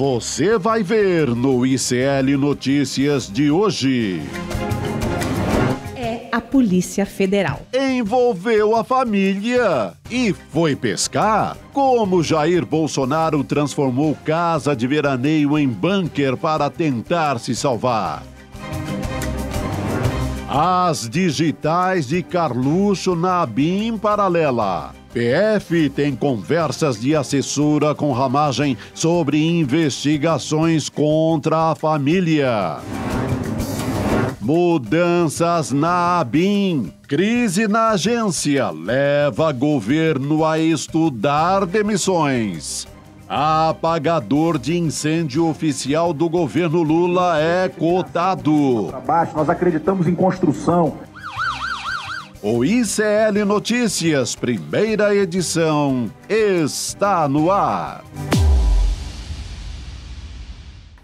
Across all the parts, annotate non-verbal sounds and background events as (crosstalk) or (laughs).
Você vai ver no ICL Notícias de hoje. É a Polícia Federal. Envolveu a família e foi pescar. Como Jair Bolsonaro transformou casa de veraneio em bunker para tentar se salvar. As digitais de Carluxo na BIM paralela. PF tem conversas de assessora com Ramagem sobre investigações contra a família. Mudanças na ABIN. Crise na agência leva governo a estudar demissões. Apagador de incêndio oficial do governo Lula é cotado. Nós acreditamos em construção o ICL Notícias, primeira edição, está no ar.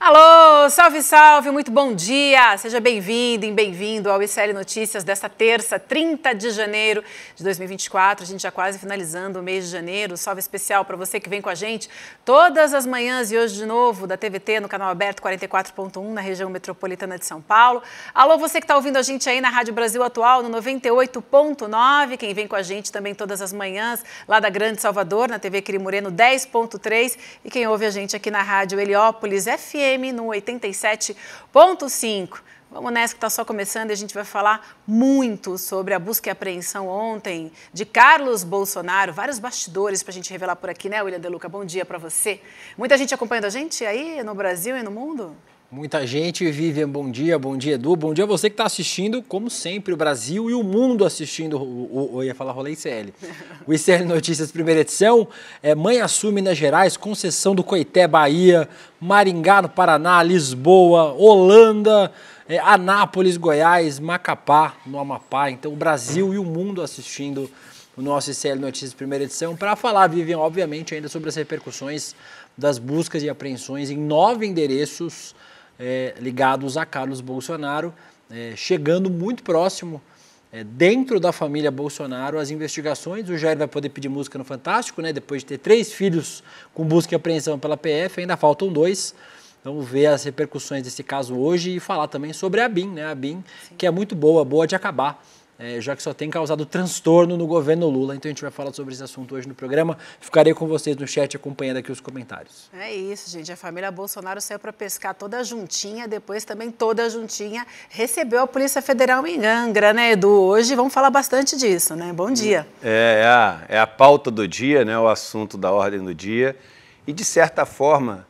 Alô, salve, salve, muito bom dia! Seja bem-vindo e bem-vindo ao ICL Notícias desta terça, 30 de janeiro de 2024. A gente já quase finalizando o mês de janeiro. Salve especial para você que vem com a gente todas as manhãs e hoje de novo da TVT no canal aberto 44.1 na região metropolitana de São Paulo. Alô, você que está ouvindo a gente aí na Rádio Brasil Atual no 98.9, quem vem com a gente também todas as manhãs lá da Grande Salvador, na TV Quirimureno 10.3 e quem ouve a gente aqui na Rádio Heliópolis FM FM no 87.5. Vamos nessa que está só começando e a gente vai falar muito sobre a busca e apreensão ontem de Carlos Bolsonaro. Vários bastidores para a gente revelar por aqui, né, William Deluca? Bom dia para você. Muita gente acompanhando a gente aí no Brasil e no mundo? Muita gente, Vivian, bom dia, bom dia, Edu, bom dia você que está assistindo, como sempre, o Brasil e o mundo assistindo, o, o, eu ia falar rolê ICL, o ICL (laughs) Notícias, primeira edição, é, Mãe Assume, Minas Gerais, Concessão do Coité, Bahia, Maringá, no Paraná, Lisboa, Holanda, é, Anápolis, Goiás, Macapá, no Amapá, então o Brasil e o mundo assistindo o nosso ICL Notícias, primeira edição, para falar, Vivian, obviamente, ainda sobre as repercussões das buscas e apreensões em nove endereços é, ligados a Carlos Bolsonaro, é, chegando muito próximo é, dentro da família Bolsonaro as investigações. O Jair vai poder pedir música no Fantástico, né? Depois de ter três filhos com busca e apreensão pela PF, ainda faltam dois. Vamos ver as repercussões desse caso hoje e falar também sobre a BIM, né? A BIM, que é muito boa, boa de acabar é, já que só tem causado transtorno no governo Lula. Então a gente vai falar sobre esse assunto hoje no programa. Ficarei com vocês no chat acompanhando aqui os comentários. É isso, gente. A família Bolsonaro saiu para pescar toda juntinha, depois também toda juntinha recebeu a Polícia Federal em Angra, né, Edu? Hoje vamos falar bastante disso, né? Bom dia. É, é a, é a pauta do dia, né? O assunto da ordem do dia. E de certa forma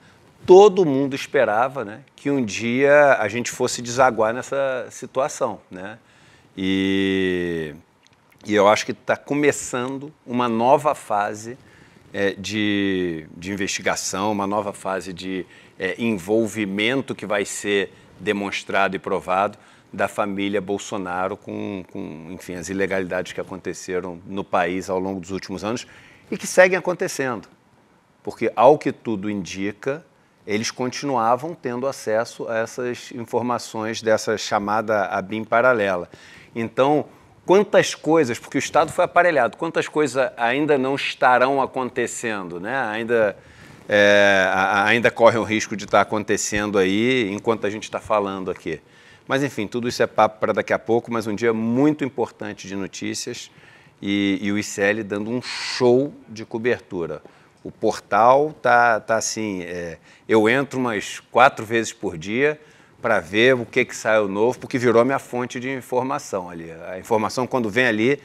todo mundo esperava né, que um dia a gente fosse desaguar nessa situação. Né? E, e eu acho que está começando uma nova fase é, de, de investigação, uma nova fase de é, envolvimento que vai ser demonstrado e provado da família Bolsonaro com, com, enfim, as ilegalidades que aconteceram no país ao longo dos últimos anos e que seguem acontecendo. Porque, ao que tudo indica, eles continuavam tendo acesso a essas informações dessa chamada ABIM paralela. Então, quantas coisas, porque o Estado foi aparelhado, quantas coisas ainda não estarão acontecendo, né? Ainda, é, ainda corre o risco de estar acontecendo aí enquanto a gente está falando aqui. Mas enfim, tudo isso é papo para daqui a pouco, mas um dia muito importante de notícias e, e o ICL dando um show de cobertura. O portal tá, tá assim, é, eu entro umas quatro vezes por dia, para ver o que, que saiu novo, porque virou minha fonte de informação ali. A informação, quando vem ali,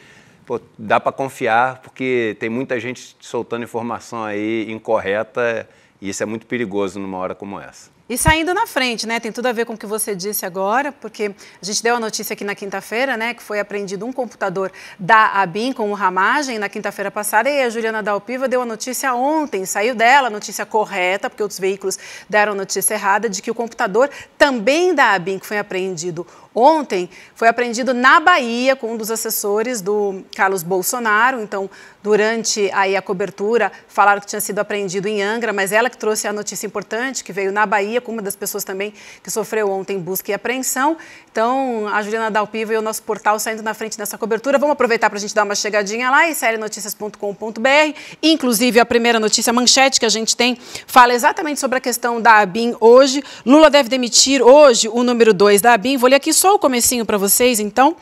pô, dá para confiar, porque tem muita gente soltando informação aí incorreta e isso é muito perigoso numa hora como essa. E saindo na frente, né? Tem tudo a ver com o que você disse agora, porque a gente deu a notícia aqui na quinta-feira, né? Que foi apreendido um computador da ABIN com o Ramagem na quinta-feira passada, e a Juliana Dalpiva deu a notícia ontem, saiu dela a notícia correta, porque outros veículos deram a notícia errada, de que o computador também da ABIN, que foi apreendido Ontem foi apreendido na Bahia com um dos assessores do Carlos Bolsonaro. Então, durante aí a cobertura, falaram que tinha sido apreendido em Angra, mas ela que trouxe a notícia importante, que veio na Bahia, com uma das pessoas também que sofreu ontem busca e apreensão. Então, a Juliana Dalpiva e o nosso portal saindo na frente dessa cobertura. Vamos aproveitar para a gente dar uma chegadinha lá em sérienoticias.com.br. Inclusive, a primeira notícia, a manchete que a gente tem, fala exatamente sobre a questão da ABIN hoje. Lula deve demitir hoje o número 2 da ABIN. Vou ler aqui só o comecinho para vocês, então.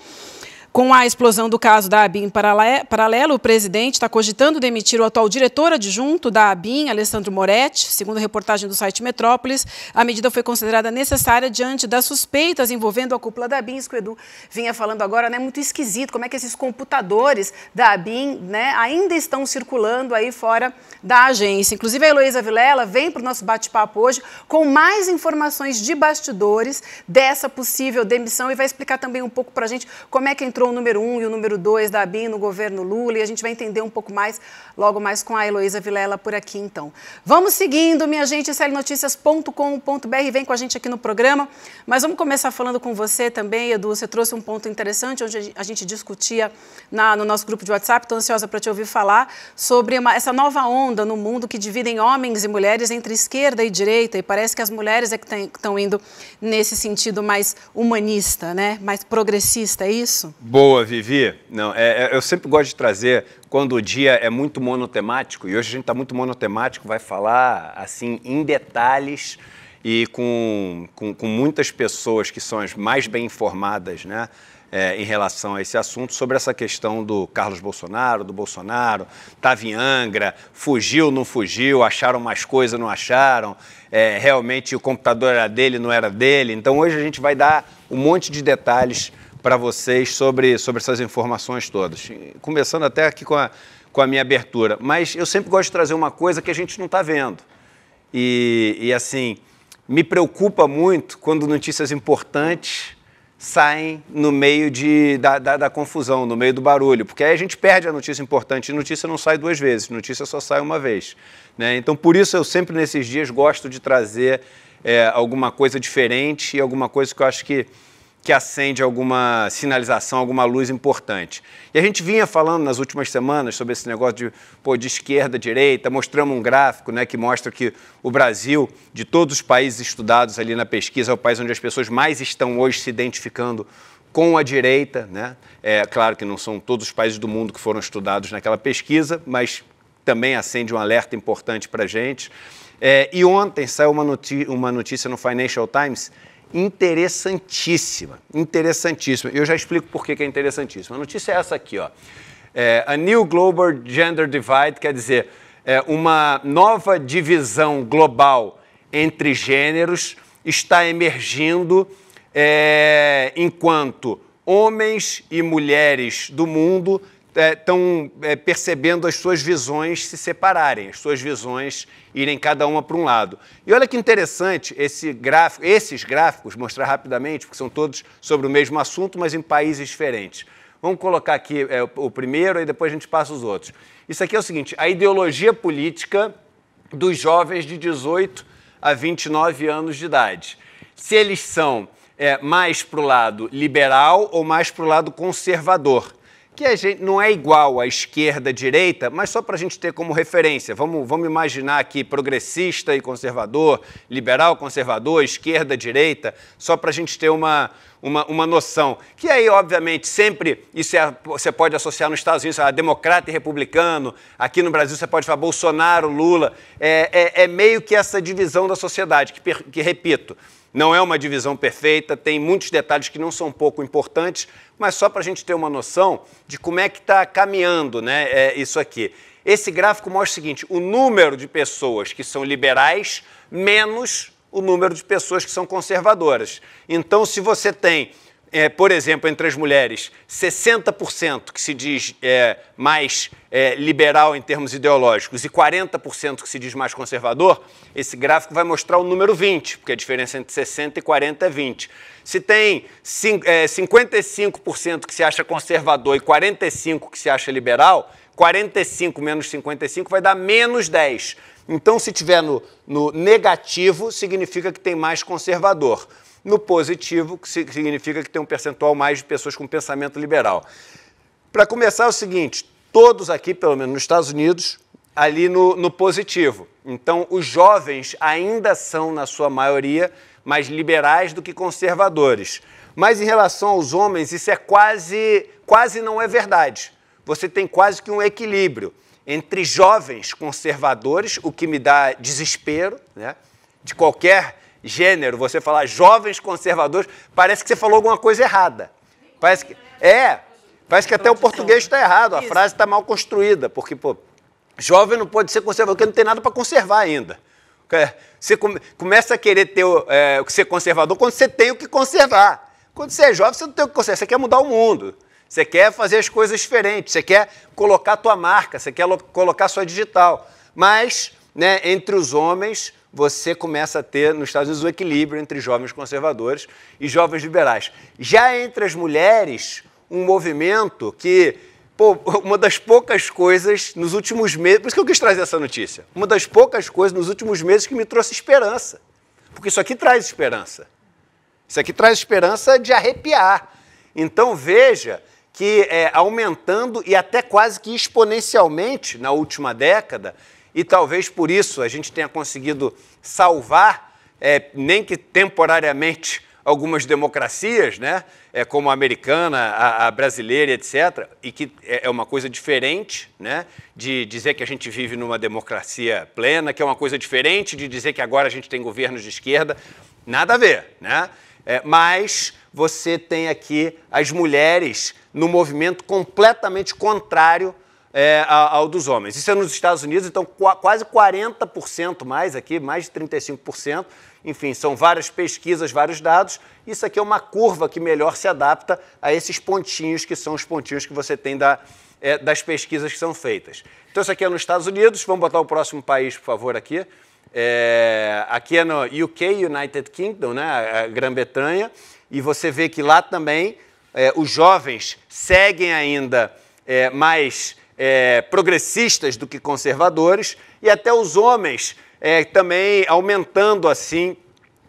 Com a explosão do caso da ABIN paralelo, o presidente está cogitando demitir o atual diretor adjunto da ABIN, Alessandro Moretti. Segundo a reportagem do site Metrópolis, a medida foi considerada necessária diante das suspeitas envolvendo a cúpula da ABIN. Isso que o Edu vinha falando agora, né? Muito esquisito como é que esses computadores da ABIN né, ainda estão circulando aí fora da agência. Inclusive, a Heloísa Vilela vem para o nosso bate-papo hoje com mais informações de bastidores dessa possível demissão e vai explicar também um pouco para a gente como é que entrou o número um e o número dois da ABIN no governo Lula e a gente vai entender um pouco mais logo mais com a Heloísa Vilela por aqui, então. Vamos seguindo, minha gente, slnoticias.com.br, vem com a gente aqui no programa, mas vamos começar falando com você também, Edu, você trouxe um ponto interessante onde a gente discutia na, no nosso grupo de WhatsApp, estou ansiosa para te ouvir falar, sobre uma, essa nova onda no mundo que dividem homens e mulheres entre esquerda e direita e parece que as mulheres é que estão indo nesse sentido mais humanista, né? mais progressista, é isso? Boa, Vivi. Não, é, é, eu sempre gosto de trazer quando o dia é muito monotemático, e hoje a gente está muito monotemático, vai falar assim em detalhes e com, com, com, muitas pessoas que são as mais bem informadas né, é, em relação a esse assunto, sobre essa questão do Carlos Bolsonaro, do Bolsonaro, estava tá em Angra, fugiu, não fugiu, acharam mais coisa, não acharam, é, realmente o computador era dele, não era dele. Então hoje a gente vai dar um monte de detalhes para vocês sobre, sobre essas informações todas. Começando até aqui com a, com a minha abertura. Mas eu sempre gosto de trazer uma coisa que a gente não está vendo. E, e, assim, me preocupa muito quando notícias importantes saem no meio de, da, da, da confusão, no meio do barulho, porque aí a gente perde a notícia importante. E notícia não sai duas vezes, notícia só sai uma vez. Né? Então, por isso, eu sempre nesses dias gosto de trazer é, alguma coisa diferente e alguma coisa que eu acho que que acende alguma sinalização, alguma luz importante. E a gente vinha falando nas últimas semanas sobre esse negócio de, pô, de esquerda, direita, mostramos um gráfico né, que mostra que o Brasil, de todos os países estudados ali na pesquisa, é o país onde as pessoas mais estão hoje se identificando com a direita. Né? É claro que não são todos os países do mundo que foram estudados naquela pesquisa, mas também acende um alerta importante para a gente. É, e ontem saiu uma, uma notícia no Financial Times interessantíssima, interessantíssima. Eu já explico por que, é interessantíssima. A notícia é essa aqui, ó. É, a New Global Gender Divide, quer dizer, é uma nova divisão global entre gêneros está emergindo é, enquanto homens e mulheres do mundo estão é, é, percebendo as suas visões se separarem, as suas visões irem cada uma para um lado. E olha que interessante esse gráfico, esses gráficos, mostrar rapidamente, porque são todos sobre o mesmo assunto, mas em países diferentes. Vamos colocar aqui é, o primeiro e depois a gente passa os outros. Isso aqui é o seguinte: a ideologia política dos jovens de 18 a 29 anos de idade. Se eles são é, mais para o lado liberal ou mais para o lado conservador que a gente não é igual à esquerda, à direita, mas só para a gente ter como referência. Vamos, vamos imaginar aqui progressista e conservador, liberal, conservador, esquerda, direita, só para a gente ter uma, uma, uma noção. Que aí, obviamente, sempre isso é, você pode associar nos Estados Unidos a democrata e republicano, aqui no Brasil você pode falar Bolsonaro, Lula. É, é, é meio que essa divisão da sociedade, que, que repito não é uma divisão perfeita, tem muitos detalhes que não são pouco importantes, mas só para a gente ter uma noção de como é que está caminhando né, é, isso aqui. Esse gráfico mostra o seguinte: o número de pessoas que são liberais menos o número de pessoas que são conservadoras. Então, se você tem é, por exemplo, entre as mulheres, 60% que se diz é, mais é, liberal em termos ideológicos e 40% que se diz mais conservador, esse gráfico vai mostrar o número 20, porque a diferença é entre 60 e 40 é 20. Se tem 55% é, que se acha conservador e 45% que se acha liberal, 45 menos 55 vai dar menos 10. Então, se tiver no, no negativo, significa que tem mais conservador no positivo, que significa que tem um percentual mais de pessoas com pensamento liberal. Para começar, é o seguinte: todos aqui, pelo menos nos Estados Unidos, ali no, no, positivo. Então, os jovens ainda são, na sua maioria, mais liberais do que conservadores. Mas em relação aos homens, isso é quase, quase não é verdade. Você tem quase que um equilíbrio entre jovens conservadores, o que me dá desespero, né? de qualquer gênero, você falar jovens conservadores, parece que você falou alguma coisa errada. Parece que. É, parece que até o português está errado, a frase está mal construída, porque, pô, jovem não pode ser conservador, porque não tem nada para conservar ainda. Você começa a querer ter, é, ser conservador quando você tem o que conservar. Quando você é jovem, você não tem o que conservar, você quer mudar o mundo. Você quer fazer as coisas diferentes, você quer colocar a tua marca, você quer colocar a sua digital. Mas, né, entre os homens, você começa a ter nos Estados Unidos o equilíbrio entre jovens conservadores e jovens liberais. Já entre as mulheres, um movimento que, pô, (laughs) uma das poucas coisas nos últimos meses, por isso que eu quis trazer essa notícia, uma das poucas coisas nos últimos meses que me trouxe esperança. Porque isso aqui traz esperança. Isso aqui traz esperança de arrepiar. Então veja que é, aumentando e até quase que exponencialmente na última década, e talvez por isso a gente tenha conseguido salvar, é, nem que temporariamente, algumas democracias, né? é, como a americana, a, a, brasileira, etc., e que é, é uma coisa diferente né? de dizer que a gente vive numa democracia plena, que é uma coisa diferente de dizer que agora a gente tem governos de esquerda. Nada a ver. Né? É, mas você tem aqui as mulheres no movimento completamente contrário é, ao dos homens. Isso é nos Estados Unidos, então quase 40% mais aqui, mais de 35%. Enfim, são várias pesquisas, vários dados. Isso aqui é uma curva que melhor se adapta a esses pontinhos, que são os pontinhos que você tem da, é, das pesquisas que são feitas. Então, isso aqui é nos Estados Unidos. Vamos botar o próximo país, por favor, aqui. É, aqui é no UK, United Kingdom, né, a Grã-Bretanha. E você vê que lá também é, os jovens seguem ainda é, mais é, progressistas do que conservadores, e até os homens é, também aumentando assim.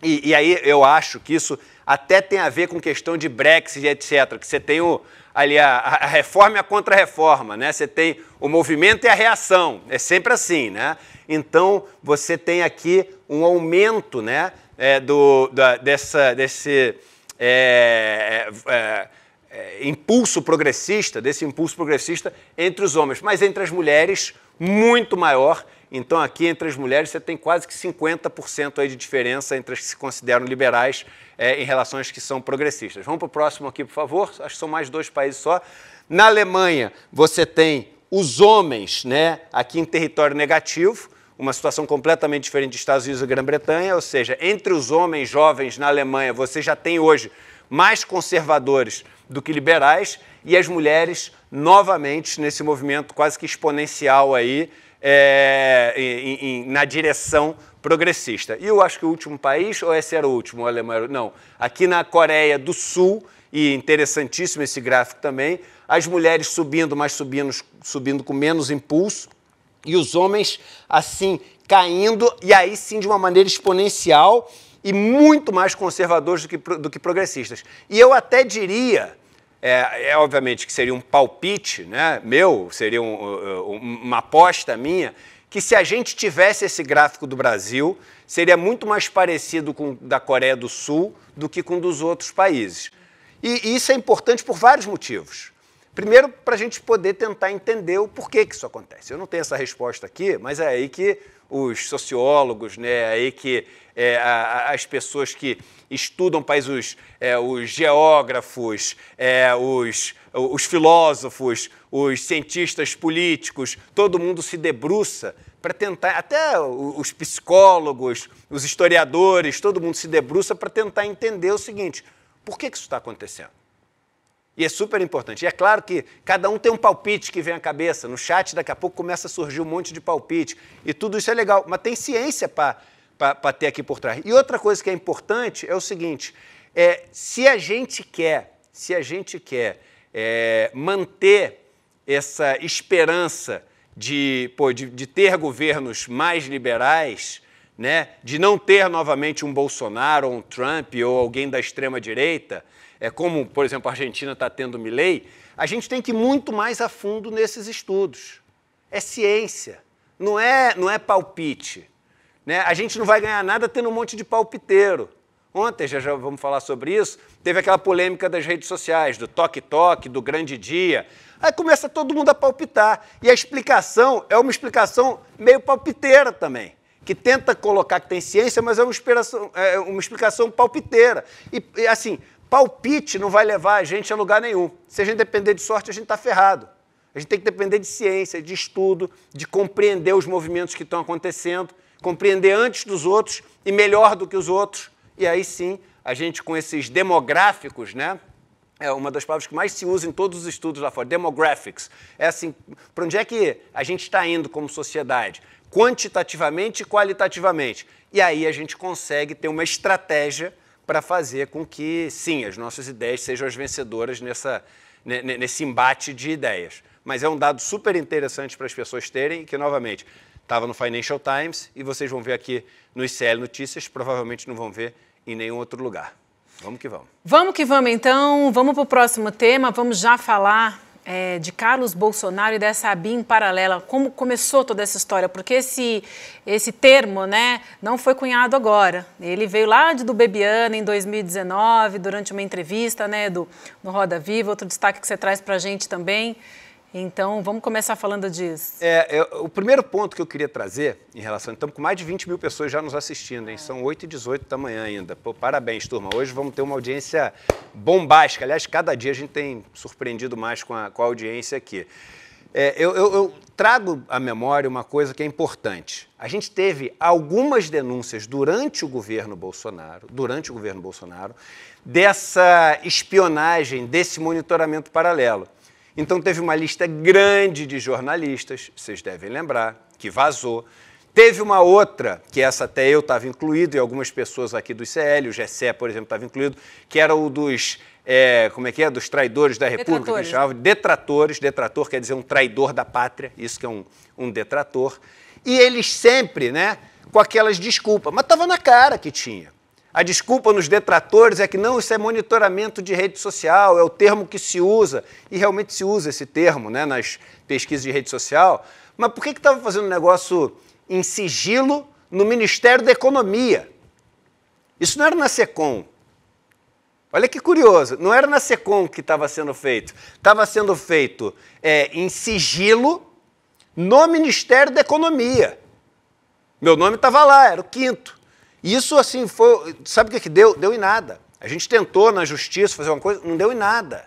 E, e, aí eu acho que isso até tem a ver com questão de Brexit, etc. Que você tem o, ali a, a reforma e a contra-reforma, né? Você tem o movimento e a reação. É sempre assim, né? Então você tem aqui um aumento, né? É, do, da, dessa, desse é, é, é é, impulso progressista, desse impulso progressista entre os homens, mas entre as mulheres, muito maior. Então, aqui entre as mulheres, você tem quase que 50% aí de diferença entre as que se consideram liberais é, em relação às que são progressistas. Vamos para o próximo aqui, por favor. Acho que são mais dois países só. Na Alemanha, você tem os homens né, aqui em território negativo, uma situação completamente diferente dos Estados Unidos e Grã-Bretanha, ou seja, entre os homens jovens na Alemanha, você já tem hoje mais conservadores do que liberais, e as mulheres, novamente, nesse movimento quase que exponencial aí, é, em, em, na direção progressista. E eu acho que o último país, ou esse era o último, o não. Aqui na Coreia do Sul, e interessantíssimo esse gráfico também, as mulheres subindo, mas subindo, subindo com menos impulso, e os homens assim caindo, e aí sim de uma maneira exponencial e muito mais conservadores do que, do que progressistas. E eu até diria é, é, obviamente que seria um palpite, né? Meu, seria um, uh, uh, uma aposta minha que se a gente tivesse esse gráfico do Brasil, seria muito mais parecido com da Coreia do Sul do que com dos outros países. E, e isso é importante por vários motivos. Primeiro, para a gente poder tentar entender o porquê que isso acontece. Eu não tenho essa resposta aqui, mas é aí que os sociólogos, né, é aí que é, a, as pessoas que estudam países, é, os geógrafos, é, os, os filósofos, os cientistas políticos, todo mundo se debruça para tentar, até os psicólogos, os historiadores, todo mundo se debruça para tentar entender o seguinte: por que, que isso está acontecendo? E é super importante. E é claro que cada um tem um palpite que vem à cabeça. No chat, daqui a pouco, começa a surgir um monte de palpite. E tudo isso é legal, mas tem ciência para ter aqui por trás. E outra coisa que é importante é o seguinte: é, se a gente quer, se a gente quer é, manter essa esperança de, pô, de, de ter governos mais liberais, né, de não ter novamente um Bolsonaro, ou um Trump ou alguém da extrema direita, é, como, por exemplo, a Argentina está tendo Milley, a gente tem que ir muito mais a fundo nesses estudos. É ciência, não é, não é palpite. Né? A gente não vai ganhar nada tendo um monte de palpiteiro. Ontem, já, já vamos falar sobre isso, teve aquela polêmica das redes sociais, do toque-toque, do grande dia. Aí começa todo mundo a palpitar. E a explicação é uma explicação meio palpiteira também, que tenta colocar que tem ciência, mas é uma, é uma explicação palpiteira. E, e assim, Palpite não vai levar a gente a lugar nenhum. Se a gente depender de sorte, a gente está ferrado. A gente tem que depender de ciência, de estudo, de compreender os movimentos que estão acontecendo, compreender antes dos outros e melhor do que os outros. E aí sim, a gente com esses demográficos, né? É uma das palavras que mais se usa em todos os estudos lá fora, demographics. É assim, para onde é que a gente está indo como sociedade? Quantitativamente e qualitativamente. E aí a gente consegue ter uma estratégia para fazer com que, sim, as nossas ideias sejam as vencedoras nessa, nesse embate de ideias. Mas é um dado super interessante para as pessoas terem, que, novamente, estava no Financial Times e vocês vão ver aqui no ICL Notícias, provavelmente não vão ver em nenhum outro lugar. Vamos que vamos. Vamos que vamos, então. Vamos para o próximo tema. Vamos já falar é, de Carlos Bolsonaro e dessa ABIN paralela. Como começou toda essa história? Porque esse, esse termo né, não foi cunhado agora. Ele veio lá de do Bebiano em 2019, durante uma entrevista né, do, no Roda Viva, outro destaque que você traz para a gente também. Então, vamos começar falando disso. É, o primeiro ponto que eu queria trazer em relação. Estamos com mais de 20 mil pessoas já nos assistindo, hein? É. São 8 e 18 da manhã ainda. Pô, parabéns, turma. Hoje vamos ter uma audiência bombástica. Aliás, cada dia a gente tem surpreendido mais com a, com a audiência aqui. É, eu, eu, eu trago à memória uma coisa que é importante. A gente teve algumas denúncias durante o governo Bolsonaro, durante o governo Bolsonaro, dessa espionagem, desse monitoramento paralelo. Então teve uma lista grande de jornalistas, vocês devem lembrar, que vazou. Teve uma outra, que essa até eu estava incluído, e algumas pessoas aqui do ICL, o Gessé, por exemplo, estava incluído, que era o dos, é, como é que é, dos traidores da República, detratores. que chamavam detratores, detrator quer dizer um traidor da pátria, isso que é um, um detrator. E eles sempre, né, com aquelas desculpas, mas estava na cara que tinha. A desculpa nos detratores é que não, isso é monitoramento de rede social, é o termo que se usa, e realmente se usa esse termo né, nas pesquisas de rede social. Mas por que estava fazendo um negócio em sigilo no Ministério da Economia? Isso não era na SECOM. Olha que curioso, não era na SECOM que estava sendo feito, estava sendo feito é, em sigilo no Ministério da Economia. Meu nome estava lá, era o quinto. E isso, assim, foi. Sabe o que, é que deu? Deu em nada. A gente tentou na justiça fazer uma coisa, não deu em nada.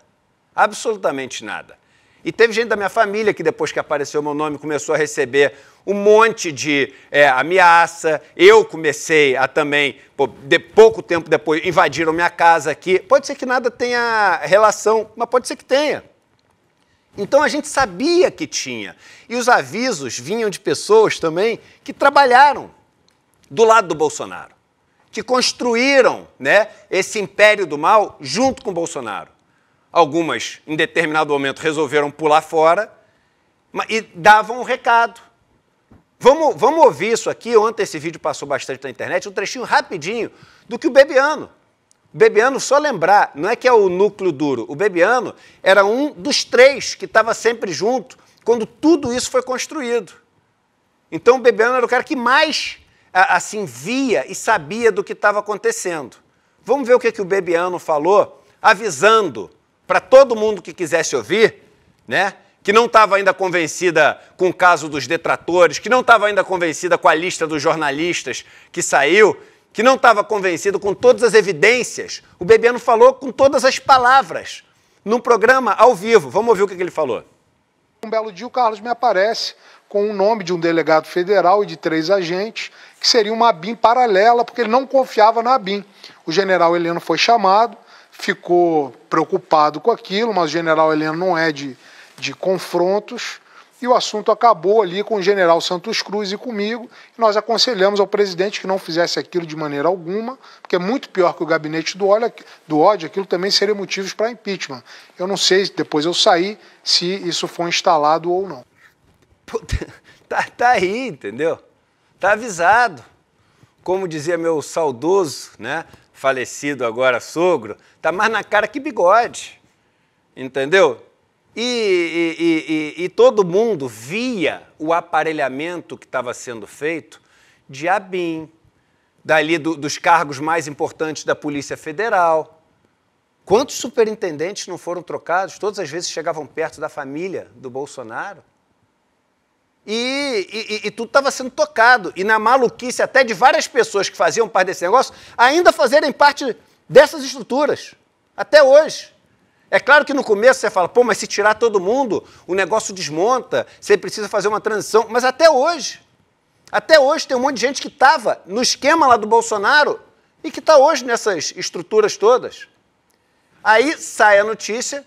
Absolutamente nada. E teve gente da minha família que, depois que apareceu meu nome, começou a receber um monte de é, ameaça. Eu comecei a também, pô, de, pouco tempo depois, invadiram minha casa aqui. Pode ser que nada tenha relação, mas pode ser que tenha. Então a gente sabia que tinha. E os avisos vinham de pessoas também que trabalharam do lado do Bolsonaro, que construíram né, esse império do mal junto com Bolsonaro. Algumas, em determinado momento, resolveram pular fora e davam um recado. Vamos, vamos ouvir isso aqui. Ontem esse vídeo passou bastante na internet, um trechinho rapidinho do que o Bebiano. O Bebiano, só lembrar, não é que é o núcleo duro. O Bebiano era um dos três que estava sempre junto quando tudo isso foi construído. Então o Bebiano era o cara que mais assim via e sabia do que estava acontecendo. Vamos ver o que, que o Bebiano falou, avisando para todo mundo que quisesse ouvir, né? Que não estava ainda convencida com o caso dos detratores, que não estava ainda convencida com a lista dos jornalistas que saiu, que não estava convencido com todas as evidências. O Bebiano falou com todas as palavras, num programa ao vivo. Vamos ouvir o que, que ele falou. Um belo dia o Carlos me aparece com o nome de um delegado federal e de três agentes, que seria uma BIM paralela, porque ele não confiava na BIM. O general Heleno foi chamado, ficou preocupado com aquilo, mas o general Heleno não é de, de confrontos. E o assunto acabou ali com o general Santos Cruz e comigo. E nós aconselhamos ao presidente que não fizesse aquilo de maneira alguma, porque é muito pior que o gabinete do ódio, do ódio aquilo também seria motivos para impeachment. Eu não sei, depois eu saí, se isso foi instalado ou não. (laughs) tá, tá aí, entendeu? Tá avisado. Como dizia meu saudoso, né, falecido agora sogro, tá mais na cara que bigode, entendeu? E, e, e, e todo mundo via o aparelhamento que estava sendo feito de Abim dali do, dos cargos mais importantes da Polícia Federal. Quantos superintendentes não foram trocados? Todas as vezes chegavam perto da família do Bolsonaro. E, e, e tudo estava sendo tocado. E na maluquice até de várias pessoas que faziam parte desse negócio, ainda fazerem parte dessas estruturas. Até hoje. É claro que no começo você fala, pô, mas se tirar todo mundo, o negócio desmonta, você precisa fazer uma transição. Mas até hoje, até hoje tem um monte de gente que estava no esquema lá do Bolsonaro e que está hoje nessas estruturas todas. Aí sai a notícia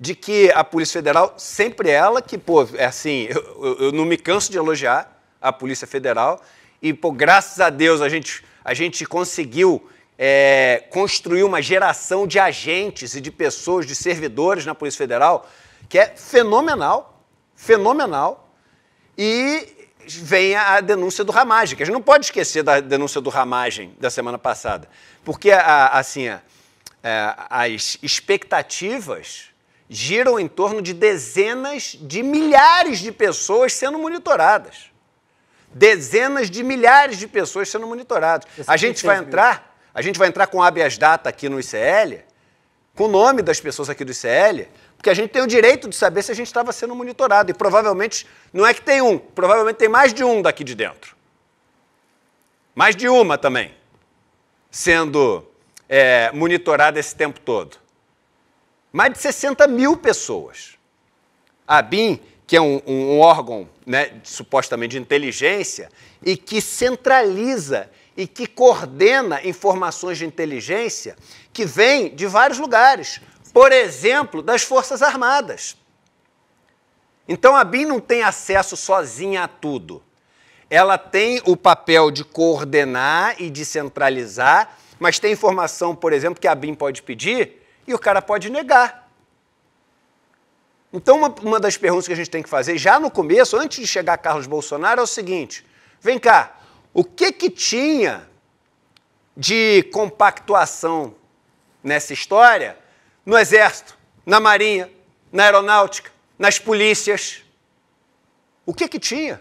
de que a Polícia Federal, sempre ela, que, pô, é assim, eu, eu, eu não me canso de elogiar a Polícia Federal, e, pô, graças a Deus a gente, a gente conseguiu é, construir uma geração de agentes e de pessoas, de servidores na Polícia Federal, que é fenomenal, fenomenal, e vem a denúncia do Ramagem, que a gente não pode esquecer da denúncia do Ramagem da semana passada, porque, a, assim, a, a, é, as expectativas giram em torno de dezenas de milhares de pessoas sendo monitoradas. Dezenas de milhares de pessoas sendo monitoradas. A gente vai entrar, a gente vai entrar com habeas data aqui no ICL, com o nome das pessoas aqui do ICL, porque a gente tem o direito de saber se a gente estava sendo monitorado. E provavelmente, não é que tem um, provavelmente tem mais de um daqui de dentro. Mais de uma também, sendo é, monitorada esse tempo todo mais de 60 mil pessoas. A BIM, que é um, um órgão né, supostamente de inteligência e que centraliza e que coordena informações de inteligência que vêm de vários lugares, por exemplo, das Forças Armadas. Então a BIM não tem acesso sozinha a tudo. Ela tem o papel de coordenar e de centralizar, mas tem informação, por exemplo, que a BIM pode pedir e o cara pode negar. Então, uma, uma das perguntas que a gente tem que fazer já no começo, antes de chegar Carlos Bolsonaro, é o seguinte: vem cá, o que que tinha de compactuação nessa história no Exército, na Marinha, na Aeronáutica, nas polícias? O que que tinha?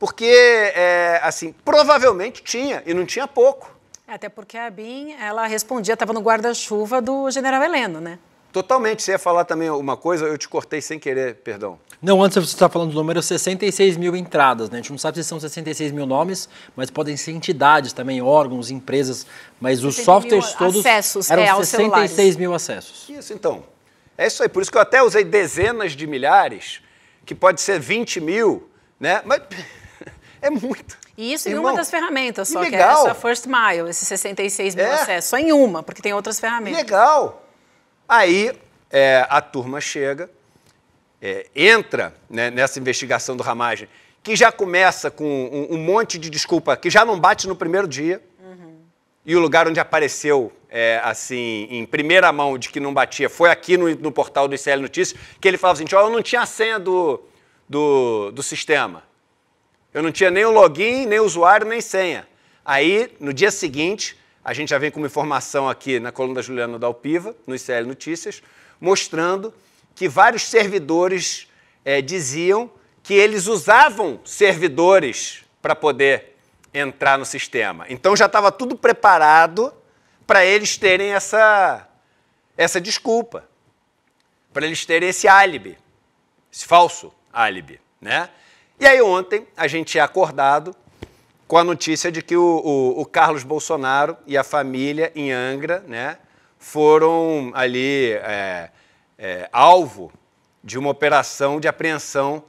Porque, é, assim, provavelmente tinha, e não tinha pouco. É, até porque a Bin, ela respondia, estava no guarda-chuva do general Heleno, né? Totalmente. Você ia falar também uma coisa, eu te cortei sem querer, perdão. Não, antes você estava tá falando do número 66 mil entradas, né? A gente não sabe se são 66 mil nomes, mas podem ser entidades também, órgãos, empresas, mas os softwares todos acessos, eram é, 66 celulares. mil acessos. Isso, então. É isso aí. Por isso que eu até usei dezenas de milhares, que pode ser 20 mil, né? Mas (laughs) é muito. E isso Irmão, em uma das ferramentas só, legal. que é essa First Mile, esses 66 mil é. acessos. Só em uma, porque tem outras ferramentas. Legal! Aí é, a turma chega, é, entra né, nessa investigação do Ramagem, que já começa com um, um, monte de desculpa, que já não bate no primeiro dia. Uhum. E o lugar onde apareceu, é, assim, em primeira mão de que não batia, foi aqui no, no portal do ICL Notícias, que ele falava assim, ó, oh, eu não tinha a senha do, do, do sistema. Eu não tinha nem o login, nem o usuário, nem senha. Aí, no dia seguinte, a gente já vem com uma informação aqui na coluna da Juliana Dalpiva, no ICL Notícias, mostrando que vários servidores é, diziam que eles usavam servidores para poder entrar no sistema. Então já estava tudo preparado para eles terem essa, essa desculpa, para eles terem esse álibi, esse falso álibi, né? E aí ontem a gente é acordado com a notícia de que o, o, o Carlos Bolsonaro e a família em Angra né, foram ali é, é, alvo de uma operação de apreensão,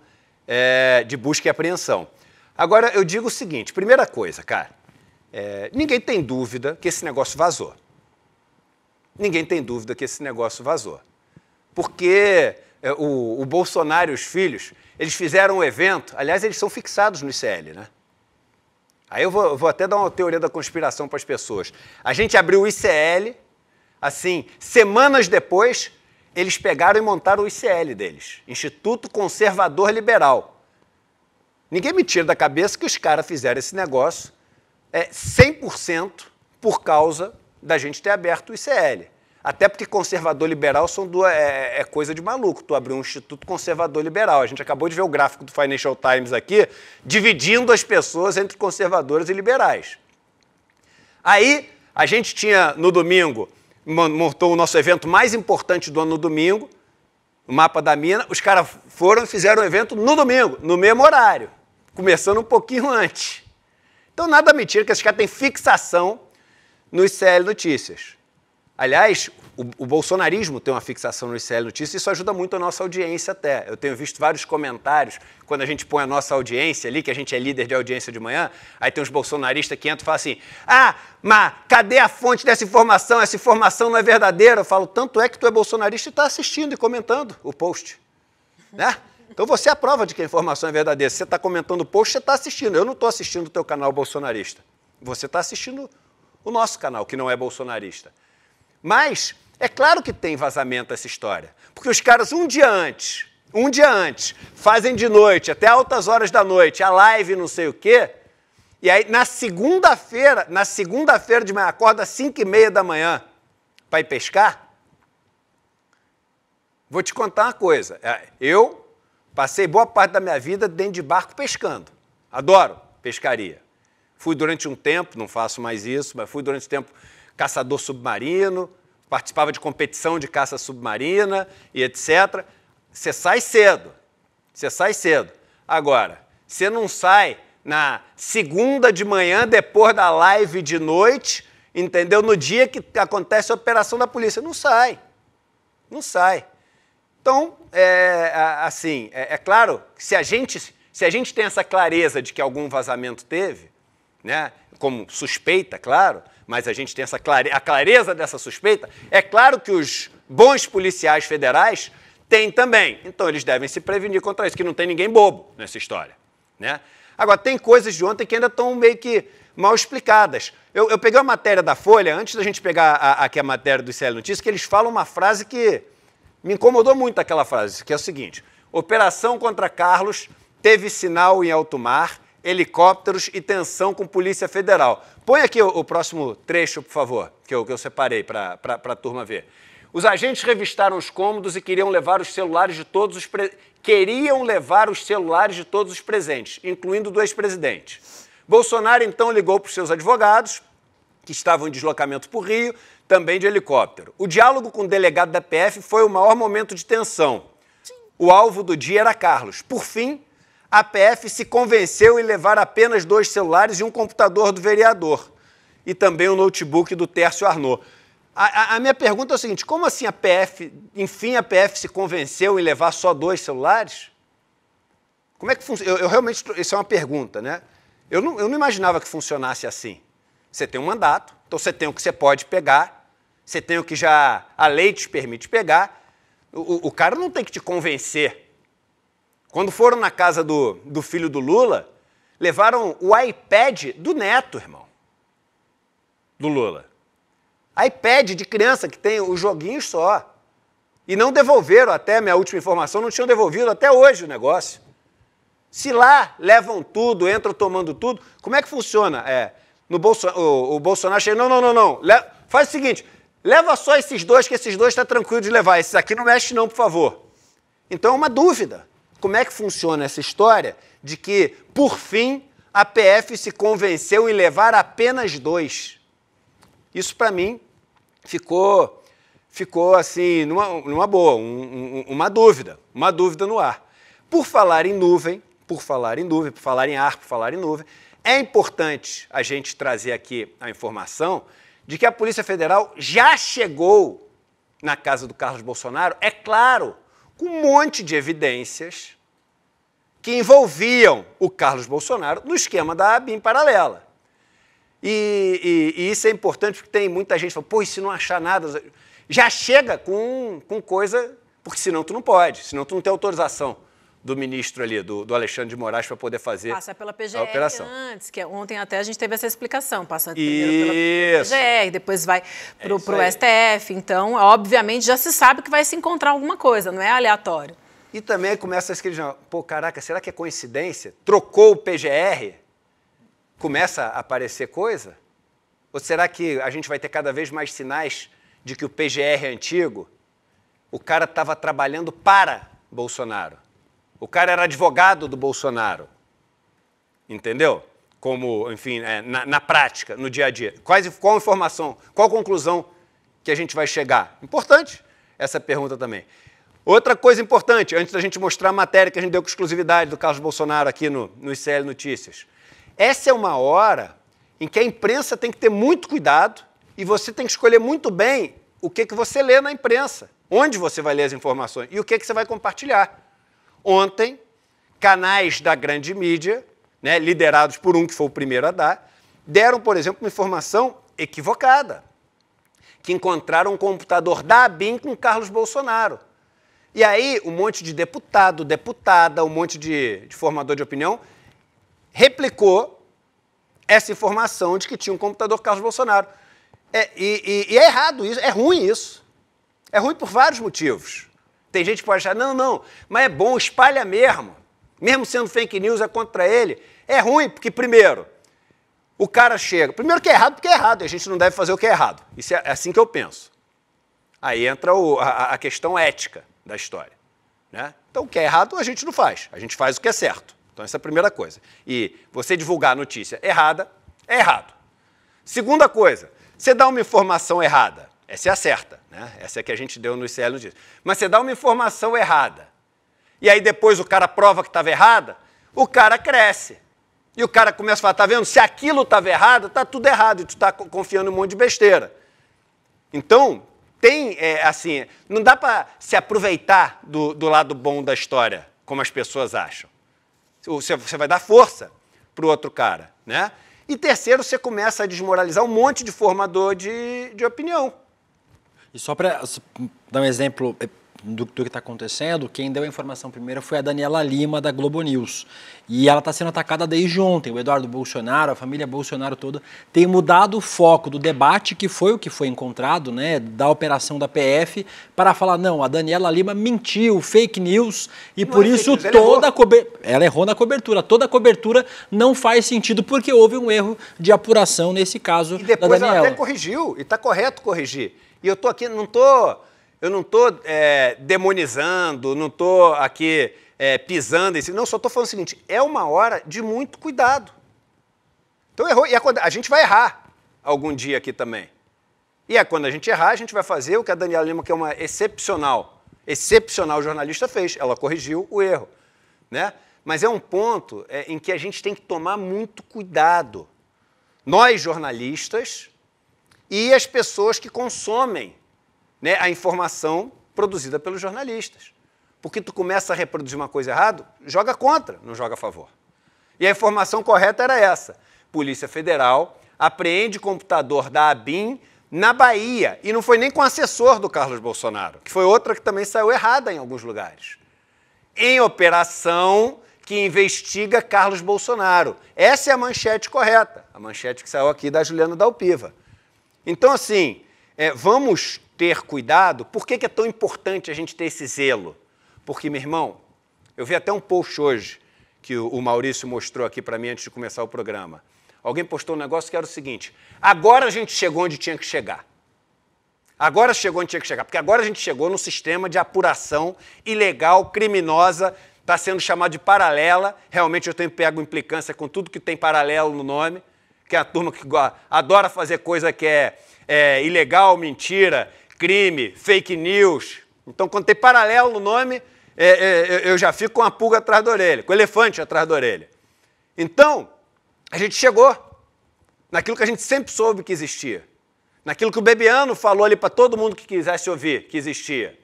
é, de busca e apreensão. Agora, eu digo o seguinte: primeira coisa, cara, é, ninguém tem dúvida que esse negócio vazou. Ninguém tem dúvida que esse negócio vazou. Porque é, o, o Bolsonaro e os filhos, eles fizeram um evento, aliás, eles são fixados no ICL, né? Aí eu vou, vou até dar uma teoria da conspiração para as pessoas. A gente abriu o ICL, assim, semanas depois, eles pegaram e montaram o ICL deles Instituto Conservador Liberal. Ninguém me tira da cabeça que os caras fizeram esse negócio é, 100% por causa da gente ter aberto o ICL. Até porque conservador liberal são duas, é, é, coisa de maluco. Tu abriu um instituto conservador liberal. A gente acabou de ver o gráfico do Financial Times aqui, dividindo as pessoas entre conservadores e liberais. Aí a gente tinha no domingo, montou o nosso evento mais importante do ano no domingo, o mapa da mina. Os caras foram e fizeram o evento no domingo, no mesmo horário, começando um pouquinho antes. Então nada mentira que esses caras têm fixação nos CL Notícias. Aliás, o, o, bolsonarismo tem uma fixação no ICL Notícias, e isso ajuda muito a nossa audiência até. Eu tenho visto vários comentários, quando a gente põe a nossa audiência ali, que a gente é líder de audiência de manhã, aí tem uns bolsonaristas que entram e falam assim, ah, mas cadê a fonte dessa informação? Essa informação não é verdadeira. Eu falo, tanto é que tu é bolsonarista e está assistindo e comentando o post, né? Então você é a prova de que a informação é verdadeira. Se você está comentando o post, você está assistindo. Eu não estou assistindo o teu canal bolsonarista. Você está assistindo o nosso canal, que não é bolsonarista. Mas é claro que tem vazamento essa história, porque os caras um dia antes, um dia antes, fazem de noite, até altas horas da noite, a live não sei o quê, e aí na segunda-feira, na segunda-feira de manhã, acorda às 5 e meia da manhã para ir pescar. Vou te contar uma coisa, é, eu passei boa parte da minha vida dentro de barco pescando, adoro pescaria. Fui durante um tempo, não faço mais isso, mas fui durante um tempo caçador submarino, participava de competição de caça submarina e etc. Você sai cedo. Você sai cedo. Agora, você não sai na segunda de manhã, depois da live de noite, entendeu? No dia que acontece a operação da polícia. Não sai. Não sai. Então, é, assim, é, é claro que se a, gente, se a gente tem essa clareza de que algum vazamento teve, né, como suspeita, claro, mas a gente tem essa clare... a clareza dessa suspeita, é claro que os bons policiais federais têm também. Então eles devem se prevenir contra isso, que não tem ninguém bobo nessa história. Né? Agora, tem coisas de ontem que ainda estão meio que mal explicadas. Eu, eu peguei a matéria da Folha, antes da gente pegar a, aqui a matéria do ICL Notícias, que eles falam uma frase que me incomodou muito aquela frase, que é o seguinte: Operação contra Carlos teve sinal em alto mar helicópteros e tensão com Polícia Federal. Põe aqui o, o próximo trecho, por favor, que eu, que eu separei para a turma ver. Os agentes revistaram os cômodos e queriam levar os celulares de todos os pre... queriam levar os celulares de todos os presentes, incluindo do ex-presidente. Bolsonaro então ligou para os seus advogados, que estavam em deslocamento para o Rio, também de helicóptero. O diálogo com o delegado da PF foi o maior momento de tensão. O alvo do dia era Carlos. Por fim, a PF se convenceu em levar apenas dois celulares e um computador do vereador e também o um notebook do Tércio Arnaud. A, a, a minha pergunta é a seguinte: como assim a PF, enfim, a PF se convenceu em levar só dois celulares? Como é que funciona? Eu, eu, realmente, isso é uma pergunta, né? Eu não, eu não imaginava que funcionasse assim. Você tem um mandato, então você tem o que você pode pegar, você tem o que já a lei te permite pegar. O, o, o cara não tem que te convencer quando foram na casa do, do filho do Lula, levaram o iPad do neto, irmão, do Lula. iPad de criança que tem os joguinhos só. E não devolveram, até minha última informação, não tinham devolvido até hoje o negócio. Se lá levam tudo, entram tomando tudo, como é que funciona? É, no Bolso o, o Bolsonaro chega, não, não, não, não, Le faz o seguinte, leva só esses dois, que esses dois está tranquilo de levar, esses aqui não mexe não, por favor. Então é uma dúvida como é que funciona essa história de que, por fim, a PF se convenceu em levar apenas dois. Isso, para mim, ficou ficou assim, numa, numa boa, um, um, uma dúvida, uma dúvida no ar. Por falar em nuvem, por falar em nuvem, por falar em ar, por falar em nuvem, é importante a gente trazer aqui a informação de que a Polícia Federal já chegou na casa do Carlos Bolsonaro, é claro, com um monte de evidências que envolviam o Carlos Bolsonaro no esquema da ABIN paralela. E, e, e, isso é importante porque tem muita gente que fala, pô, e se não achar nada? Já chega com, com coisa, porque senão tu não pode, senão tu não tem autorização do ministro ali, do, do Alexandre de Moraes, para poder fazer passa pela PGR a operação. antes, que é ontem até a gente teve essa explicação, passa primeiro pela PGR, depois vai para o é STF, então, obviamente, já se sabe que vai se encontrar alguma coisa, não é aleatório. E também começa a escrever, pô, caraca, será que é coincidência? Trocou o PGR? Começa a aparecer coisa? Ou será que a gente vai ter cada vez mais sinais de que o PGR é antigo? O cara estava trabalhando para Bolsonaro. O cara era advogado do Bolsonaro. Entendeu? Como, enfim, é, na, na, prática, no dia a dia. Quais, qual informação, qual conclusão que a gente vai chegar? Importante essa pergunta também. Outra coisa importante, antes da gente mostrar a matéria que a gente deu com exclusividade do Carlos Bolsonaro aqui no, no ICL Notícias. Essa é uma hora em que a imprensa tem que ter muito cuidado e você tem que escolher muito bem o que, que você lê na imprensa, onde você vai ler as informações e o que, que você vai compartilhar. Ontem, canais da grande mídia, né, liderados por um que foi o primeiro a dar, deram, por exemplo, uma informação equivocada, que encontraram um computador da ABIN com Carlos Bolsonaro. E aí, um monte de deputado, deputada, um monte de, de formador de opinião replicou essa informação de que tinha um computador Carlos Bolsonaro. É, e, e, e é errado isso, é ruim isso. É ruim por vários motivos. Tem gente que pode achar, não, não, mas é bom, espalha mesmo. Mesmo sendo fake news, é contra ele. É ruim, porque, primeiro, o cara chega. Primeiro que é errado, porque é errado, e a gente não deve fazer o que é errado. Isso é, é assim que eu penso. Aí entra o, a, a, questão ética da história. Né? Então, o que é errado, a gente não faz. A gente faz o que é certo. Então, essa é a primeira coisa. E você divulgar a notícia errada, é errado. Segunda coisa, você dá uma informação errada essa é a certa, né? Essa é que a gente deu no ICL no dia. Mas você dá uma informação errada. E aí depois o cara prova que estava errada, o cara cresce. E o cara começa a falar, tá vendo? Se aquilo estava errado, está tudo errado, e tu está confiando um monte de besteira. Então, tem, é, assim, não dá para se aproveitar do, do lado bom da história, como as pessoas acham. Você, você vai dar força para o outro cara, né? E terceiro, você começa a desmoralizar um monte de formador de, de opinião. E só para dar um exemplo eh, do, do que está acontecendo, quem deu a informação primeiro foi a Daniela Lima, da Globo News. E ela está sendo atacada desde ontem. O Eduardo Bolsonaro, a família Bolsonaro toda, tem mudado o foco do debate, que foi o que foi encontrado, né, da operação da PF, para falar: não, a Daniela Lima mentiu, fake news, e não por é isso news, toda a cobertura. Ela errou na cobertura. Toda a cobertura não faz sentido, porque houve um erro de apuração nesse caso. E depois ela até corrigiu, e está correto corrigir. E eu estou aqui, não estou. Eu não tô é, demonizando, não estou aqui é, pisando em cima. Não, só estou falando o seguinte: é uma hora de muito cuidado. Então errou. E é a gente vai errar algum dia aqui também. E é quando a gente errar, a gente vai fazer o que a Daniela Lima, que é uma excepcional, excepcional jornalista, fez. Ela corrigiu o erro. Né? Mas é um ponto é, em que a gente tem que tomar muito cuidado. Nós, jornalistas, e as pessoas que consomem né, a informação produzida pelos jornalistas. Porque tu começa a reproduzir uma coisa errada, joga contra, não joga a favor. E a informação correta era essa. Polícia Federal apreende computador da ABIN na Bahia. E não foi nem com o assessor do Carlos Bolsonaro, que foi outra que também saiu errada em alguns lugares. Em operação que investiga Carlos Bolsonaro. Essa é a manchete correta, a manchete que saiu aqui da Juliana Dalpiva. Então, assim, é, vamos ter cuidado. Por que, que é tão importante a gente ter esse zelo? Porque, meu irmão, eu vi até um post hoje que o Maurício mostrou aqui para mim antes de começar o programa. Alguém postou um negócio que era o seguinte: agora a gente chegou onde tinha que chegar. Agora chegou onde tinha que chegar, porque agora a gente chegou num sistema de apuração ilegal, criminosa, está sendo chamado de paralela. Realmente eu tenho pego implicância com tudo que tem paralelo no nome que é a turma que adora fazer coisa que é, é ilegal, mentira, crime, fake news. Então, quando tem paralelo no nome, é, é, eu já fico com a pulga atrás da orelha, com o elefante atrás da orelha. Então, a gente chegou naquilo que a gente sempre soube que existia, naquilo que o Bebiano falou ali para todo mundo que quisesse ouvir que existia.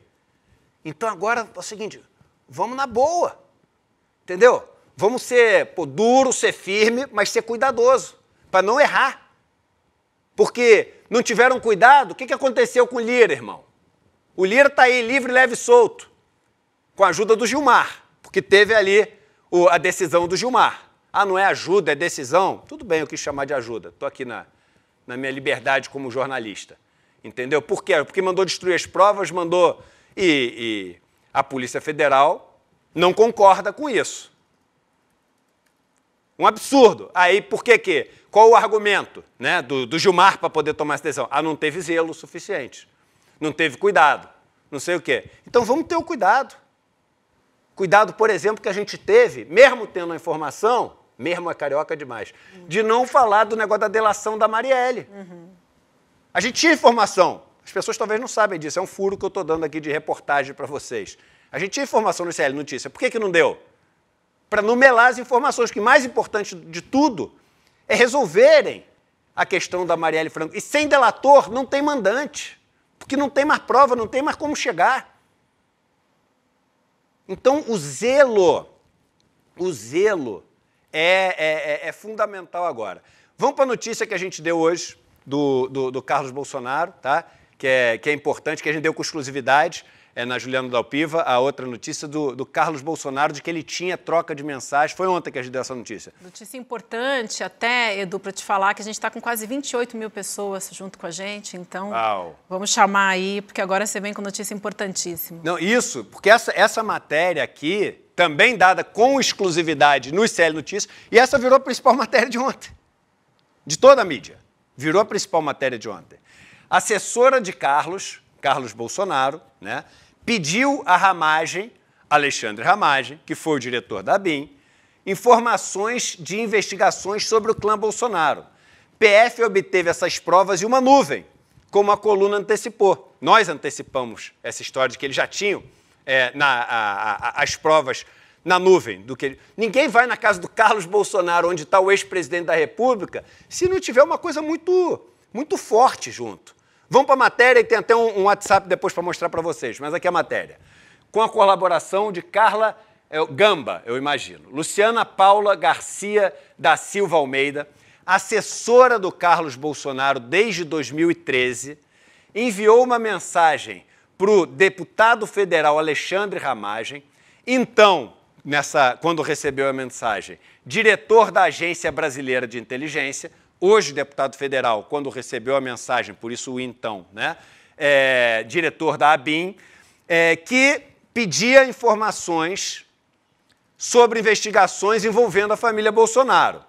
Então, agora é o seguinte: vamos na boa, entendeu? Vamos ser pô, duro, ser firme, mas ser cuidadoso para não errar. Porque não tiveram cuidado, o que, que aconteceu com o Lira, irmão? O Lira está aí livre, leve e solto, com a ajuda do Gilmar, porque teve ali o, a decisão do Gilmar. Ah, não é ajuda, é decisão? Tudo bem, eu quis chamar de ajuda, estou aqui na, na minha liberdade como jornalista. Entendeu? Por quê? Porque mandou destruir as provas, mandou. E, e a Polícia Federal não concorda com isso. Um absurdo. Aí por que quê? Qual o argumento né, do, do Gilmar para poder tomar essa decisão? Ah, não teve zelo suficiente. Não teve cuidado. Não sei o quê. Então vamos ter o cuidado. Cuidado, por exemplo, que a gente teve, mesmo tendo a informação, mesmo é carioca demais, de não falar do negócio da delação da Marielle. Uhum. A gente tinha informação. As pessoas talvez não sabem disso. É um furo que eu estou dando aqui de reportagem para vocês. A gente tinha informação no CL Notícia. Por que, que não deu? para numelar as informações, que mais importante de tudo é resolverem a questão da Marielle Franco. E sem delator não tem mandante, porque não tem mais prova, não tem mais como chegar. Então, o zelo, o zelo é, é, é, é fundamental agora. Vamos para a notícia que a gente deu hoje do, do, do Carlos Bolsonaro, tá? Que é, que é importante, que a gente deu com exclusividade é, na Juliana Dalpiva, a outra notícia do, do, Carlos Bolsonaro, de que ele tinha troca de mensagens. Foi ontem que a gente deu essa notícia. Notícia importante até, Edu, para te falar, que a gente está com quase 28 mil pessoas junto com a gente, então Uau. vamos chamar aí, porque agora você vem com notícia importantíssima. Não, isso, porque essa, essa matéria aqui, também dada com exclusividade no ICL Notícias, e essa virou a principal (laughs) matéria de ontem. De toda a mídia. Virou a principal matéria de ontem. Assessora de Carlos, Carlos Bolsonaro, né? pediu a Ramagem, Alexandre Ramagem, que foi o diretor da BIM, informações de investigações sobre o clã Bolsonaro. PF obteve essas provas em uma nuvem, como a coluna antecipou. Nós antecipamos essa história de que eles já tinham é, na, a, a, as provas na nuvem do que ele... ninguém vai na casa do Carlos Bolsonaro onde está o ex-presidente da República se não tiver uma coisa muito muito forte junto Vamos para a matéria, que tem até um, um WhatsApp depois para mostrar para vocês, mas aqui é a matéria. Com a colaboração de Carla é, Gamba, eu imagino, Luciana Paula Garcia da Silva Almeida, assessora do Carlos Bolsonaro desde 2013, enviou uma mensagem para o deputado federal Alexandre Ramagem, então, nessa, quando recebeu a mensagem, diretor da Agência Brasileira de Inteligência, hoje deputado federal, quando recebeu a mensagem, por isso o então, né, é, diretor da ABIN, é, que pedia informações sobre investigações envolvendo a família Bolsonaro.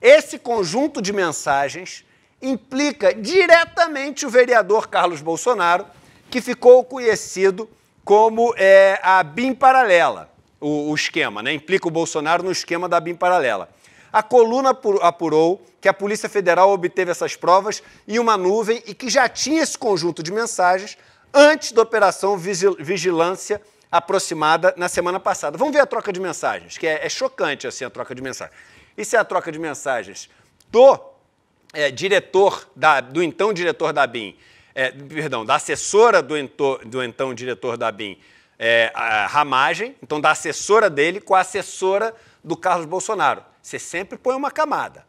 Esse conjunto de mensagens implica diretamente o vereador Carlos Bolsonaro, que ficou conhecido como é, a BIM paralela, o, o esquema, né? implica o Bolsonaro no esquema da BIM paralela. A coluna apurou que a Polícia Federal obteve essas provas em uma nuvem e que já tinha esse conjunto de mensagens antes da Operação Vigilância Aproximada na semana passada. Vamos ver a troca de mensagens, que é, é chocante assim a troca de mensagens. Isso é a troca de mensagens do é, diretor, da, do então diretor da BIM, é, perdão, da assessora do, do então diretor da BIM, é, a Ramagem, então da assessora dele com a assessora do Carlos Bolsonaro. Você sempre põe uma camada.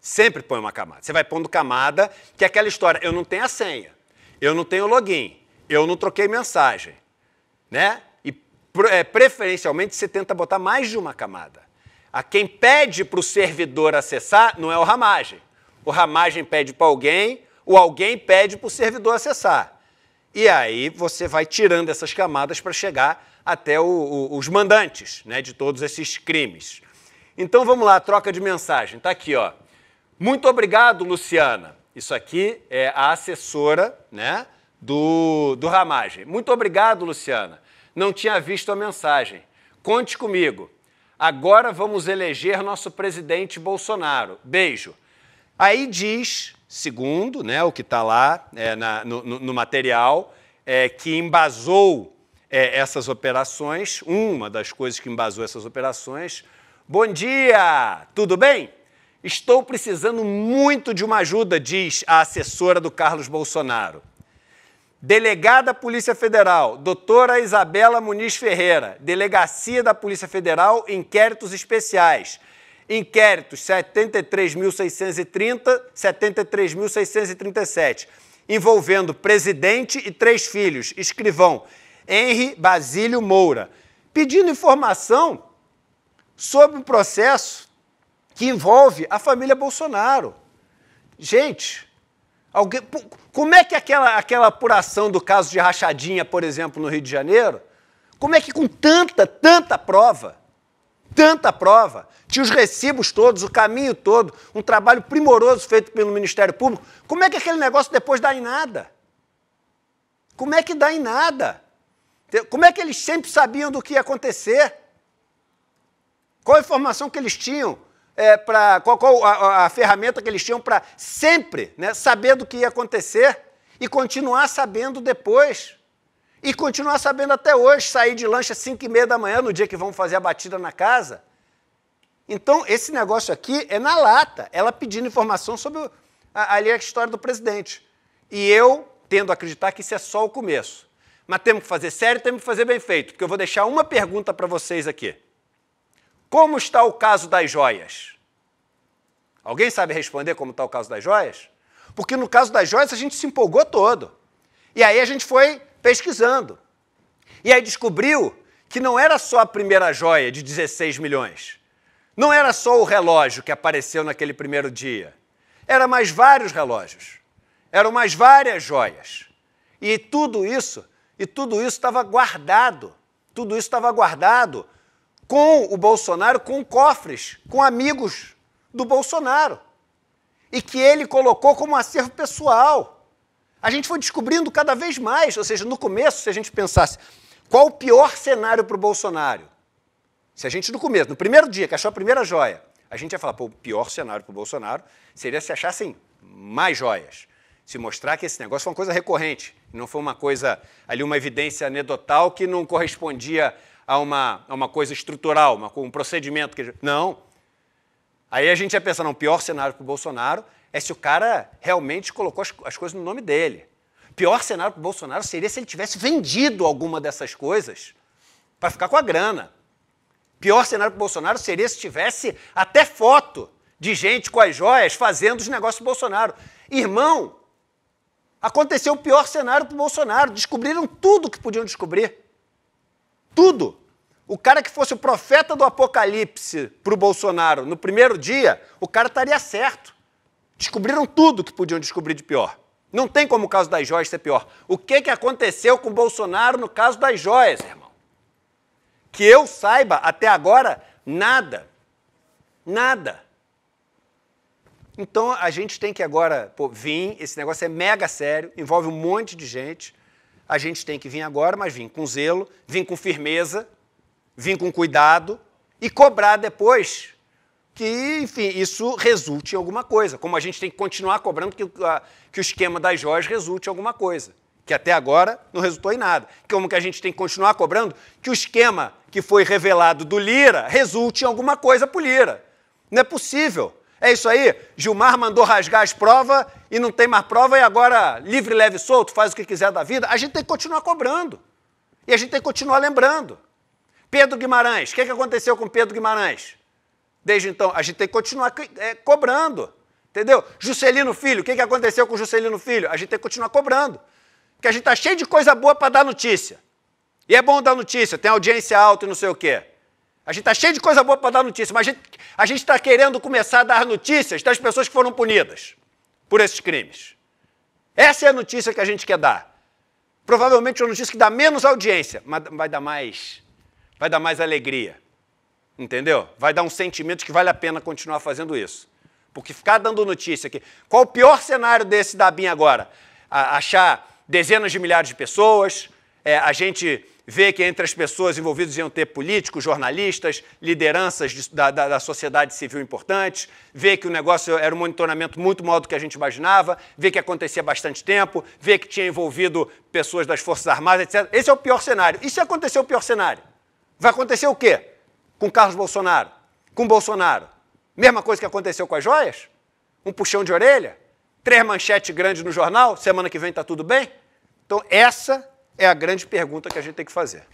Sempre põe uma camada. Você vai pondo camada, que é aquela história, eu não tenho a senha, eu não tenho login, eu não troquei mensagem, né? E é, preferencialmente você tenta botar mais de uma camada. A quem pede para o servidor acessar não é o ramagem. O ramagem pede para alguém, o alguém pede para o servidor acessar. E aí você vai tirando essas camadas para chegar até o, o, os mandantes né, de todos esses crimes. Então vamos lá, troca de mensagem. Está aqui, ó. Muito obrigado, Luciana. Isso aqui é a assessora né, do, do Ramagem. Muito obrigado, Luciana. Não tinha visto a mensagem. Conte comigo. Agora vamos eleger nosso presidente Bolsonaro. Beijo. Aí diz, segundo né, o que está lá é, na, no, no, material, é, que embasou é, essas operações, uma das coisas que embasou essas operações Bom dia, tudo bem? Estou precisando muito de uma ajuda, diz a assessora do Carlos Bolsonaro. Delegada Polícia Federal, doutora Isabela Muniz Ferreira, Delegacia da Polícia Federal, Inquéritos Especiais. Inquéritos 73.630, 73.637, envolvendo presidente e três filhos, escrivão Henry Basílio Moura, pedindo informação sobre um processo que envolve a família Bolsonaro. Gente, alguém, como é que aquela, aquela apuração do caso de Rachadinha, por exemplo, no Rio de Janeiro, como é que com tanta, tanta prova, tanta prova, tinha os recibos todos, o caminho todo, um trabalho primoroso feito pelo Ministério Público, como é que aquele negócio depois dá em nada? Como é que dá em nada? Como é que eles sempre sabiam do que ia acontecer? Qual a informação que eles tinham? É, pra, qual, qual a, a, ferramenta que eles tinham para sempre né, saber do que ia acontecer e continuar sabendo depois. E continuar sabendo até hoje, sair de lanche às 5 e meia da manhã, no dia que vão fazer a batida na casa. Então, esse negócio aqui é na lata, ela pedindo informação sobre a, ali a história do presidente. E eu tendo a acreditar que isso é só o começo. Mas temos que fazer sério, temos que fazer bem feito, porque eu vou deixar uma pergunta para vocês aqui. Como está o caso das joias? Alguém sabe responder como está o caso das joias? Porque no caso das joias a gente se empolgou todo. E aí a gente foi pesquisando. E aí descobriu que não era só a primeira joia de 16 milhões. Não era só o relógio que apareceu naquele primeiro dia. Eram mais vários relógios. Eram mais várias joias. E tudo isso, e tudo isso estava guardado. Tudo isso estava guardado com o Bolsonaro, com cofres, com amigos do Bolsonaro. E que ele colocou como acervo pessoal. A gente foi descobrindo cada vez mais, ou seja, no começo, se a gente pensasse qual o pior cenário para o Bolsonaro, se a gente no começo, no primeiro dia que achou a primeira joia, a gente ia falar, pô, o pior cenário para o Bolsonaro seria se achassem mais joias. Se mostrar que esse negócio foi uma coisa recorrente, não foi uma coisa ali, uma evidência anedotal que não correspondia a uma, a uma coisa estrutural, uma, um procedimento. Que... Não. Aí a gente ia pensar, não, o pior cenário para o Bolsonaro é se o cara realmente colocou as, as coisas no nome dele. O pior cenário para o Bolsonaro seria se ele tivesse vendido alguma dessas coisas para ficar com a grana. O pior cenário para o Bolsonaro seria se tivesse até foto de gente com as joias fazendo os negócios do Bolsonaro. Irmão, aconteceu o pior cenário para o Bolsonaro. Descobriram tudo o que podiam descobrir. Tudo. O cara que fosse o profeta do apocalipse para o Bolsonaro no primeiro dia, o cara estaria certo. Descobriram tudo que podiam descobrir de pior. Não tem como o caso das joias ser pior. O que, que aconteceu com o Bolsonaro no caso das joias, irmão? Que eu saiba, até agora, nada. Nada. Então a gente tem que agora pô, vir, esse negócio é mega sério, envolve um monte de gente a gente tem que vir agora, mas vir com zelo, vir com firmeza, vir com cuidado e cobrar depois que, enfim, isso resulte em alguma coisa. Como a gente tem que continuar cobrando que, a, que o esquema das joias resulte em alguma coisa, que até agora não resultou em nada. Como que a gente tem que continuar cobrando que o esquema que foi revelado do Lira resulte em alguma coisa para o Lira. Não é possível. É isso aí? Gilmar mandou rasgar as provas e não tem mais prova e agora livre, leve, solto, faz o que quiser da vida. A gente tem que continuar cobrando. E a gente tem que continuar lembrando. Pedro Guimarães, o que, que aconteceu com Pedro Guimarães? Desde então, a gente tem que continuar é, cobrando. Entendeu? Juscelino Filho, o que, que aconteceu com Juscelino Filho? A gente tem que continuar cobrando. Porque a gente está cheio de coisa boa para dar notícia. E é bom dar notícia, tem audiência alta e não sei o quê. A gente está cheio de coisa boa para dar notícia, mas a gente está querendo começar a dar notícias das pessoas que foram punidas por esses crimes. Essa é a notícia que a gente quer dar. Provavelmente é uma notícia que dá menos audiência, mas vai dar mais. Vai dar mais alegria. Entendeu? Vai dar um sentimento que vale a pena continuar fazendo isso. Porque ficar dando notícia aqui. Qual o pior cenário desse da BIM agora? A, achar dezenas de milhares de pessoas, é, a gente vê que entre as pessoas envolvidas iam ter políticos, jornalistas, lideranças de, da, da, da, sociedade civil importantes, vê que o negócio era um monitoramento muito maior do que a gente imaginava, vê que acontecia bastante tempo, vê que tinha envolvido pessoas das Forças Armadas, etc. Esse é o pior cenário. E se acontecer o pior cenário? Vai acontecer o quê? Com Carlos Bolsonaro? Com Bolsonaro? Mesma coisa que aconteceu com as joias? Um puxão de orelha? Três manchetes grandes no jornal? Semana que vem está tudo bem? Então, essa é a grande pergunta que a gente tem que fazer.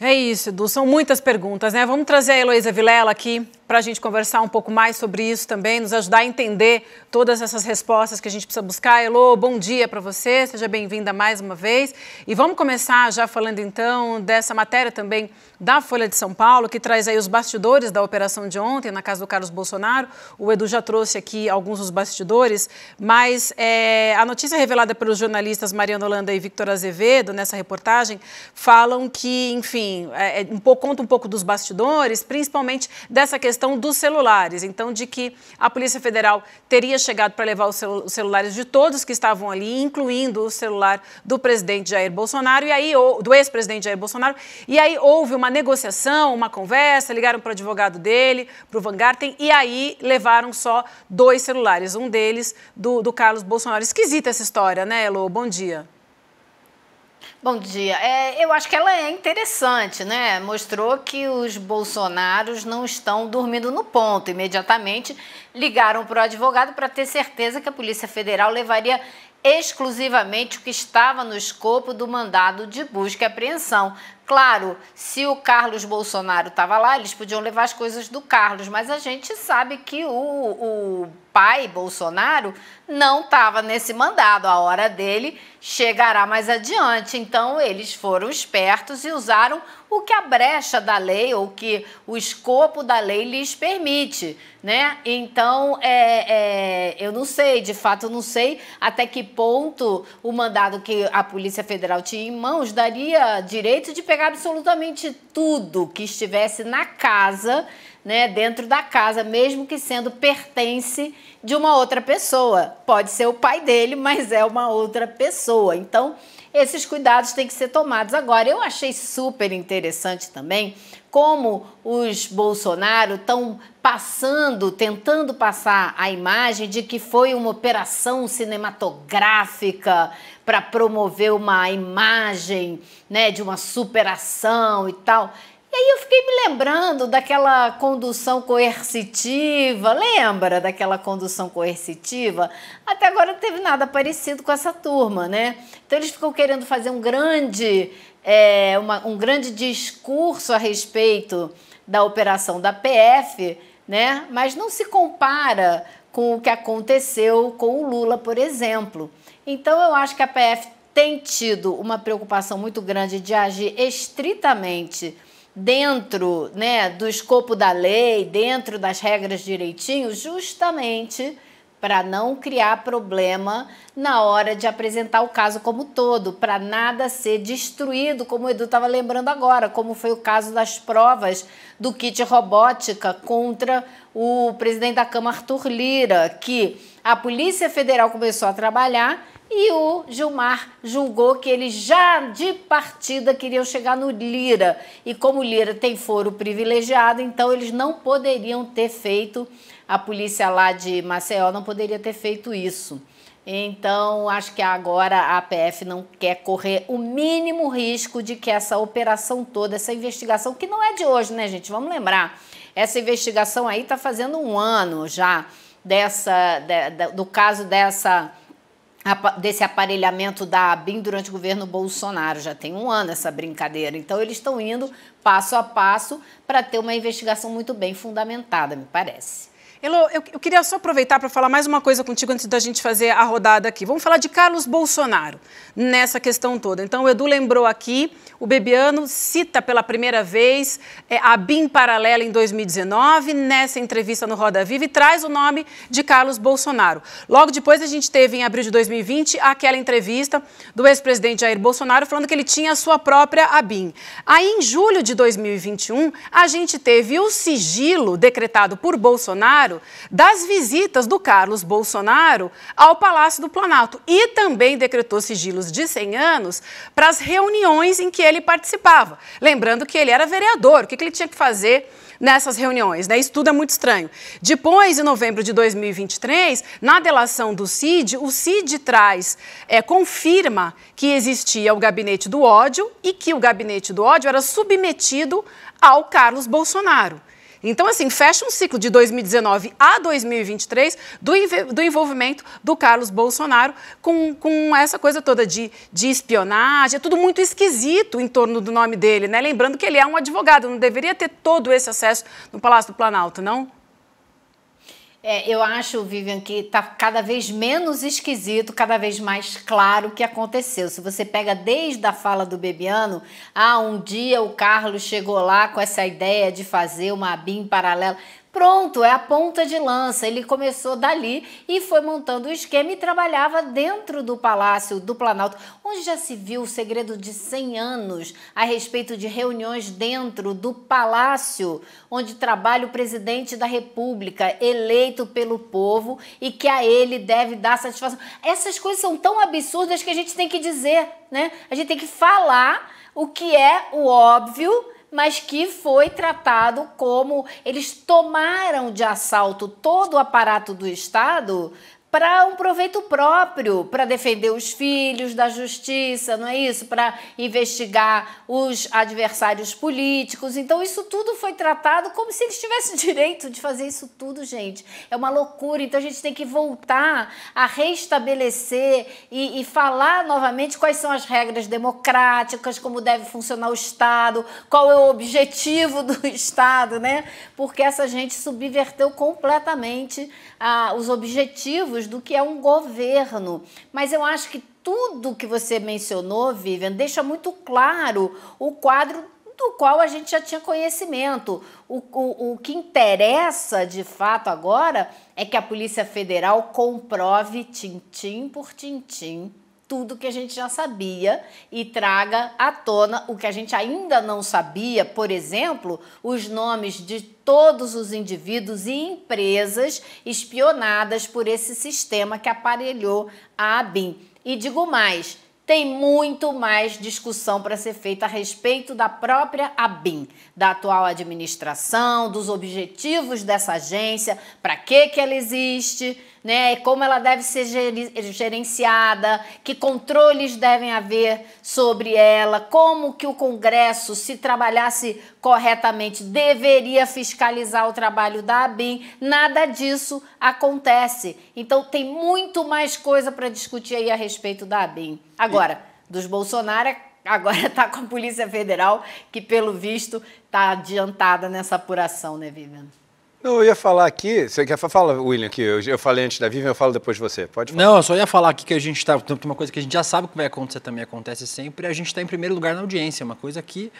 É isso, Edu. São muitas perguntas, né? Vamos trazer a Heloísa Vilela aqui, para a gente conversar um pouco mais sobre isso também, nos ajudar a entender todas essas respostas que a gente precisa buscar. Elô, bom dia para você, seja bem-vinda mais uma vez. E vamos começar já falando então dessa matéria também da Folha de São Paulo, que traz aí os bastidores da operação de ontem na casa do Carlos Bolsonaro. O Edu já trouxe aqui alguns dos bastidores, mas é, a notícia revelada pelos jornalistas Mariana Holanda e Victor Azevedo nessa reportagem falam que, enfim, é, é, um pouco, conta um pouco dos bastidores, principalmente dessa questão questão dos celulares, então de que a Polícia Federal teria chegado para levar os, celulares de todos que estavam ali, incluindo o celular do presidente Jair Bolsonaro e aí do ex-presidente Jair Bolsonaro. E aí houve uma negociação, uma conversa, ligaram para o advogado dele, para o Van Garten, e aí levaram só dois celulares, um deles do, do Carlos Bolsonaro. Esquisita essa história, né, Elo? Bom dia. Bom dia. É, eu acho que ela é interessante, né? Mostrou que os bolsonaros não estão dormindo no ponto. Imediatamente ligaram para o advogado para ter certeza que a Polícia Federal levaria exclusivamente o que estava no escopo do mandado de busca e apreensão. Claro, se o Carlos Bolsonaro estava lá, eles podiam levar as coisas do Carlos, mas a gente sabe que o, o pai Bolsonaro não estava nesse mandado. A hora dele chegará mais adiante. Então, eles foram espertos e usaram o que a brecha da lei ou que o escopo da lei lhes permite, né? Então, é, é, eu não sei, de fato, não sei até que ponto o mandado que a Polícia Federal tinha em mãos daria direito de pegar absolutamente tudo que estivesse na casa né, dentro da casa, mesmo que sendo pertence de uma outra pessoa. Pode ser o pai dele, mas é uma outra pessoa. Então, esses cuidados têm que ser tomados agora. Eu achei super interessante também como os Bolsonaro estão passando, tentando passar a imagem de que foi uma operação cinematográfica para promover uma imagem, né, de uma superação e tal. E aí eu fiquei me lembrando daquela condução coercitiva, lembra daquela condução coercitiva? Até agora não teve nada parecido com essa turma, né? Então eles ficam querendo fazer um grande, é, uma, um grande discurso a respeito da operação da PF, né? Mas não se compara com o que aconteceu com o Lula, por exemplo. Então eu acho que a PF tem tido uma preocupação muito grande de agir estritamente dentro né, do escopo da lei, dentro das regras direitinho, justamente para não criar problema na hora de apresentar o caso como todo, para nada ser destruído, como o Edu estava lembrando agora, como foi o caso das provas do kit robótica contra o presidente da Câmara, Arthur Lira, que a Polícia Federal começou a trabalhar e o Gilmar julgou que eles já de partida queriam chegar no Lira. E como o Lira tem foro privilegiado, então eles não poderiam ter feito, a polícia lá de Maceió não poderia ter feito isso. Então, acho que agora a PF não quer correr o mínimo risco de que essa operação toda, essa investigação, que não é de hoje, né, gente? Vamos lembrar. Essa investigação aí está fazendo um ano já dessa, de, de, do caso dessa desse aparelhamento da ABIN durante o governo Bolsonaro. Já tem um ano essa brincadeira. Então, eles estão indo passo a passo para ter uma investigação muito bem fundamentada, me parece. Elô, eu, eu queria só aproveitar para falar mais uma coisa contigo antes da gente fazer a rodada aqui. Vamos falar de Carlos Bolsonaro nessa questão toda. Então, o Edu lembrou aqui, o Bebiano cita pela primeira vez é, a BIM Paralela em 2019, nessa entrevista no Roda Viva, e traz o nome de Carlos Bolsonaro. Logo depois, a gente teve, em abril de 2020, aquela entrevista do ex-presidente Jair Bolsonaro falando que ele tinha a sua própria ABIM. Aí, em julho de 2021, a gente teve o sigilo decretado por Bolsonaro Bolsonaro das visitas do Carlos Bolsonaro ao Palácio do Planalto e também decretou sigilos de 100 anos para as reuniões em que ele participava. Lembrando que ele era vereador, o que, que ele tinha que fazer? nessas reuniões, né? Isso tudo é muito estranho. Depois, em novembro de 2023, na delação do CID, o CID traz, é, confirma que existia o gabinete do ódio e que o gabinete do ódio era submetido ao Carlos Bolsonaro. Então, assim, fecha um ciclo de 2019 a 2023 do, do envolvimento do Carlos Bolsonaro com, com essa coisa toda de, de espionagem. É tudo muito esquisito em torno do nome dele, né? Lembrando que ele é um advogado, não deveria ter todo esse acesso no Palácio do Planalto, não? É, eu acho, Vivian, que está cada vez menos esquisito, cada vez mais claro o que aconteceu. Se você pega desde a fala do Bebiano, ah, um dia o Carlos chegou lá com essa ideia de fazer uma BIM paralela pronto, é a ponta de lança. Ele começou dali e foi montando o esquema e trabalhava dentro do Palácio do Planalto, onde já se viu o segredo de 100 anos a respeito de reuniões dentro do Palácio, onde trabalha o presidente da República, eleito pelo povo e que a ele deve dar satisfação. Essas coisas são tão absurdas que a gente tem que dizer, né? A gente tem que falar o que é o óbvio mas que foi tratado como eles tomaram de assalto todo o aparato do Estado para um proveito próprio, para defender os filhos da justiça, não é isso? Para investigar os adversários políticos. Então, isso tudo foi tratado como se eles tivessem (laughs) direito de fazer isso tudo, gente. É uma loucura. Então, a gente tem que voltar a restabelecer e, e falar novamente quais são as regras democráticas, como deve funcionar o Estado, qual é o objetivo do (laughs) Estado, né? Porque essa gente subverteu completamente ah, os objetivos do que é um governo. Mas eu acho que tudo que você mencionou, Vivian, deixa muito claro o quadro do qual a gente já tinha conhecimento. O, o, o que interessa de fato agora é que a Polícia Federal comprove tintim por tintim tudo que a gente já sabia e traga à tona o que a gente ainda não sabia, por exemplo, os nomes de todos os indivíduos e empresas espionadas por esse sistema que aparelhou a ABIN. E digo mais, tem muito mais discussão para ser feita a respeito da própria ABIN, da atual administração, dos objetivos dessa agência, para que, que ela existe, né? Como ela deve ser gerenciada, que controles devem haver sobre ela, como que o Congresso, se trabalhasse corretamente, deveria fiscalizar o trabalho da ABIN. Nada disso acontece. Então tem muito mais coisa para discutir aí a respeito da ABIN. Agora, dos Bolsonaro agora está com a Polícia Federal, que pelo visto está adiantada nessa apuração, né, Viviane? Não, eu ia falar aqui. Você quer falar, William, que eu, eu falei antes da Vivian, eu falo depois de você. Pode falar. Não, eu só ia falar aqui que a gente está. Tem Uma coisa que a gente já sabe que vai acontecer também acontece sempre. A gente está em primeiro lugar na audiência. Uma coisa que.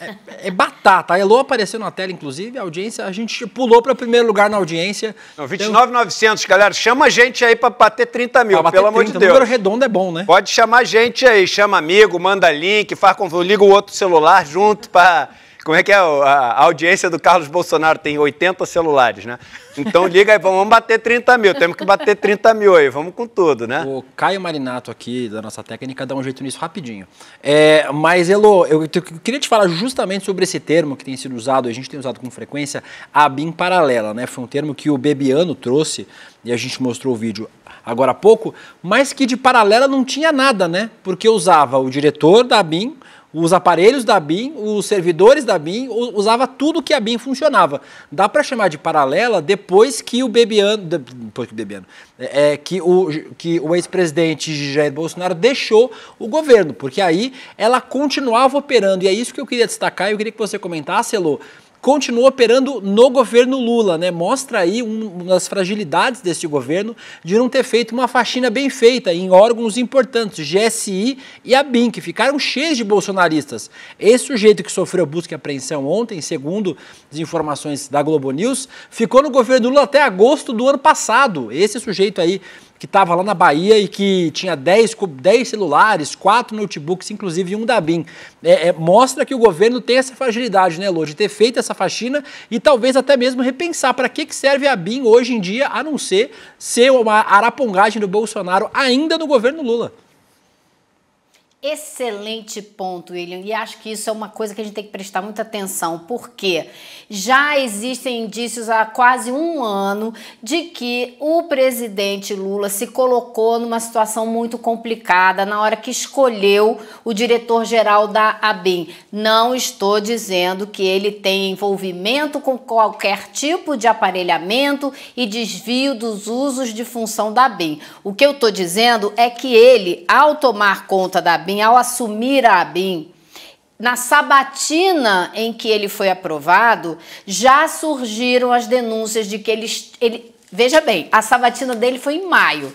é, é, batata. A apareceu na tela, inclusive, a audiência, a gente pulou para primeiro lugar na audiência. 29,900, então... galera. Chama a gente aí para bater 30 mil, bater pelo 30, amor de Deus. O número redondo é bom, né? Pode chamar a gente aí. Chama amigo, manda link, faz, liga o outro celular junto para como é que é? A audiência do Carlos Bolsonaro tem 80 celulares, né? Então liga aí, vamos bater 30 mil, temos que bater 30 mil aí, vamos com tudo, né? O Caio Marinato aqui, da nossa técnica, dá um jeito nisso rapidinho. É, mas, Elo, eu, eu queria te falar justamente sobre esse termo que tem sido usado, a gente tem usado com frequência, a BIM paralela, né? Foi um termo que o Bebiano trouxe e a gente mostrou o vídeo agora há pouco, mas que de paralela não tinha nada, né? Porque usava o diretor da BIM os aparelhos da BIM, os servidores da BIM, usava tudo que a BIM funcionava. Dá para chamar de paralela depois que o Bebiano, depois que o Bebiano, é, é, que o, que o ex-presidente Jair Bolsonaro deixou o governo, porque aí ela continuava operando. E é isso que eu queria destacar e eu queria que você comentasse, Elô, continua operando no governo Lula, né? Mostra aí uma das fragilidades deste governo de não ter feito uma faxina bem feita em órgãos importantes, GSI e a BIM, que ficaram cheios de bolsonaristas. Esse sujeito que sofreu busca e apreensão ontem, segundo as informações da Globo News, ficou no governo Lula até agosto do ano passado. Esse sujeito aí que estava lá na Bahia e que tinha 10, 10 celulares, 4 notebooks, inclusive um da BIM. É, é, mostra que o governo tem essa fragilidade, né, Lô, de ter feito essa faxina e talvez até mesmo repensar para que, que serve a BIM hoje em dia, a não ser ser uma arapongagem do Bolsonaro ainda no governo Lula. Excelente ponto, William. E acho que isso é uma coisa que a gente tem que prestar muita atenção, porque já existem indícios há quase um ano de que o presidente Lula se colocou numa situação muito complicada na hora que escolheu o diretor-geral da ABIN. Não estou dizendo que ele tem envolvimento com qualquer tipo de aparelhamento e desvio dos usos de função da ABIN. O que eu estou dizendo é que ele, ao tomar conta da ABIN, ao assumir a ABIN, na sabatina em que ele foi aprovado, já surgiram as denúncias de que ele, ele veja bem, a sabatina dele foi em maio.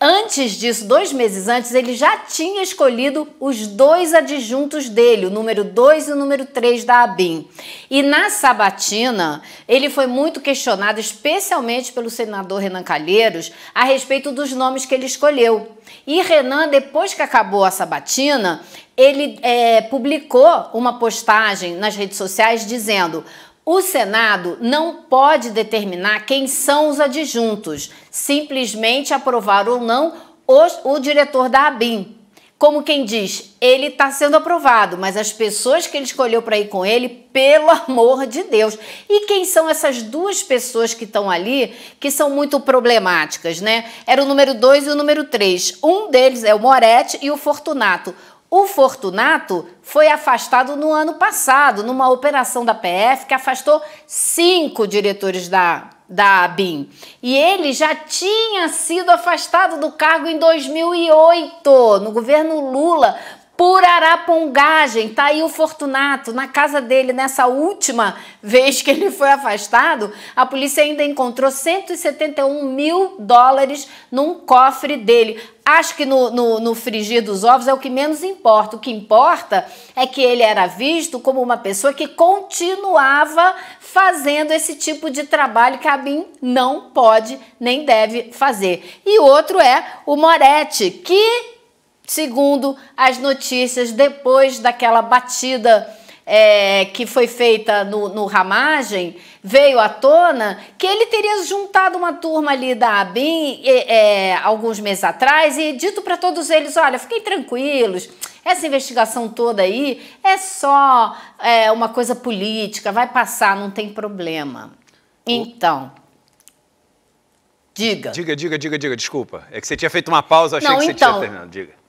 Antes disso, dois meses antes, ele já tinha escolhido os dois adjuntos dele, o número 2 e o número 3 da ABIN. E na sabatina, ele foi muito questionado, especialmente pelo senador Renan Calheiros, a respeito dos nomes que ele escolheu. E Renan, depois que acabou a sabatina, ele é, publicou uma postagem nas redes sociais dizendo: o Senado não pode determinar quem são os adjuntos, simplesmente aprovar ou não os, o diretor da ABIM. Como quem diz, ele está sendo aprovado, mas as pessoas que ele escolheu para ir com ele, pelo amor de Deus. E quem são essas duas pessoas que estão ali, que são muito problemáticas, né? Era o número 2 e o número 3. Um deles é o Moretti e o Fortunato. O Fortunato foi afastado no ano passado, numa operação da PF que afastou cinco diretores da, da ABIN. E ele já tinha sido afastado do cargo em 2008, no governo Lula, por arapongagem. Tá aí o Fortunato na casa dele nessa última vez que ele foi afastado. A polícia ainda encontrou 171 mil dólares num cofre dele. Acho que no, no, no, frigir dos ovos é o que menos importa. O que importa é que ele era visto como uma pessoa que continuava fazendo esse tipo de trabalho que a BIM não pode nem deve fazer. E outro é o Moretti, que, segundo as notícias, depois daquela batida é, que foi feita no, no, Ramagem veio à tona que ele teria juntado uma turma ali da ABIN é, alguns meses atrás e dito para todos eles: olha, fiquem tranquilos, essa investigação toda aí é só é, uma coisa política, vai passar, não tem problema. Então. Diga. Diga, diga, diga, diga, desculpa. É que você tinha feito uma pausa, achei não, que você então, tinha terminado. Diga.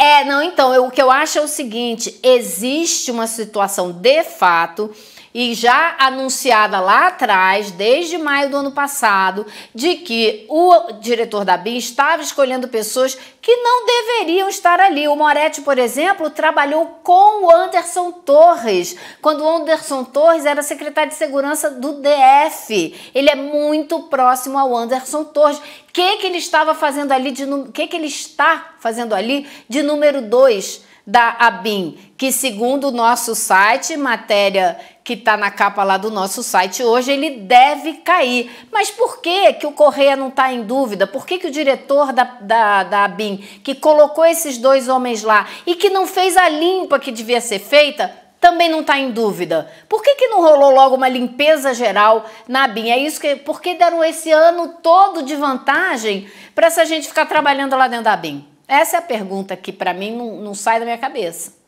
É, não, então, eu, o que eu acho é o seguinte: existe uma situação de fato e já anunciada lá atrás, desde maio do ano passado, de que o diretor da BIM estava escolhendo pessoas que não deveriam estar ali. O Moretti, por exemplo, trabalhou com o Anderson Torres, quando o Anderson Torres era secretário de segurança do DF. Ele é muito próximo ao Anderson Torres. O que, que ele estava fazendo ali de o que, que ele está fazendo ali de número 2 da ABIN, que segundo o nosso site, matéria que está na capa lá do nosso site hoje, ele deve cair. Mas por que, que o Correia não está em dúvida? Por que, que o diretor da, da, da ABIN, que colocou esses dois homens lá e que não fez a limpa que devia ser feita, também não está em dúvida. Por que, que não rolou logo uma limpeza geral na BIM? É isso que. Por que deram esse ano todo de vantagem para essa gente ficar trabalhando lá dentro da BIM? Essa é a pergunta que, para mim, não, não sai da minha cabeça.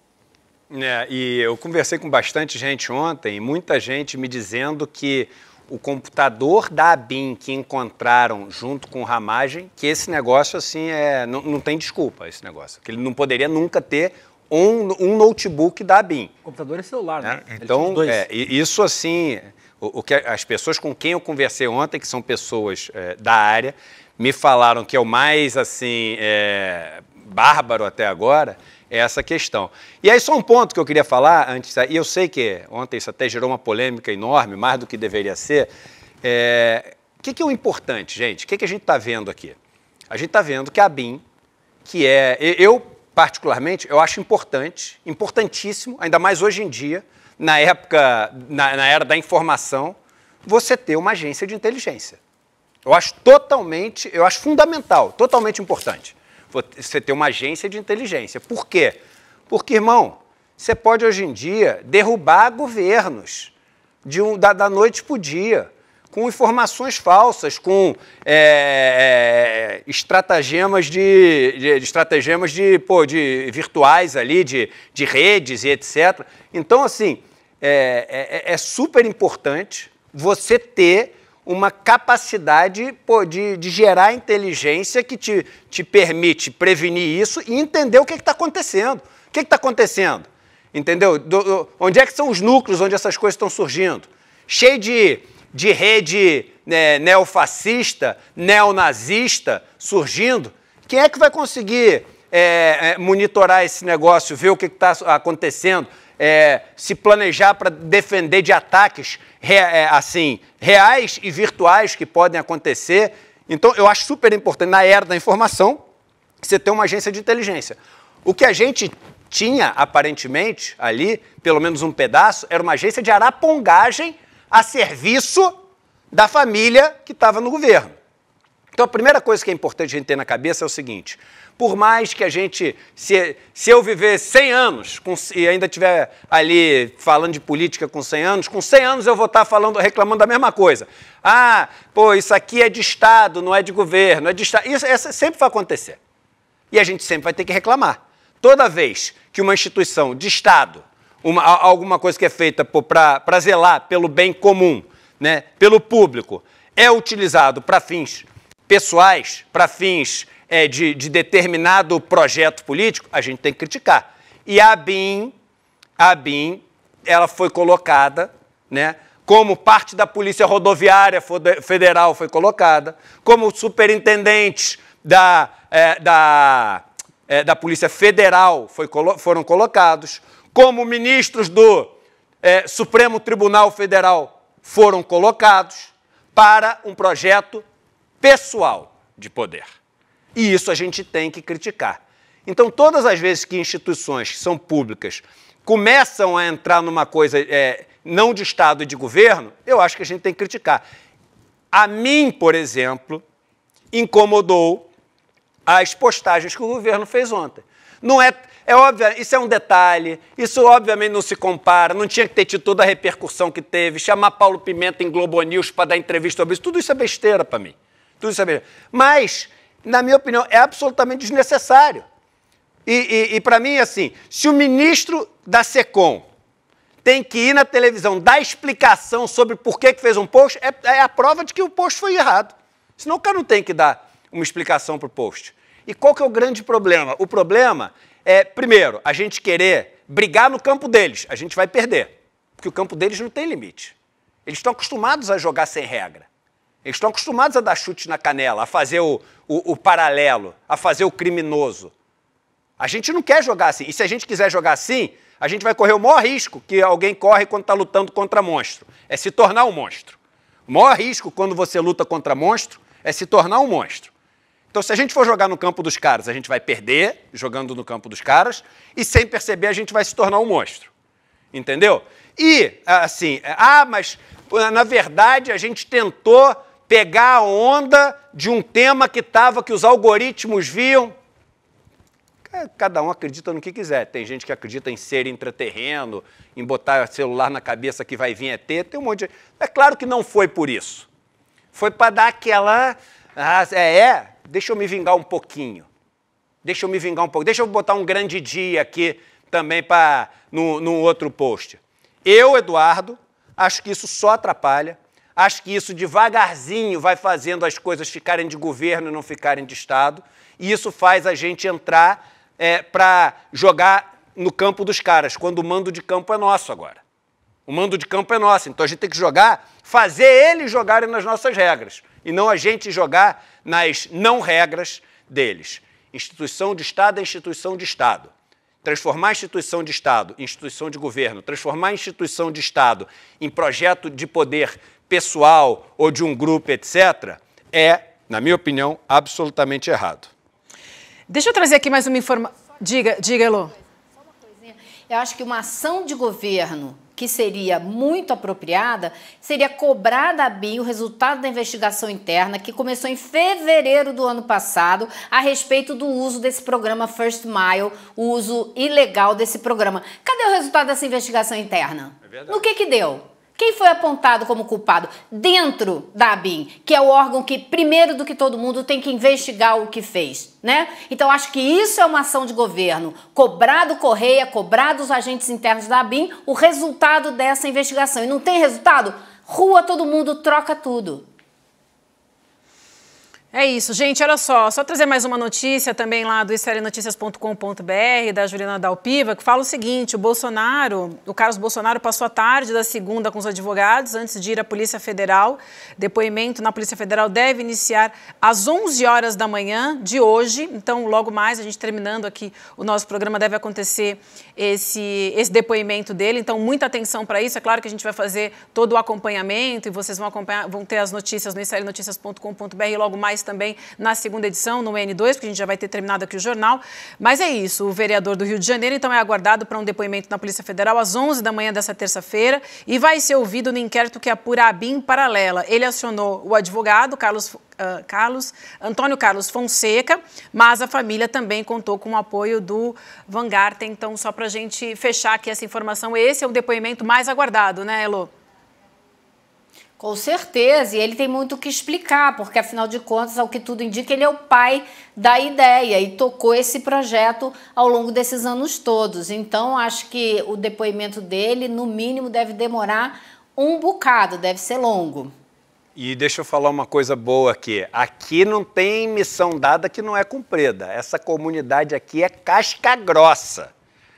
É, e eu conversei com bastante gente ontem, muita gente me dizendo que o computador da ABIN que encontraram junto com ramagem, que esse negócio assim é, não, não tem desculpa esse negócio, que ele não poderia nunca ter um, um notebook da ABIN. computador e celular, né? né? Então, é, isso assim, o, o, que as pessoas com quem eu conversei ontem, que são pessoas é, da área, me falaram que é o mais assim é, bárbaro até agora essa questão. E aí só um ponto que eu queria falar antes, tá? e eu sei que ontem isso até gerou uma polêmica enorme, mais do que deveria ser. É, o que, que, é o importante, gente? O que, que a gente está vendo aqui? A gente está vendo que a BIM, que é, eu particularmente, eu acho importante, importantíssimo, ainda mais hoje em dia, na época, na, na era da informação, você ter uma agência de inteligência. Eu acho totalmente, eu acho fundamental, totalmente importante você ter uma agência de inteligência. Por quê? Porque, irmão, você pode hoje em dia derrubar governos de um, da, da noite para o dia, com informações falsas, com é, é estratagemas de, de, estratagemas de, pô, de virtuais ali, de, de redes e etc. Então, assim, é, é, é super importante você ter uma capacidade pô, de, de, gerar inteligência que te, te permite prevenir isso e entender o que é está acontecendo. O que é está acontecendo? Entendeu? Do, do, onde é que são os núcleos onde essas coisas estão surgindo? Cheio de, de rede né, neofascista, neonazista surgindo. Quem é que vai conseguir é, é monitorar esse negócio, ver o que é está acontecendo, é, se planejar para defender de ataques é, assim reais e virtuais que podem acontecer. Então, eu acho super importante, na era da informação, você ter uma agência de inteligência. O que a gente tinha, aparentemente, ali, pelo menos um pedaço, era uma agência de arapongagem a serviço da família que estava no governo. Então, a primeira coisa que é importante a gente ter na cabeça é o seguinte: por mais que a gente, se, se eu viver 100 anos com, e ainda estiver ali falando de política com 100 anos, com 100 anos eu vou estar tá falando, reclamando da mesma coisa. Ah, pô, isso aqui é de Estado, não é de governo, é de Estado. Isso, isso sempre vai acontecer. E a gente sempre vai ter que reclamar. Toda vez que uma instituição de Estado, uma, alguma coisa que é feita para zelar pelo bem comum, né, pelo público, é utilizado para fins pessoais, para fins é, de, de, determinado projeto político, a gente tem que criticar. E a BIM, a BIM, ela foi colocada, né? Como parte da Polícia Rodoviária Federal foi colocada, como superintendentes da, é, da, é, da Polícia Federal foi, foram colocados, como ministros do é, Supremo Tribunal Federal foram colocados para um projeto pessoal de poder. E isso a gente tem que criticar. Então, todas as vezes que instituições que são públicas começam a entrar numa coisa é, não de Estado e de governo, eu acho que a gente tem que criticar. A mim, por exemplo, incomodou as postagens que o governo fez ontem. Não é, é óbvio, isso é um detalhe, isso obviamente não se compara, não tinha que ter tido toda a repercussão que teve, chamar Paulo Pimenta em Globo News para dar entrevista sobre isso, tudo isso é besteira para mim. Tudo isso é besteira. Mas na minha opinião, é absolutamente desnecessário. E, e, e para mim, assim, se o ministro da SECOM tem que ir na televisão dar explicação sobre por que, que fez um post, é, é a prova de que o post foi errado. Senão o cara não tem que dar uma explicação para o post. E qual que é o grande problema? O problema é, primeiro, a gente querer brigar no campo deles. A gente vai perder, porque o campo deles não tem limite. Eles estão acostumados a jogar sem regra. Eles estão acostumados a dar chute na canela, a fazer o, o, o paralelo, a fazer o criminoso. A gente não quer jogar assim. E se a gente quiser jogar assim, a gente vai correr o maior risco que alguém corre quando está lutando contra monstro. É se tornar um monstro. O maior risco quando você luta contra monstro é se tornar um monstro. Então, se a gente for jogar no campo dos caras, a gente vai perder jogando no campo dos caras e, sem perceber, a gente vai se tornar um monstro. Entendeu? E, assim, ah, mas na verdade a gente tentou pegar a onda de um tema que estava, que os algoritmos viam. Cada um acredita no que quiser. Tem gente que acredita em ser intraterreno, em botar celular na cabeça que vai vir ET, tem um monte de. É claro que não foi por isso. Foi para dar aquela. Ah, é, é, deixa eu me vingar um pouquinho. Deixa eu me vingar um pouco. Deixa eu botar um grande dia aqui também para no, no outro post. Eu, Eduardo, acho que isso só atrapalha. Acho que isso devagarzinho vai fazendo as coisas ficarem de governo e não ficarem de Estado. E isso faz a gente entrar é, para jogar no campo dos caras, quando o mando de campo é nosso agora. O mando de campo é nosso, então a gente tem que jogar, fazer eles jogarem nas nossas regras, e não a gente jogar nas não regras deles. Instituição de Estado é instituição de Estado. Transformar a instituição de Estado em instituição de governo, transformar a instituição de Estado em projeto de poder pessoal ou de um grupo, etc., é, na minha opinião, absolutamente errado. Deixa eu trazer aqui mais uma informação. Diga, diga, Elô. Eu acho que uma ação de governo que seria muito apropriada seria cobrar da BIM o resultado da investigação interna que começou em fevereiro do ano passado a respeito do uso desse programa First Mile, o uso ilegal desse programa. Cadê o resultado dessa investigação interna? É no que que deu? Quem foi apontado como culpado? Dentro da ABIN, que é o órgão que, primeiro do que todo mundo, tem que investigar o que fez. Né? Então, acho que isso é uma ação de governo. Cobrado Correia, cobrado os agentes internos da ABIN o resultado dessa investigação. E não tem resultado? Rua todo mundo, troca tudo. É isso, gente. Olha só, só trazer mais uma notícia também lá do israelenoticias.com.br, da Juliana Dalpiva, que fala o seguinte: o Bolsonaro, o Carlos Bolsonaro passou a tarde da segunda com os advogados antes de ir à Polícia Federal. Depoimento na Polícia Federal deve iniciar às 11 horas da manhã de hoje. Então, logo mais, a gente terminando aqui o nosso programa, deve acontecer esse, esse depoimento dele. Então, muita atenção para isso. É claro que a gente vai fazer todo o acompanhamento e vocês vão, acompanhar, vão ter as notícias no israelenoticias.com.br logo mais também na segunda edição, no N2, porque a gente já vai ter terminado aqui o jornal. Mas é isso, o vereador do Rio de Janeiro, então, é aguardado para um depoimento na Polícia Federal às 11 da manhã dessa terça-feira e vai ser ouvido no inquérito que apura a BIM paralela. Ele acionou o advogado, Carlos ah, Carlos, Antônio Carlos Fonseca, mas a família também contou com o apoio do Vanguarda. Então, só para a gente fechar aqui essa informação, esse é o depoimento mais aguardado, né, Elo? Com certeza, e ele tem muito o que explicar, porque afinal de contas, ao que tudo indica, ele é o pai da ideia e tocou esse projeto ao longo desses anos todos. Então, acho que o depoimento dele, no mínimo, deve demorar um bocado, deve ser longo. E deixa eu falar uma coisa boa aqui. Aqui não tem missão dada que não é cumprida. Essa comunidade aqui é casca grossa.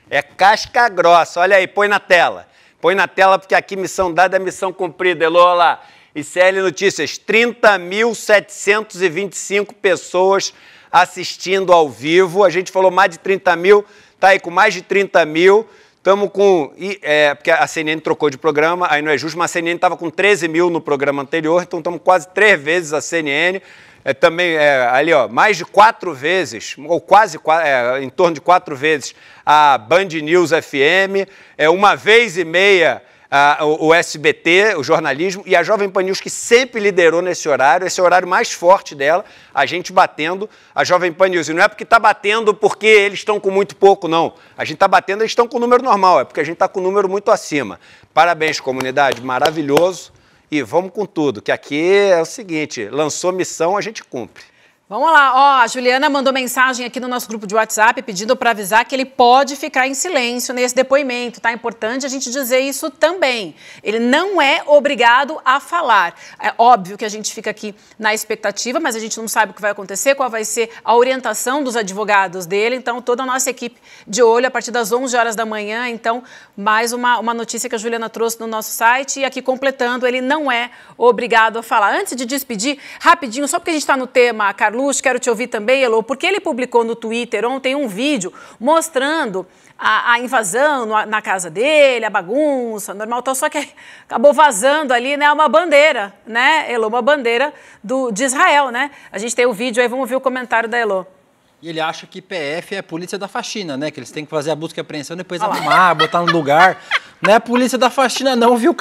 É casca grossa. Olha aí, põe na tela. Põe na tela, porque aqui missão dada é missão cumprida. Elola, ICL Notícias, 30.725 pessoas assistindo ao vivo. A gente falou mais de 30 mil, tá aí com mais de 30 mil. Estamos com. É, porque a CNN trocou de programa, aí não é justo, mas a CNN estava com 13 mil no programa anterior, então estamos quase três vezes a CNN é, também é, ali, ó, mais de quatro vezes, ou quase é, em torno de quatro vezes, a Band News FM, é, uma vez e meia a, o, o SBT, o jornalismo, e a Jovem Pan News, que sempre liderou nesse horário, esse é horário mais forte dela, a gente batendo a Jovem Pan News. E não é porque está batendo porque eles estão com muito pouco, não. A gente está batendo, eles estão com o número normal, é porque a gente está com o número muito acima. Parabéns, comunidade, maravilhoso e vamos com tudo, que aqui é o seguinte: lançou missão, a gente cumpre. Vamos lá, ó, a Juliana mandou mensagem aqui no nosso grupo de WhatsApp pedindo para avisar que ele pode ficar em silêncio nesse depoimento, tá? É importante a gente dizer isso também. Ele não é obrigado a falar. É óbvio que a gente fica aqui na expectativa, mas a gente não sabe o que vai acontecer, qual vai ser a orientação dos advogados dele, então toda a nossa equipe de olho a partir das 11 horas da manhã, então mais uma, uma notícia que a Juliana trouxe no nosso site e aqui completando, ele não é obrigado a falar. Antes de despedir, rapidinho, só porque a gente está no tema, Carlos, Carluxo, quero te ouvir também, Elô, porque ele publicou no Twitter ontem um vídeo mostrando a, a invasão na, na, casa dele, a bagunça, normal, então, só que acabou vazando ali, né, uma bandeira, né, Elô, uma bandeira do, de Israel, né? A gente tem o vídeo aí, vamos ver o comentário da Elô. E ele acha que PF é polícia da faxina, né? Que eles têm que fazer a busca e apreensão, depois ah arrumar, (laughs) botar no lugar. Não é polícia da faxina, não, viu,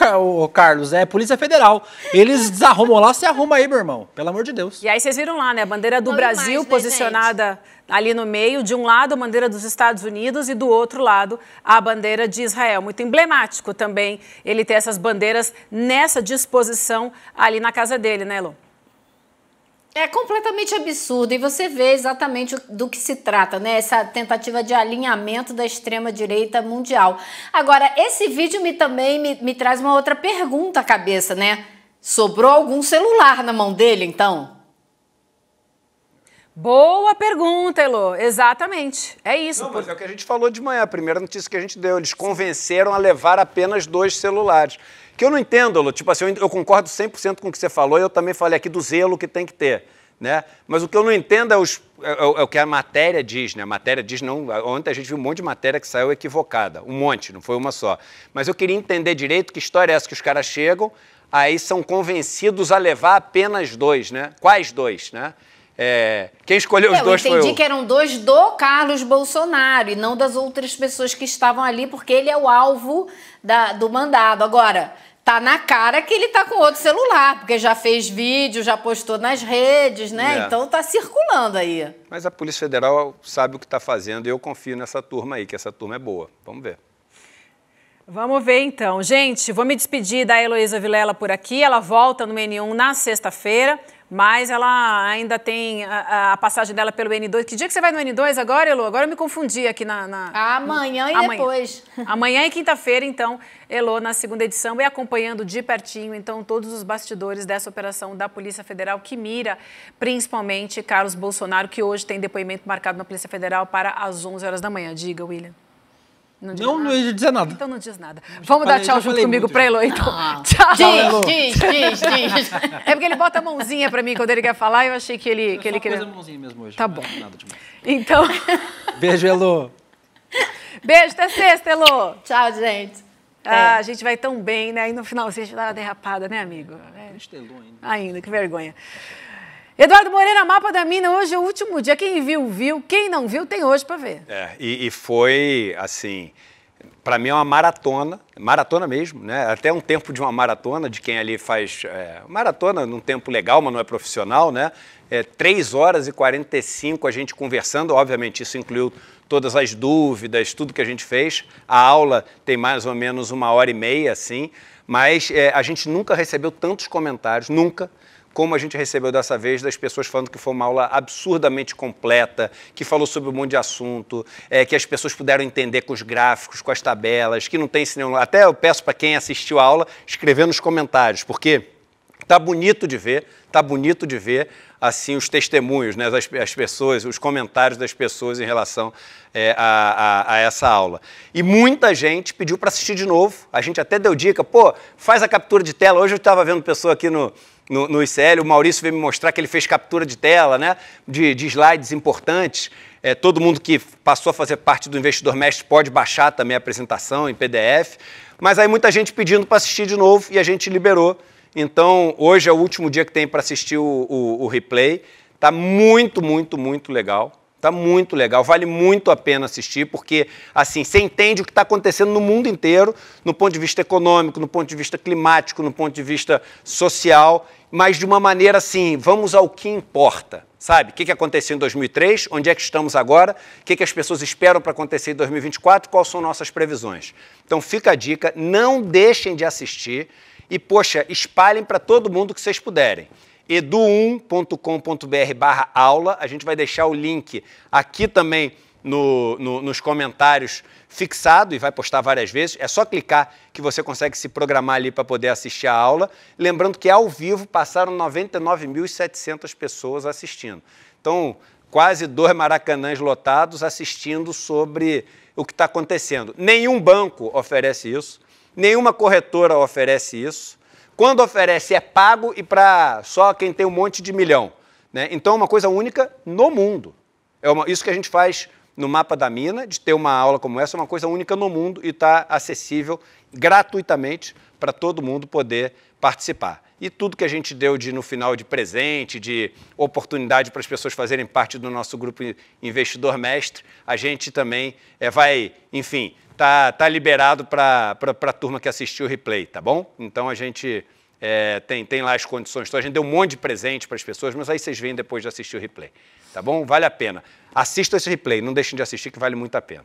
Carlos? É polícia federal. Eles desarrumam lá, você arruma aí, meu irmão. Pelo amor de Deus. E aí vocês viram lá, né? A bandeira do Brasil mais, né, posicionada né, ali no meio. De um lado, a bandeira dos Estados Unidos e do outro lado, a bandeira de Israel. Muito emblemático também ele ter essas bandeiras nessa disposição ali na casa dele, né, Lu? É completamente absurdo e você vê exatamente do que se trata, né? Essa tentativa de alinhamento da extrema direita mundial. Agora, esse vídeo me também me, me traz uma outra pergunta à cabeça, né? Sobrou algum celular na mão dele, então? Boa pergunta, Elo. Exatamente. É isso. Não, mas é o que a gente falou de manhã. A primeira notícia que a gente deu. Eles convenceram a levar apenas dois celulares. Que eu não entendo, tipo assim, eu concordo 100% com o que você falou, e eu também falei aqui do zelo que tem que ter. Né? Mas o que eu não entendo é, os, é, é, é, o que a matéria diz, né? A matéria diz não. Ontem a gente viu um monte de matéria que saiu equivocada, um monte, não foi uma só. Mas eu queria entender direito que história é essa que os caras chegam, aí são convencidos a levar apenas dois, né? Quais dois, né? É, quem escolheu os eu dois foi eu. Eu entendi que eram dois do Carlos Bolsonaro e não das outras pessoas que estavam ali, porque ele é o alvo da, do mandado. Agora, tá na cara que ele tá com outro celular, porque já fez vídeo, já postou nas redes, né? É. Então tá circulando aí. Mas a Polícia Federal sabe o que está fazendo e eu confio nessa turma aí, que essa turma é boa. Vamos ver. Vamos ver então. Gente, vou me despedir da Heloísa Vilela por aqui. Ela volta no N1 na sexta-feira mas ela ainda tem a, a, passagem dela pelo N2. Que dia que você vai no N2 agora, Elo? Agora eu me confundi aqui na. na amanhã e amanhã. depois. (laughs) Amanhã e quinta-feira, então, Elo na segunda edição e acompanhando de pertinho, então, todos os bastidores dessa operação da Polícia Federal que mira principalmente Carlos Bolsonaro, que hoje tem depoimento marcado na Polícia Federal para as 11 horas da manhã. Diga, William. Não, não, não ia dizer nada. Então não diz nada. Vamos dar tchau junto comigo muito. pra Elo, então. Ah. (laughs) Tchau. Diz, diz, diz, diz. (laughs) É porque ele bota a mãozinha pra mim quando ele quer falar e eu achei que ele, eu que ele queria. a mãozinha mesmo hoje. Tá bom. É então. (laughs) Beijo, Elo. Beijo, até sexta, Elo. Tchau, gente. Ah, é. a gente vai tão bem, né? E no final, você gente dá uma derrapada, né, amigo? É. Ainda, que vergonha. Eduardo Moreira, Mapa da Mina, hoje é o último dia. Quem viu, viu. Quem não viu, tem hoje para ver. É, e, e foi, assim, para mim é uma maratona, maratona mesmo, né? Até um tempo de uma maratona, de quem ali faz é, maratona num tempo legal, mas não é profissional, né? É, 3 horas e 45 a gente conversando, obviamente isso incluiu todas as dúvidas, tudo que a gente fez. A aula tem mais ou menos uma hora e meia, assim, mas é, a gente nunca recebeu tantos comentários, nunca como a gente recebeu dessa vez, das pessoas falando que foi uma aula absurdamente completa, que falou sobre um monte de assunto, é, que as pessoas puderam entender com os gráficos, com as tabelas, que não tem esse nenhum Até eu peço para quem assistiu a aula escrever nos comentários, porque tá bonito de ver, tá bonito de ver assim os testemunhos, né, as, as pessoas, os comentários das pessoas em relação é, a, a, a, essa aula. E muita gente pediu para assistir de novo. A gente até deu dica, pô, faz a captura de tela. Hoje eu estava vendo pessoa aqui no, no, no ICL. O Maurício veio me mostrar que ele fez captura de tela, né? De, de slides importantes. É, todo mundo que passou a fazer parte do Investidor Mestre pode baixar também a apresentação em PDF. Mas aí muita gente pedindo para assistir de novo e a gente liberou. Então, hoje é o último dia que tem para assistir o, o, o replay. Tá muito, muito, muito legal. Tá muito legal, vale muito a pena assistir, porque assim, você entende o que está acontecendo no mundo inteiro, no ponto de vista econômico, no ponto de vista climático, no ponto de vista social, mas de uma maneira assim, vamos ao que importa, sabe? O que, que aconteceu em 2003, onde é que estamos agora, o que, que as pessoas esperam para acontecer em 2024, quais são nossas previsões. Então fica a dica, não deixem de assistir e, poxa, espalhem para todo mundo que vocês puderem edu1.com.br barra aula. A gente vai deixar o link aqui também no, no, nos comentários fixado e vai postar várias vezes. É só clicar que você consegue se programar ali para poder assistir a aula. Lembrando que ao vivo passaram 99.700 pessoas assistindo. Então, quase dois maracanãs lotados assistindo sobre o que está acontecendo. Nenhum banco oferece isso, nenhuma corretora oferece isso. Quando oferece, é pago e para só quem tem um monte de milhão. Né? Então, é uma coisa única no mundo. É uma, isso que a gente faz no mapa da mina, de ter uma aula como essa, é uma coisa única no mundo e está acessível gratuitamente para todo mundo poder participar e tudo que a gente deu de no final de presente, de oportunidade para as pessoas fazerem parte do nosso grupo investidor mestre, a gente também é, vai, enfim, tá, tá liberado para a turma que assistiu o replay, tá bom? Então a gente é, tem, tem lá as condições. Então a gente deu um monte de presente para as pessoas, mas aí vocês vêm depois de assistir o replay tá bom? Vale a pena. Assistam esse replay, não deixem de assistir que vale muito a pena.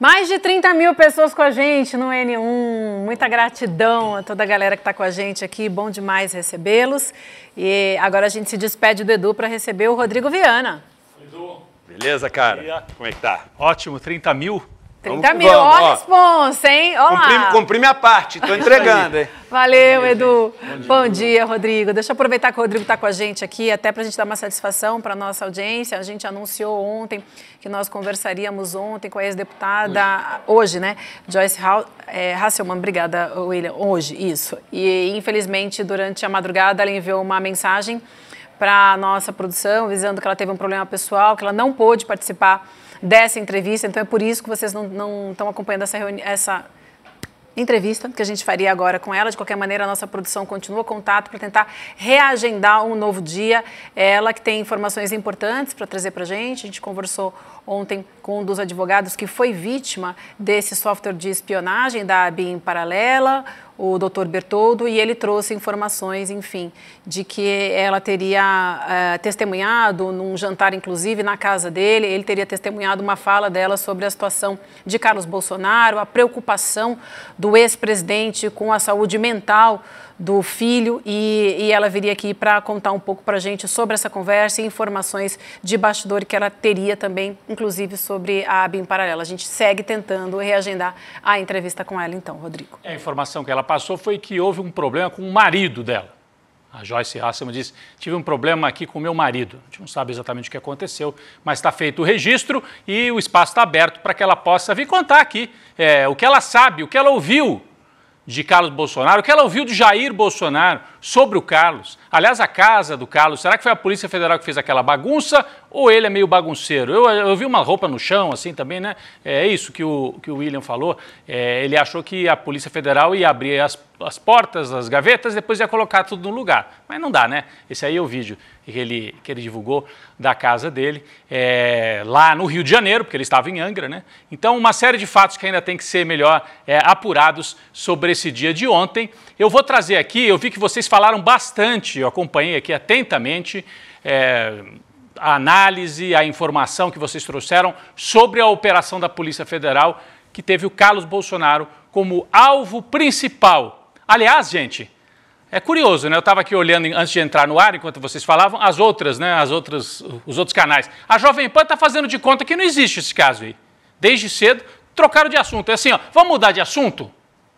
Mais de 30 mil pessoas com a gente no N1. Muita gratidão a toda a galera que está com a gente aqui. Bom demais recebê-los. E agora a gente se despede do Edu para receber o Rodrigo Viana. Edu. Beleza, cara? Como é que tá? Ótimo, 30 mil. 30 mil, vamos, ó, ó responsa, hein? Olá. Cumpri, cumpri minha parte, estou (laughs) entregando. hein? Valeu, Bom dia, Edu. Bom dia. Bom dia. Rodrigo. Deixa eu aproveitar que o Rodrigo está com a gente aqui, até para a gente dar uma satisfação para a nossa audiência. A gente anunciou ontem que nós conversaríamos ontem com a ex-deputada, hoje. hoje. né? Joyce é, Hasselman, obrigada, William. Hoje, isso. E, infelizmente, durante a madrugada, ela enviou uma mensagem para a nossa produção, visando que ela teve um problema pessoal, que ela não pôde participar dessa entrevista. Então é por isso que vocês não estão acompanhando essa, essa entrevista que a gente faria agora com ela. De qualquer maneira, a nossa produção continua contato para tentar reagendar um novo dia. É ela que tem informações importantes para trazer para a gente. A gente conversou ontem com um dos advogados que foi vítima desse software de espionagem da ABIN paralela, o doutor Bertoldo, e ele trouxe informações, enfim, de que ela teria eh, testemunhado num jantar, inclusive, na casa dele, ele teria testemunhado uma fala dela sobre a situação de Carlos Bolsonaro, a preocupação do ex-presidente com a saúde mental do filho e, e ela viria aqui para contar um pouco para a gente sobre essa conversa e informações de bastidor que ela teria também, inclusive sobre a ABIN Paralela. A gente segue tentando reagendar a entrevista com ela então, Rodrigo. A informação que ela passou foi que houve um problema com o marido dela. A Joyce Hasselman disse: tive um problema aqui com meu marido. A gente não sabe exatamente o que aconteceu, mas está feito o registro e o espaço está aberto para que ela possa vir contar aqui é, o que ela sabe, o que ela ouviu de Carlos Bolsonaro, o que ela ouviu de Jair Bolsonaro sobre o Carlos. Aliás, a casa do Carlos, será que foi a Polícia Federal que fez aquela bagunça ou ele é meio bagunceiro. Eu, eu vi uma roupa no chão, assim também, né? É isso que o, que o William falou. É, ele achou que a Polícia Federal ia abrir as, as portas, as gavetas, depois ia colocar tudo no lugar. Mas não dá, né? Esse aí é o vídeo que ele, que ele divulgou da casa dele, é, lá no Rio de Janeiro, porque ele estava em Angra, né? Então, uma série de fatos que ainda tem que ser melhor é, apurados sobre esse dia de ontem. Eu vou trazer aqui, eu vi que vocês falaram bastante, eu acompanhei aqui atentamente. É, a análise, a informação que vocês trouxeram sobre a operação da Polícia Federal, que teve o Carlos Bolsonaro como alvo principal. Aliás, gente, é curioso, né? Eu estava aqui olhando antes de entrar no ar, enquanto vocês falavam, as outras, né? As outras, os outros canais. A Jovem Pan está fazendo de conta que não existe esse caso aí. Desde cedo, trocaram de assunto. É assim, ó, vamos mudar de assunto?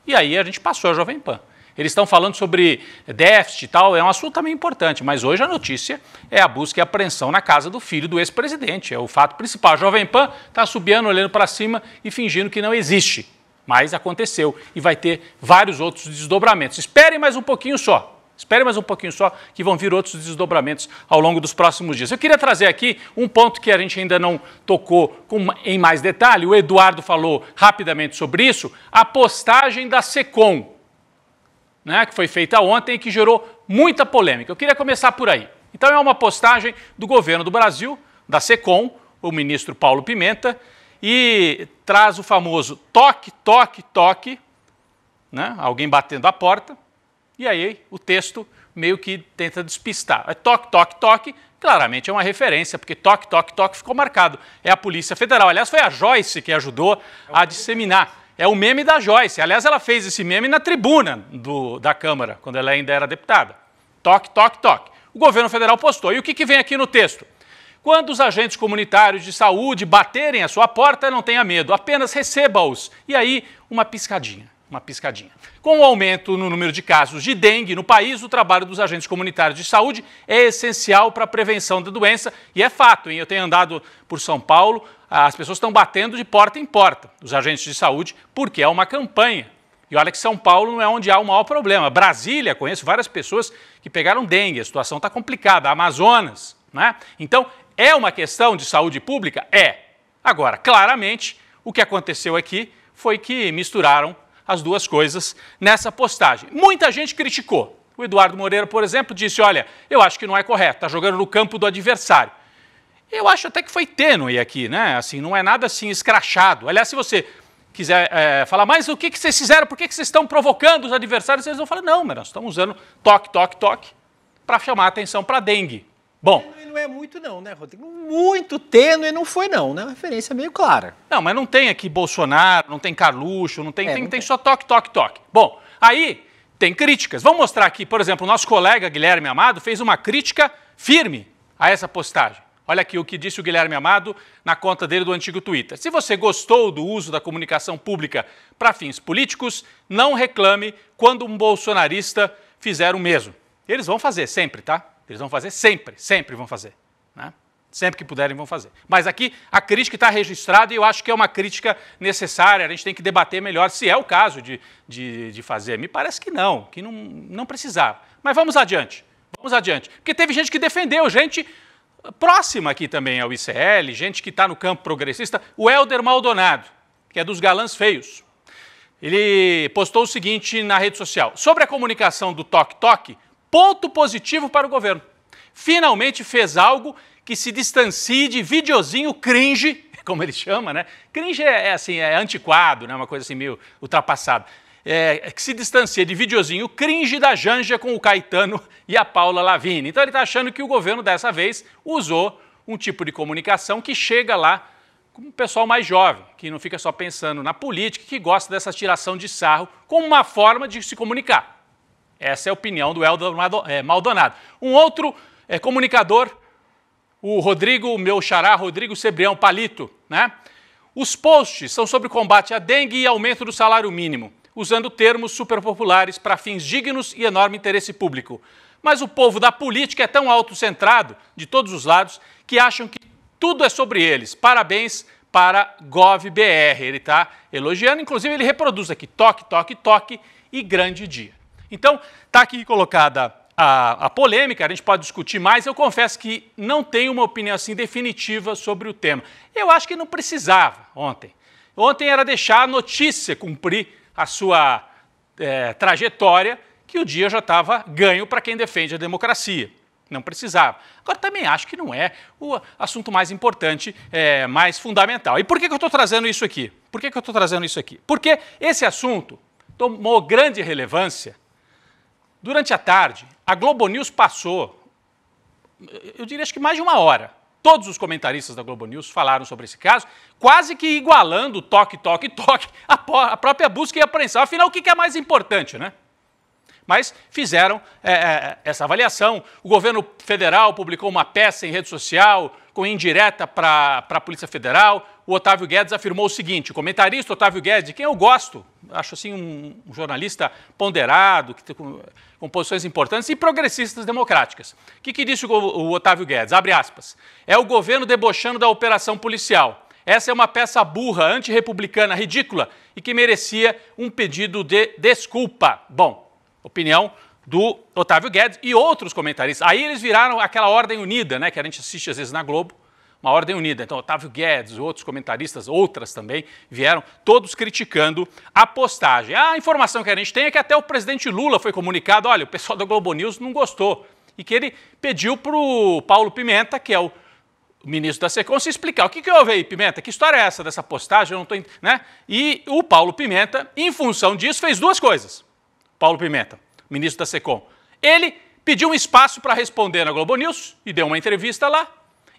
E aí a gente passou a Jovem Pan. Eles estão falando sobre déficit e tal, é um assunto também importante, mas hoje a notícia é a busca e apreensão na casa do filho do ex-presidente. É o fato principal. A Jovem Pan está subiando, olhando para cima e fingindo que não existe. Mas aconteceu e vai ter vários outros desdobramentos. Esperem mais um pouquinho só. Espere mais um pouquinho só, que vão vir outros desdobramentos ao longo dos próximos dias. Eu queria trazer aqui um ponto que a gente ainda não tocou com, em mais detalhe. O Eduardo falou rapidamente sobre isso: a postagem da SECOM né, que foi feita ontem e que gerou muita polêmica. Eu queria começar por aí. Então, é uma postagem do governo do Brasil, da SECOM, o ministro Paulo Pimenta, e traz o famoso toque, toque, toque, né, alguém batendo a porta, e aí o texto meio que tenta despistar. É toque, toque, toque, claramente é uma referência, porque toque, toque, toque ficou marcado. É a Polícia Federal. Aliás, foi a Joyce que ajudou a disseminar é o meme da Joyce. Aliás, ela fez esse meme na tribuna do, da Câmara, quando ela ainda era deputada. Toque, toque, toque. O governo federal postou. E o que, que vem aqui no texto? Quando os agentes comunitários de saúde baterem a sua porta, não tenha medo, apenas receba-os. E aí, uma piscadinha. Uma piscadinha. Com o aumento no número de casos de dengue no país, o trabalho dos agentes comunitários de saúde é essencial para a prevenção da doença e é fato, hein? Eu tenho andado por São Paulo, as pessoas estão batendo de porta em porta, os agentes de saúde, porque é uma campanha. E olha que São Paulo não é onde há o maior problema. Brasília, conheço várias pessoas que pegaram dengue, a situação está complicada. Amazonas, né? Então, é uma questão de saúde pública? É. Agora, claramente, o que aconteceu aqui foi que misturaram as duas coisas nessa postagem. Muita gente criticou. O Eduardo Moreira, por exemplo, disse: olha, eu acho que não é correto, está jogando no campo do adversário. Eu acho até que foi tênue aqui, né? Assim, não é nada assim escrachado. Aliás, se você quiser é, falar, mas o que, que vocês fizeram? Por que, que vocês estão provocando os adversários? Eles vão falar, não, mas nós estamos usando toque, toque, toque para chamar atenção para dengue. Bom. Tênue não é muito, não, né, Rodrigo? Muito tênue não foi, não, né? Uma referência meio clara. Não, mas não tem aqui Bolsonaro, não tem Carluxo, não tem, é, tem, não tem, tem só toque, toque, toque. Bom, aí tem críticas. Vamos mostrar aqui, por exemplo, o nosso colega Guilherme Amado fez uma crítica firme a essa postagem. Olha aqui o que disse o Guilherme Amado na conta dele do antigo Twitter. Se você gostou do uso da comunicação pública para fins políticos, não reclame quando um bolsonarista fizer o mesmo. Eles vão fazer sempre, tá? Eles vão fazer sempre, sempre vão fazer. Né? Sempre que puderem vão fazer. Mas aqui a crítica está registrada e eu acho que é uma crítica necessária. A gente tem que debater melhor se é o caso de, de, de fazer. Me parece que não, que não, não precisava. Mas vamos adiante. Vamos adiante. Porque teve gente que defendeu gente próxima aqui também ao ICL, gente que está no campo progressista, o Helder Maldonado, que é dos galãs feios. Ele postou o seguinte na rede social: sobre a comunicação do Tok Tok, ponto positivo para o governo. Finalmente fez algo que se distancie de videozinho cringe, (laughs) como ele chama, né? Cringe é, é assim, é antiquado, né? Uma coisa assim meio ultrapassada é, que se distancia de videozinho cringe da Janja com o Caetano e a Paula Lavini. Então ele está achando que o governo dessa vez usou um tipo de comunicação que chega lá com o pessoal mais jovem, que não fica só pensando na política, que gosta dessa tiração de sarro como uma forma de se comunicar. Essa é a opinião do Helder é, Maldonado. Um outro é, comunicador, o Rodrigo, meu xará, Rodrigo Cebrião Palito, né? Os posts são sobre combate à dengue e aumento do salário mínimo usando termos superpopulares para fins dignos e enorme interesse público. Mas o povo da política é tão autocentrado, de todos os lados, que acham que tudo é sobre eles. Parabéns para GovBR. Ele está elogiando, inclusive ele reproduz aqui: toque, toque, toque e grande dia. Então, está aqui colocada a, a, polêmica, a gente pode discutir mais. Eu confesso que não tenho uma opinião assim definitiva sobre o tema. Eu acho que não precisava ontem. Ontem era deixar a notícia cumprir a sua é, trajetória que o dia já estava ganho para quem defende a democracia. Não precisava. Agora, também acho que não é o assunto mais importante, é, mais fundamental. E por que, que eu estou trazendo isso aqui? Por que, que eu estou trazendo isso aqui? Porque esse assunto tomou grande relevância durante a tarde. A Globo News passou, eu diria, acho que mais de uma hora Todos os comentaristas da Globo News falaram sobre esse caso, quase que igualando toque, toque, toque, a, própria busca e apreensão. Afinal, o que, é mais importante, né? Mas fizeram é, é, essa avaliação. O governo federal publicou uma peça em rede social com indireta para a Polícia Federal, o Otávio Guedes afirmou o seguinte: o comentarista Otávio Guedes, de quem eu gosto, acho assim um, um jornalista ponderado, que, com, com, posições importantes, e progressistas democráticas. O que, que disse o, o Otávio Guedes? Abre aspas. É o governo debochando da operação policial. Essa é uma peça burra, antirrepublicana, ridícula e que merecia um pedido de desculpa. Bom, opinião do Otávio Guedes e outros comentaristas. Aí eles viraram aquela ordem unida, né, que a gente assiste às vezes na Globo, uma ordem unida. Então, Otávio Guedes, outros comentaristas, outras também vieram, todos criticando a postagem. A informação que a gente tem é que até o presidente Lula foi comunicado: olha, o pessoal da Globo News não gostou. E que ele pediu para o Paulo Pimenta, que é o ministro da SECOM, se explicar. O que, que houve aí, Pimenta? Que história é essa dessa postagem? Eu não tô, né? E o Paulo Pimenta, em função disso, fez duas coisas. Paulo Pimenta ministro da SECOM. Ele pediu um espaço para responder na Globo News e deu uma entrevista lá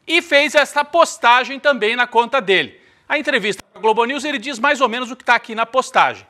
e fez essa postagem também na conta dele. A entrevista da Globo News ele diz mais ou menos o que está aqui na postagem.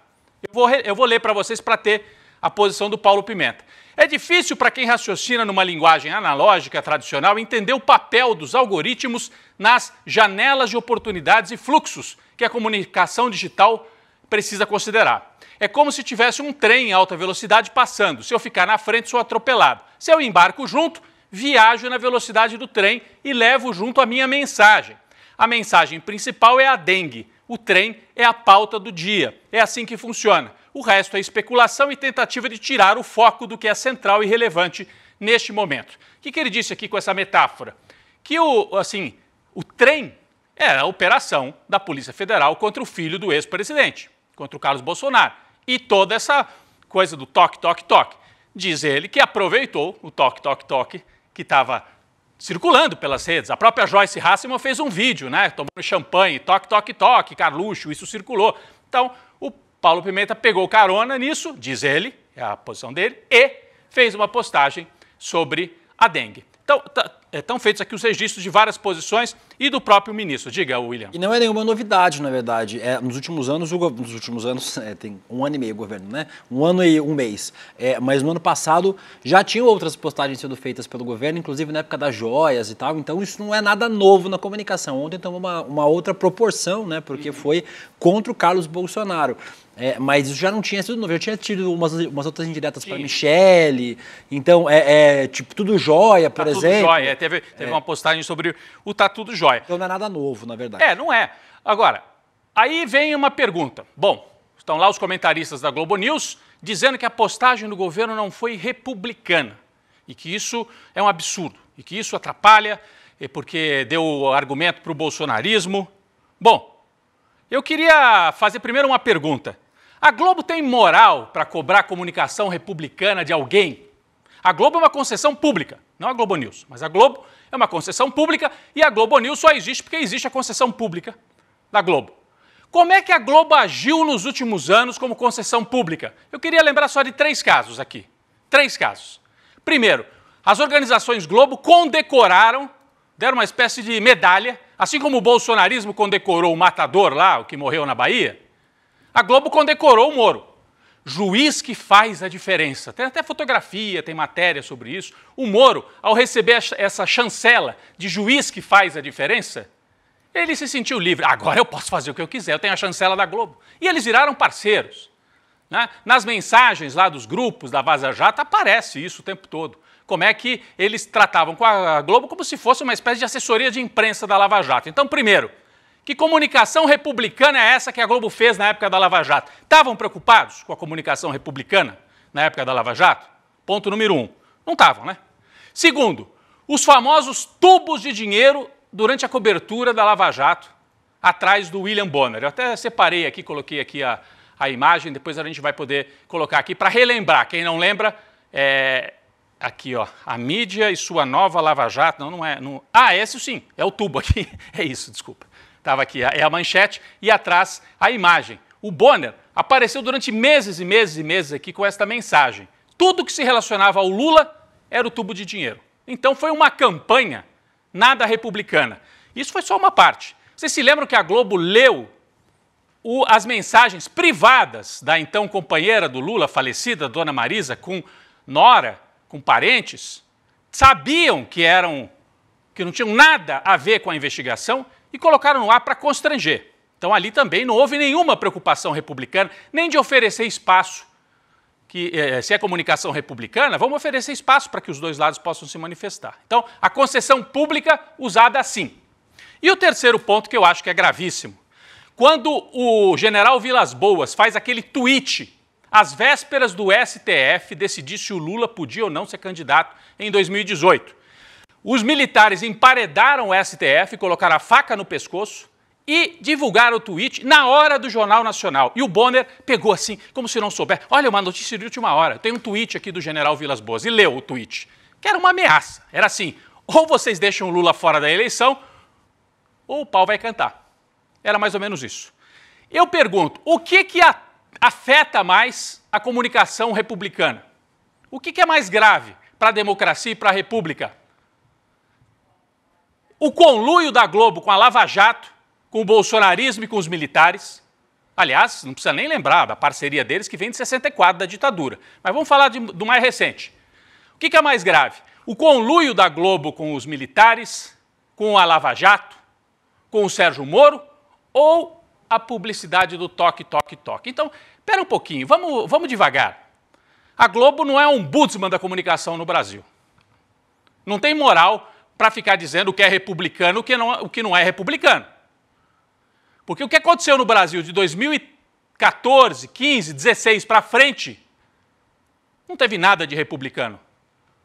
Eu vou, eu vou ler para vocês para ter a posição do Paulo Pimenta. É difícil para quem raciocina numa linguagem analógica tradicional entender o papel dos algoritmos nas janelas de oportunidades e fluxos que a comunicação digital precisa considerar. É como se tivesse um trem em alta velocidade passando. Se eu ficar na frente, sou atropelado. Se eu embarco junto, viajo na velocidade do trem e levo junto a minha mensagem. A mensagem principal é a dengue. O trem é a pauta do dia. É assim que funciona. O resto é especulação e tentativa de tirar o foco do que é central e relevante neste momento. O que, que ele disse aqui com essa metáfora? Que o, assim, o trem é a operação da Polícia Federal contra o filho do ex-presidente contra o Carlos Bolsonaro. E toda essa coisa do toque, toque, toque. Diz ele que aproveitou o toque, toque, toque que estava circulando pelas redes. A própria Joyce Hasselman fez um vídeo, né? Tomando champanhe, toque, toque, toque, Carluxo, isso circulou. Então, o Paulo Pimenta pegou carona nisso, diz ele, é a posição dele, e fez uma postagem sobre a dengue. Então, tá, estão é feitos aqui os registros de várias posições e do próprio ministro. Diga, William. E não é nenhuma novidade, na verdade. É, nos últimos anos, o, nos últimos anos, é, tem um ano e meio o governo, né? Um ano e um mês. É, mas no ano passado já tinham outras postagens sendo feitas pelo governo, inclusive na época das joias e tal. Então isso não é nada novo na comunicação. Ontem tomou então, uma, uma outra proporção, né? Porque uhum. foi contra o Carlos Bolsonaro. É, mas já não tinha sido novo, eu tinha tido umas, umas outras indiretas para Michele, então é, é, tipo tudo jóia, por tá exemplo. Tudo jóia, é, teve, teve é. uma postagem sobre o tá tudo jóia. Então não é nada novo, na verdade. É, não é. Agora, aí vem uma pergunta. Bom, estão lá os comentaristas da Globo News dizendo que a postagem do governo não foi republicana e que isso é um absurdo e que isso atrapalha porque deu argumento para o bolsonarismo. Bom, eu queria fazer primeiro uma pergunta. A Globo tem moral para cobrar comunicação republicana de alguém? A Globo é uma concessão pública, não a Globo News, mas a Globo é uma concessão pública e a Globo News só existe porque existe a concessão pública da Globo. Como é que a Globo agiu nos últimos anos como concessão pública? Eu queria lembrar só de três casos aqui. Três casos. Primeiro, as organizações Globo condecoraram, deram uma espécie de medalha, assim como o bolsonarismo condecorou o matador lá, o que morreu na Bahia, a Globo condecorou o Moro. Juiz que faz a diferença. Tem até fotografia, tem matéria sobre isso. O Moro, ao receber essa chancela de juiz que faz a diferença, ele se sentiu livre. Agora eu posso fazer o que eu quiser, eu tenho a chancela da Globo. E eles viraram parceiros. Né? Nas mensagens lá dos grupos da Vaza Jato aparece isso o tempo todo. Como é que eles tratavam com a Globo como se fosse uma espécie de assessoria de imprensa da Lava Jato. Então, primeiro, que comunicação republicana é essa que a Globo fez na época da Lava Jato? Estavam preocupados com a comunicação republicana na época da Lava Jato? Ponto número um. Não estavam, né? Segundo, os famosos tubos de dinheiro durante a cobertura da Lava Jato, atrás do William Bonner. Eu até separei aqui, coloquei aqui a, a imagem, depois a gente vai poder colocar aqui para relembrar. Quem não lembra, é, aqui, ó, a mídia e sua nova Lava Jato. Não, não é. Não... Ah, esse sim, é o tubo aqui. (laughs) É isso, desculpa estava aqui, é a manchete, e atrás a imagem. O Bonner apareceu durante meses e meses e meses aqui com esta mensagem. Tudo que se relacionava ao Lula era o tubo de dinheiro. Então foi uma campanha nada republicana. Isso foi só uma parte. Vocês se lembram que a Globo leu o, as mensagens privadas da então companheira do Lula, falecida, dona Marisa, com nora, com parentes? Sabiam que eram que não tinham nada a ver com a investigação e colocaram no ar para constranger. Então ali também não houve nenhuma preocupação republicana, nem de oferecer espaço. Que, eh, eh se é comunicação republicana, vamos oferecer espaço para que os dois lados possam se manifestar. Então, a concessão pública usada assim. E o terceiro ponto que eu acho que é gravíssimo. Quando o general Vilas Boas faz aquele tweet às vésperas do STF decidir se o Lula podia ou não ser candidato em 2018. Os militares emparedaram o STF, colocaram a faca no pescoço e divulgaram o tweet na hora do Jornal Nacional. E o Bonner pegou assim, como se não souber. Olha, uma notícia de última hora. Tem um tweet aqui do general Vilas Boas. E leu o tweet, que era uma ameaça. Era assim, ou vocês deixam o Lula fora da eleição, ou o pau vai cantar. Era mais ou menos isso. Eu pergunto, o que, que afeta mais a comunicação republicana? O que, que é mais grave para a democracia e para a república? o conluio da Globo com a Lava Jato, com o bolsonarismo e com os militares. Aliás, não precisa nem lembrar da parceria deles que vem de 64, da ditadura. Mas vamos falar de, do mais recente. O que, que é mais grave? O conluio da Globo com os militares, com a Lava Jato, com o Sérgio Moro ou a publicidade do toque, toque, toque? Então, espera um pouquinho, vamos, vamos devagar. A Globo não é um ombudsman da comunicação no Brasil. Não tem moral para ficar dizendo o que é republicano o que não, o que não é republicano. Porque o que aconteceu no Brasil de 2014, 15, 16 para frente, não teve nada de republicano.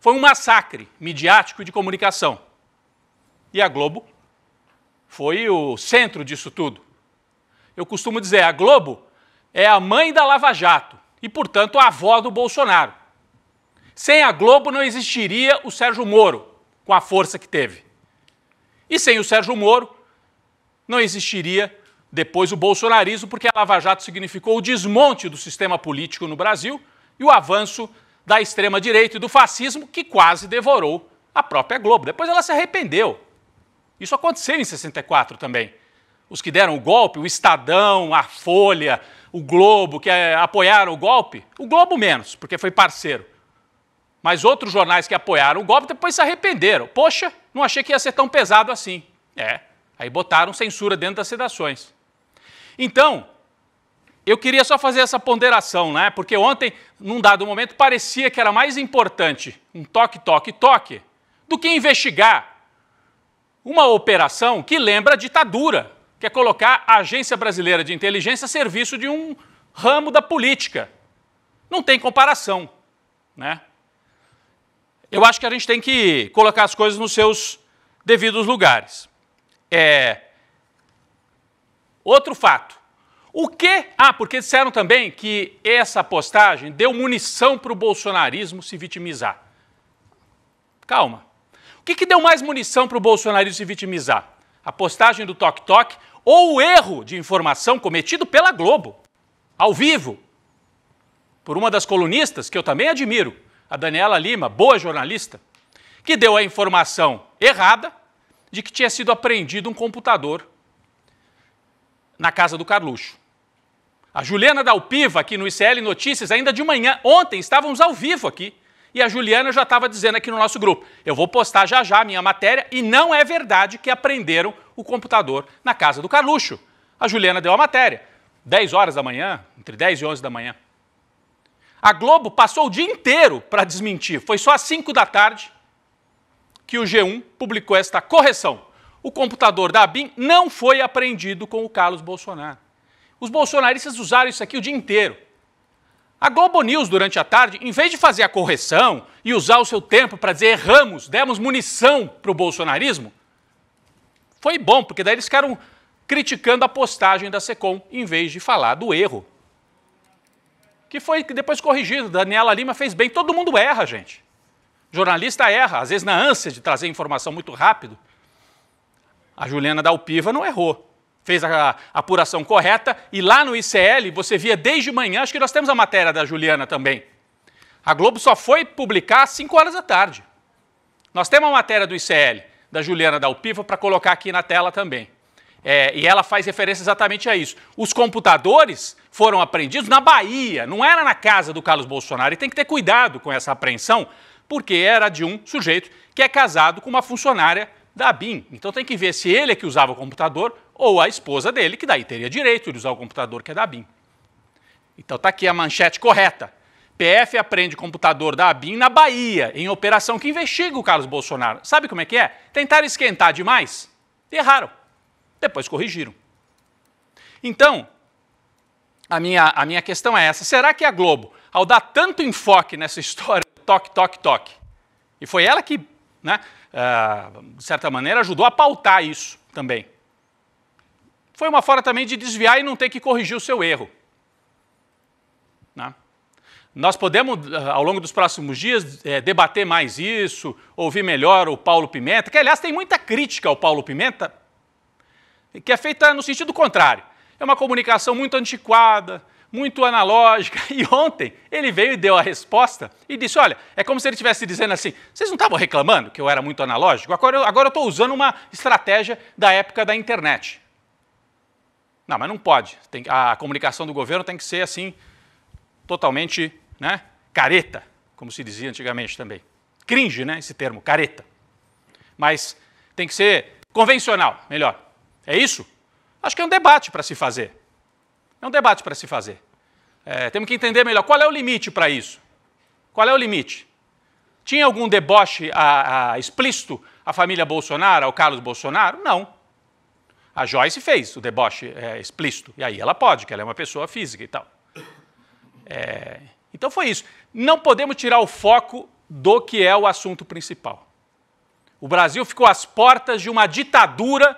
Foi um massacre midiático e de comunicação. E a Globo foi o centro disso tudo. Eu costumo dizer, a Globo é a mãe da Lava Jato e, portanto, a avó do Bolsonaro. Sem a Globo não existiria o Sérgio Moro, com a força que teve. E sem o Sérgio Moro, não existiria depois o bolsonarismo, porque a Lava Jato significou o desmonte do sistema político no Brasil e o avanço da extrema-direita e do fascismo, que quase devorou a própria Globo. Depois ela se arrependeu. Isso aconteceu em 64 também. Os que deram o golpe, o Estadão, a Folha, o Globo, que eh, apoiaram o golpe, o Globo menos, porque foi parceiro. Mas outros jornais que apoiaram o golpe depois se arrependeram. Poxa, não achei que ia ser tão pesado assim. É, aí botaram censura dentro das redações. Então, eu queria só fazer essa ponderação, né? Porque ontem, num dado momento, parecia que era mais importante um toque, toque, toque, do que investigar uma operação que lembra a ditadura, que é colocar a Agência Brasileira de Inteligência a serviço de um ramo da política. Não tem comparação, né? eu acho que a gente tem que colocar as coisas nos seus devidos lugares. É... Outro fato. O que? Ah, porque disseram também que essa postagem deu munição para o bolsonarismo se vitimizar. Calma. O que, que deu mais munição para o bolsonarismo se vitimizar? A postagem do Tok Tok ou o erro de informação cometido pela Globo, ao vivo, por uma das colunistas que eu também admiro, a Daniela Lima, boa jornalista, que deu a informação errada de que tinha sido apreendido um computador na casa do Carluxo. A Juliana Dalpiva, aqui no ICL Notícias, ainda de manhã, ontem, estávamos ao vivo aqui. E a Juliana já estava dizendo aqui no nosso grupo: eu vou postar já já a minha matéria e não é verdade que apreenderam o computador na casa do Carluxo. A Juliana deu a matéria, 10 horas da manhã, entre 10 e 11 da manhã. A Globo passou o dia inteiro para desmentir. Foi só às 5 da tarde que o G1 publicou esta correção. O computador da ABIN não foi apreendido com o Carlos Bolsonaro. Os bolsonaristas usaram isso aqui o dia inteiro. A Globo News, durante a tarde, em vez de fazer a correção e usar o seu tempo para dizer erramos, demos munição para o bolsonarismo, foi bom, porque daí eles ficaram criticando a postagem da SECOM em vez de falar do erro que foi depois corrigido. Daniela Lima fez bem. Todo mundo erra, gente. Jornalista erra, às vezes na ânsia de trazer informação muito rápido. A Juliana Dalpiva não errou. Fez a apuração correta e lá no ICL você via desde manhã, acho que nós temos a matéria da Juliana também. A Globo só foi publicar às 5 horas da tarde. Nós temos a matéria do ICL, da Juliana Dalpiva, para colocar aqui na tela também. É, e ela faz referência exatamente a isso. Os computadores foram apreendidos na Bahia, não era na casa do Carlos Bolsonaro. E tem que ter cuidado com essa apreensão, porque era de um sujeito que é casado com uma funcionária da BIM. Então tem que ver se ele é que usava o computador ou a esposa dele, que daí teria direito de usar o computador que é da BIM. Então está aqui a manchete correta. PF aprende computador da ABIN na Bahia, em operação que investiga o Carlos Bolsonaro. Sabe como é que é? Tentaram esquentar demais, erraram. Depois corrigiram. Então, a minha, a minha questão é essa: será que a Globo, ao dar tanto enfoque nessa história, toque, toque, toque, e foi ela que, né, uh, de certa maneira, ajudou a pautar isso também? Foi uma forma também de desviar e não ter que corrigir o seu erro. Né? Nós podemos, eh, ao longo dos próximos dias, é, debater mais isso, ouvir melhor o Paulo Pimenta, que, aliás, tem muita crítica ao Paulo Pimenta que é feita no sentido contrário. É uma comunicação muito antiquada, muito analógica. (laughs) E ontem ele veio e deu a resposta e disse: Olha, é como se ele estivesse dizendo assim: vocês não estavam reclamando que eu era muito analógico? Agora, agora eu estou usando uma estratégia da época da internet. Não, mas não pode. Tem, a comunicação do governo tem que ser assim, totalmente né, careta, como se dizia antigamente também. Cringe, né? Esse termo, careta. Mas tem que ser convencional, melhor. É isso? Acho que é um debate para se fazer. É um debate para se fazer. É, temos que entender melhor qual é o limite para isso. Qual é o limite? Tinha algum deboche a, a, explícito à família Bolsonaro, ao Carlos Bolsonaro? Não. A Joyce fez o deboche é, explícito. E aí ela pode, que ela é uma pessoa física e tal. É, então foi isso. Não podemos tirar o foco do que é o assunto principal. O Brasil ficou às portas de uma ditadura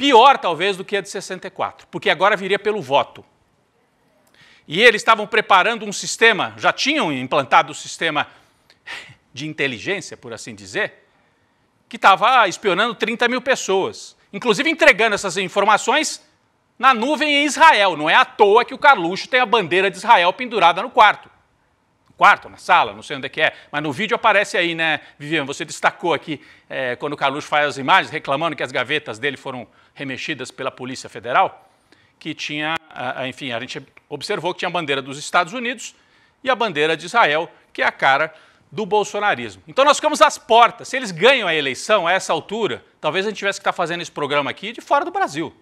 pior talvez do que a de 64, porque agora viria pelo voto. E eles estavam preparando um sistema, já tinham implantado o um sistema (laughs) de inteligência, por assim dizer, que estava espionando 30 mil pessoas, inclusive entregando essas informações na nuvem em Israel. Não é à toa que o Carluxo tem a bandeira de Israel pendurada no quarto quarto, na sala, não sei onde é que é, mas no vídeo aparece aí, né, Vivian? Você destacou aqui, é, quando o Carluxo faz as imagens, reclamando que as gavetas dele foram remexidas pela Polícia Federal, que tinha, enfim, a gente observou que tinha a bandeira dos Estados Unidos e a bandeira de Israel, que é a cara do bolsonarismo. Então nós ficamos às portas. Se eles ganham a eleição a essa altura, talvez a gente tivesse que estar tá fazendo esse programa aqui de fora do Brasil.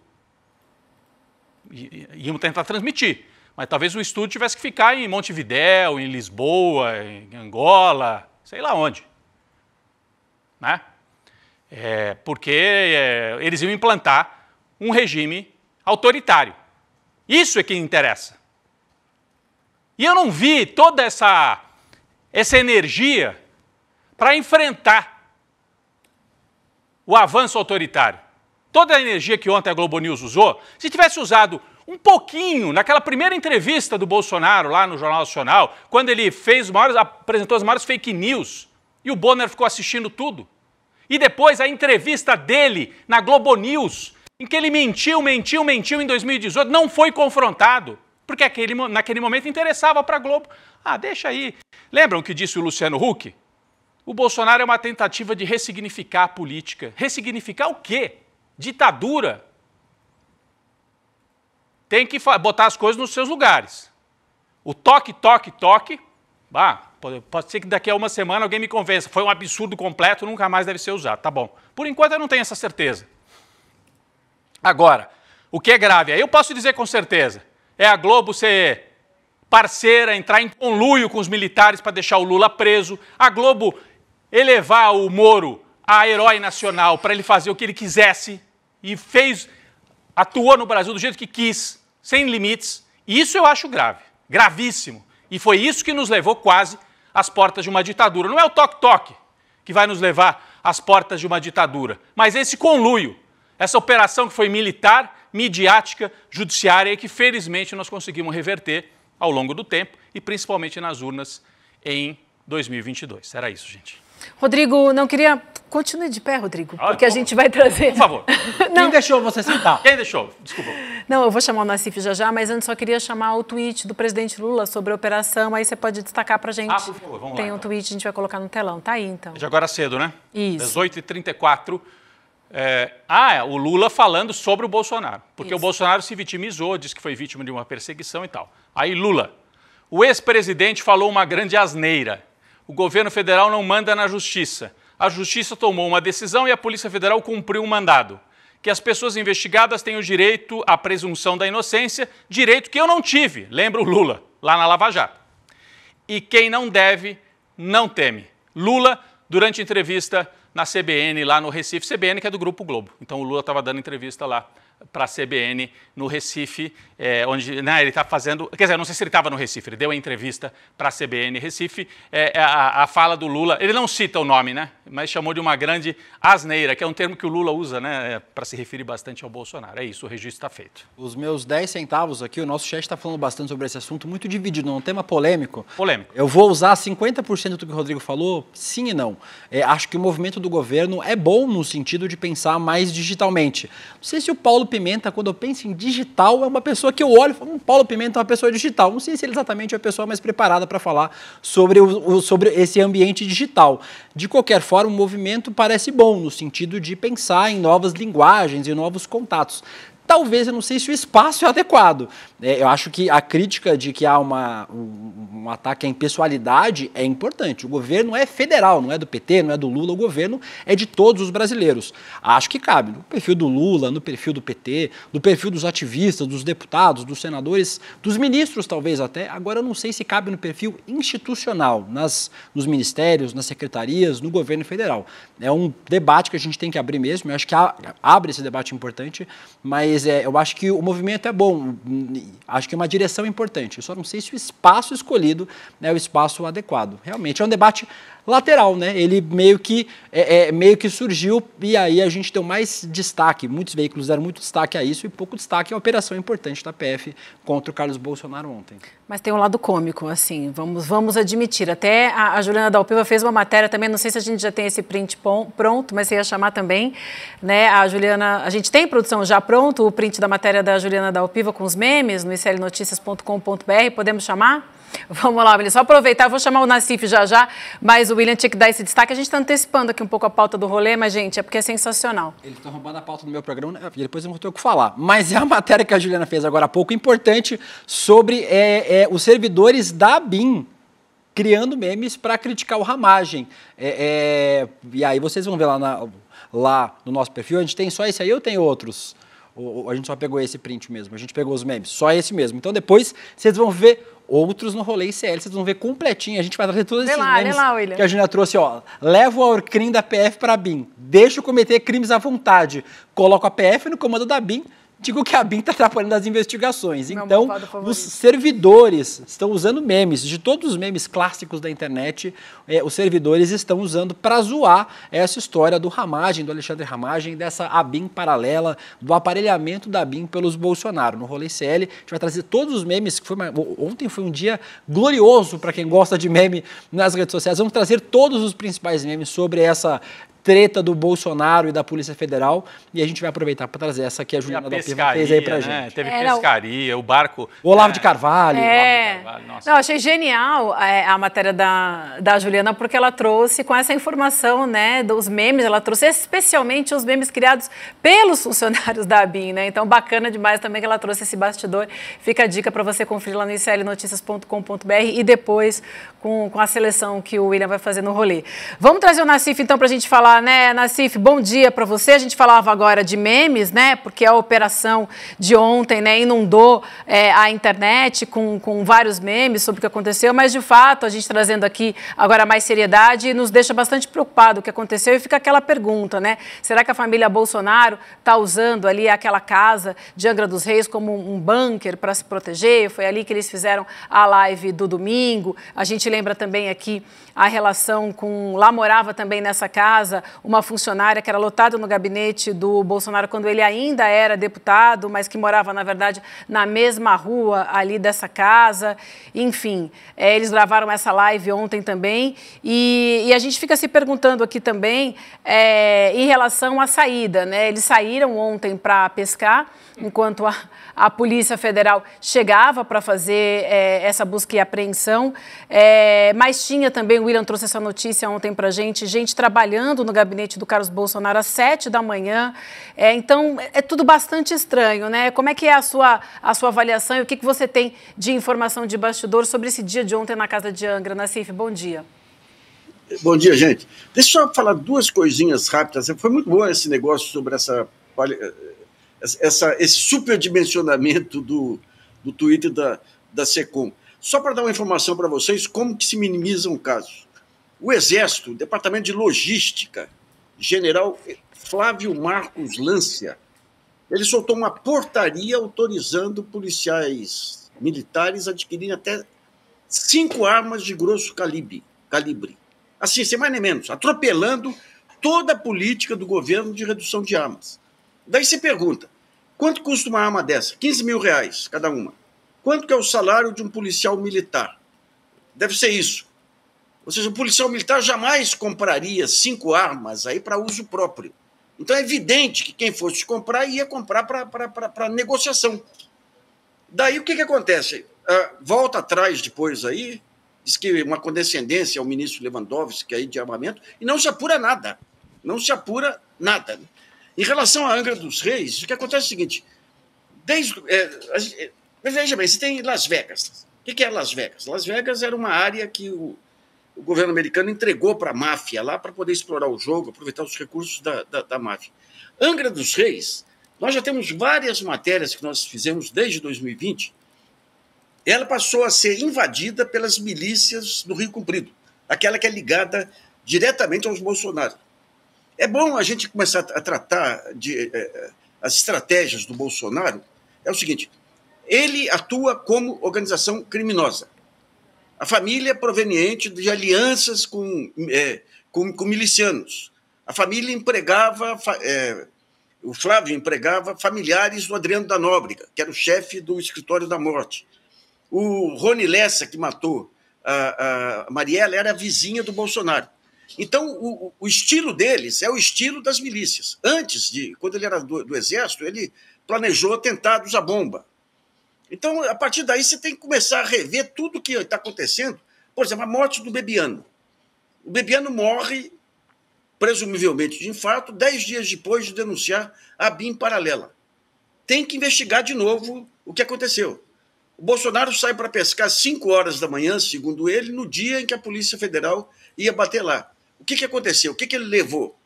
I, iam tentar transmitir. Mas talvez o estúdio tivesse que ficar em Montevidéu, em Lisboa, em Angola, sei lá onde. Né? É, porque é, eles iam implantar um regime autoritário. Isso é que interessa. E eu não vi toda essa, essa energia para enfrentar o avanço autoritário. Toda a energia que ontem a Globo News usou, se tivesse usado um pouquinho, naquela primeira entrevista do Bolsonaro lá no Jornal Nacional, quando ele fez maiores, apresentou as maiores fake news e o Bonner ficou assistindo tudo. E depois a entrevista dele na Globo News, em que ele mentiu, mentiu, mentiu em 2018, não foi confrontado, porque aquele, naquele momento interessava para a Globo. Ah, deixa aí. Lembram o que disse o Luciano Huck? O Bolsonaro é uma tentativa de ressignificar a política. Ressignificar o quê? Ditadura, tem que botar as coisas nos seus lugares. O toque, toque, toque, ah, pode, pode ser que daqui a uma semana alguém me convença, foi um absurdo completo, nunca mais deve ser usado, tá bom. Por enquanto eu não tenho essa certeza. Agora, o que é grave? eu posso dizer com certeza, é a Globo ser parceira, entrar em conluio com os militares para deixar o Lula preso, a Globo elevar o Moro a herói nacional para ele fazer o que ele quisesse e fez, atuou no Brasil do jeito que quis sem limites. Isso eu acho grave, gravíssimo. E foi isso que nos levou quase às portas de uma ditadura. Não é o toque-toque que vai nos levar às portas de uma ditadura, mas esse conluio, essa operação que foi militar, midiática, judiciária e que felizmente nós conseguimos reverter ao longo do tempo e principalmente nas urnas em 2022. Era isso, gente. Rodrigo, não queria. Continue de pé, Rodrigo, ah, porque a gente vai trazer. Por favor. (laughs) não. Quem deixou você sentar? Quem deixou? Desculpa. Não, eu vou chamar o Nassif já já, mas antes só queria chamar o tweet do presidente Lula sobre a operação. Aí você pode destacar para gente. Ah, por favor, vamos Tem lá. Tem um então. tweet, a gente vai colocar no telão. Tá aí, então. De agora é cedo, né? Isso. 18h34. É, ah, é, o Lula falando sobre o Bolsonaro, porque Isso. o Bolsonaro se vitimizou, disse que foi vítima de uma perseguição e tal. Aí Lula, o ex-presidente falou uma grande asneira o governo federal não manda na justiça. A justiça tomou uma decisão e a Polícia Federal cumpriu um mandado. Que as pessoas investigadas têm o direito à presunção da inocência, direito que eu não tive, lembra o Lula, lá na Lava Jato. E quem não deve, não teme. Lula, durante entrevista na CBN, lá no Recife, CBN, que é do Grupo Globo. Então o Lula estava dando entrevista lá para a CBN no Recife, é, onde né, ele está fazendo. Quer dizer, não sei se ele estava no Recife, ele deu a entrevista para a CBN Recife. É, a, a, fala do Lula, ele não cita o nome, né? Mas chamou de uma grande asneira, que é um termo que o Lula usa né, para se referir bastante ao Bolsonaro. É isso, o registro está feito. Os meus 10 centavos aqui, o nosso chat está falando bastante sobre esse assunto, muito dividido, é um tema polêmico. Polêmico. Eu vou usar 50% do que o Rodrigo falou, sim e não. É, acho que o movimento do governo é bom no sentido de pensar mais digitalmente. Não sei se o Paulo Pimenta, quando eu penso em digital, é uma pessoa que eu olho e falo, um Paulo Pimenta é uma pessoa digital. Não sei se ele é exatamente é a pessoa mais preparada para falar sobre, o, sobre esse ambiente digital. De qualquer forma, o movimento parece bom, no sentido de pensar em novas linguagens e novos contatos talvez eu não sei se o espaço é adequado. É, eu acho que a crítica de que há uma, um, um, ataque à impessoalidade é importante. O governo é federal, não é do PT, não é do Lula, o governo é de todos os brasileiros. Acho que cabe no perfil do Lula, no perfil do PT, no perfil dos ativistas, dos deputados, dos senadores, dos ministros talvez até. Agora eu não sei se cabe no perfil institucional, nas, nos ministérios, nas secretarias, no governo federal. É um debate que a gente tem que abrir mesmo. Eu acho que a, abre esse debate importante, mas mas é, eu acho que o movimento é bom, acho que é uma direção importante. Eu só não sei se o espaço escolhido é o espaço adequado. Realmente, é um debate lateral, né? Ele meio que, é, é, meio que surgiu e aí a gente deu mais destaque. Muitos veículos deram muito destaque a isso e pouco destaque à operação importante da PF contra o Carlos Bolsonaro ontem. Mas tem um lado cômico, assim, vamos, vamos admitir. Até a, a Juliana Dalpiva fez uma matéria também, não sei se a gente já tem esse print pronto, mas você ia chamar também, né? A Juliana, a gente tem produção já pronto, o print da matéria da Juliana Dalpiva com os memes no icelnoticias.com.br, podemos chamar? (laughs) Vamos lá, William. Só aproveitar, eu vou chamar o Nacife já já, mas o William tinha que dar esse destaque. A gente está antecipando aqui um pouco a pauta do rolê, mas, gente, é porque é sensacional. Eles estão roubando a pauta do meu programa né? e depois eu não tenho o que falar. Mas é a matéria que a Juliana fez agora há pouco, importante, sobre é, é, os servidores da BIM criando memes para criticar o Ramagem. É, é, e aí vocês vão ver lá, na, lá no nosso perfil, a gente tem só esse aí ou tem outros? Ou, ou a gente só pegou esse print mesmo, a gente pegou os memes, só esse mesmo. Então depois vocês vão ver outros no Rolê ICL, vocês vão ver completinho. A gente vai trazer todos esses lá, memes lá, que a Juliana trouxe, ó. levo o Orcrim da PF para a BIM, deixa eu cometer crimes à vontade, coloco a PF no comando da BIM, digo que a BIM está atrapalhando as investigações. Meu então, os servidores estão usando memes. De todos os memes clássicos da internet, é, os servidores estão usando para zoar essa história do Ramagem, do Alexandre Ramagem, dessa ABIM paralela, do aparelhamento da BIM pelos Bolsonaro. No Rolê CL, a gente vai trazer todos os memes. que foi uma, Ontem foi um dia glorioso para quem gosta de meme nas redes sociais. Vamos trazer todos os principais memes sobre essa, treta do Bolsonaro e da Polícia Federal. E a gente vai aproveitar para trazer essa que a Juliana da Piva fez aí pra né? gente. Teve Era pescaria, o, barco. O Olavo né? é, de Carvalho. É. De Carvalho, Não, achei genial a, é, a matéria da, da Juliana, porque ela trouxe com essa informação, né, dos memes, ela trouxe especialmente os memes criados pelos funcionários da ABIN, né? Então, bacana demais também que ela trouxe esse bastidor. Fica a dica para você conferir lá no iclnoticias.com.br e depois com, com a seleção que o William vai fazer no rolê. Vamos trazer o Nacife então, para a gente falar né, Nassif, bom dia para você. A gente falava agora de memes, né, porque a operação de ontem né, inundou é, a internet com, com vários memes sobre o que aconteceu, mas de fato a gente trazendo aqui agora mais seriedade nos deixa bastante preocupado o que aconteceu e fica aquela pergunta, né, será que a família Bolsonaro está usando ali aquela casa de Angra dos Reis como um bunker para se proteger? Foi ali que eles fizeram a live do domingo. A gente lembra também aqui a relação com... Lá morava também nessa casa casa uma funcionária que era lotada no gabinete do Bolsonaro quando ele ainda era deputado, mas que morava, na verdade, na mesma rua ali dessa casa. Enfim, é, eles gravaram essa live ontem também. E, e, a gente fica se perguntando aqui também é, em relação à saída. Né? Eles saíram ontem para pescar enquanto a, a Polícia Federal chegava para fazer é, essa busca e apreensão. É, mas tinha também, o William trouxe essa notícia ontem para a gente, gente trabalhando no gabinete do Carlos Bolsonaro às sete da manhã. É, então, é tudo bastante estranho, né? Como é que é a sua, a sua avaliação e o que, que você tem de informação de bastidor sobre esse dia de ontem na Casa de Angra? Nassif, bom dia. Bom dia, gente. Deixa eu só falar duas coisinhas rápidas. Foi muito bom esse negócio sobre essa essa, esse superdimensionamento do, do Twitter da, da SECOM. Só para dar uma informação para vocês, como que se minimizam casos. O Exército, o Departamento de Logística, General Flávio Marcos Lância, ele soltou uma portaria autorizando policiais militares a adquirirem até cinco armas de grosso calibre. calibre. Assim, sem mais nem menos, atropelando toda a política do governo de redução de armas. Daí você pergunta, quanto custa uma arma dessa? 15 mil reais cada uma. Quanto que é o salário de um policial militar? Deve ser isso. Ou seja, o policial militar jamais compraria cinco armas aí para uso próprio. Então é evidente que quem fosse comprar ia comprar para negociação. Daí o que, que acontece? Uh, volta atrás depois aí, diz que uma condescendência ao ministro Lewandowski aí de armamento, e não se apura nada. Não se apura nada. Né? Em relação à Angra dos Reis, o que acontece é o seguinte: desde. É, mas veja bem, você tem Las Vegas. O que é Las Vegas? Las Vegas era uma área que o, o governo americano entregou para a máfia lá para poder explorar o jogo, aproveitar os recursos da, da, da máfia. Angra dos Reis, nós já temos várias matérias que nós fizemos desde 2020. Ela passou a ser invadida pelas milícias do Rio Comprido, aquela que é ligada diretamente aos Bolsonaro. É bom a gente começar a tratar de eh, eh, as estratégias do Bolsonaro. É o seguinte: ele atua como organização criminosa. A família é proveniente de alianças com, eh, com, com, milicianos. A família empregava, o Flávio empregava familiares do Adriano da Nóbrega, que era o chefe do escritório da morte. O Rony Lessa, que matou a, a Mariela, era a vizinha do Bolsonaro. Então, o, o, estilo deles é o estilo das milícias. Antes de, quando ele era do, do, Exército, ele planejou atentados à bomba. Então, a partir daí, você tem que começar a rever tudo o que está acontecendo. Por exemplo, a morte do Bebiano. O Bebiano morre, presumivelmente de infarto, dez dias depois de denunciar a BIM paralela. Tem que investigar de novo o que aconteceu. O Bolsonaro sai para pescar às 5 horas da manhã, segundo ele, no dia em que a Polícia Federal ia bater lá. O que, que aconteceu? O que, que ele levou?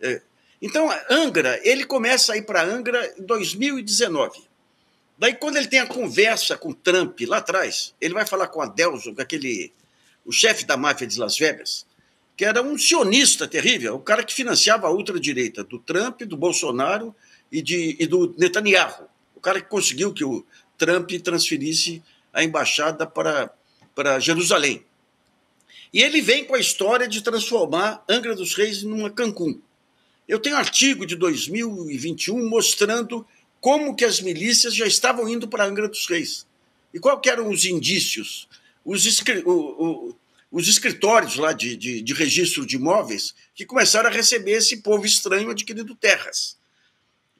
É, então, Angra, ele começa a ir para Angra em 2019. Daí, quando ele tem a conversa com Trump lá atrás, ele vai falar com Adelson, com aquele, o chefe da máfia de Las Vegas, que era um sionista terrível, o cara que financiava a ultradireita do Trump, do Bolsonaro e, de, e do Netanyahu. O cara que conseguiu que o Trump transferisse a embaixada para, para Jerusalém. E ele vem com a história de transformar Angra dos Reis numa Cancún. Eu tenho um artigo de 2021 mostrando como que as milícias já estavam indo para Angra dos Reis. E quais eram os indícios? Os, o, o, os escritórios lá de, de, de registro de imóveis que começaram a receber esse povo estranho adquirindo terras.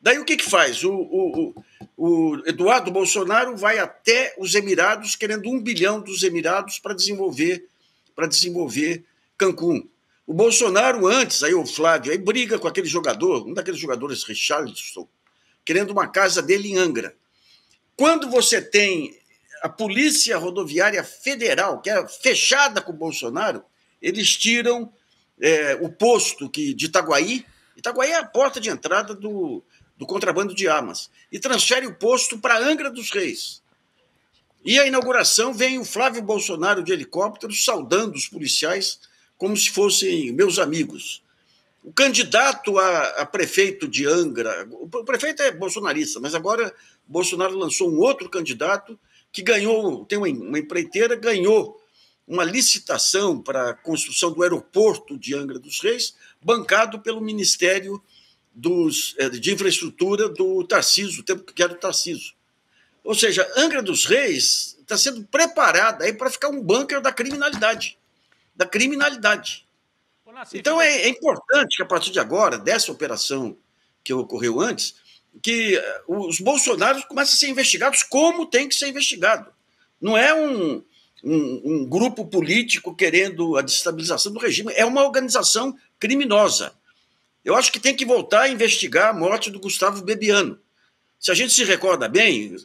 Daí o que, que faz? O, o, o, Eduardo Bolsonaro vai até os Emirados, querendo um bilhão dos Emirados para desenvolver para desenvolver Cancún. O Bolsonaro antes, aí o Flávio, aí briga com aquele jogador, um daqueles jogadores, Richardson, querendo uma casa dele em Angra. Quando você tem a Polícia Rodoviária Federal, que é fechada com o Bolsonaro, eles tiram é, o posto que, de Itaguaí, Itaguaí é a porta de entrada do, do contrabando de armas, e transfere o posto para Angra dos Reis. E a inauguração vem o Flávio Bolsonaro de helicóptero saudando os policiais como se fossem meus amigos. O candidato a, a prefeito de Angra, o prefeito é bolsonarista, mas agora Bolsonaro lançou um outro candidato que ganhou, tem uma, uma empreiteira, ganhou uma licitação para a construção do aeroporto de Angra dos Reis, bancado pelo Ministério dos, eh, de Infraestrutura do Tarciso, o tempo que era o Tarciso. Ou seja, Angra dos Reis está sendo preparada aí para ficar um bunker da criminalidade. Da criminalidade. Então é, é, importante que a partir de agora, dessa operação que ocorreu antes, que eh, os bolsonaros comecem a ser investigados como tem que ser investigado. Não é um, um, um grupo político querendo a destabilização do regime, é uma organização criminosa. Eu acho que tem que voltar a investigar a morte do Gustavo Bebiano. Se a gente se recorda bem,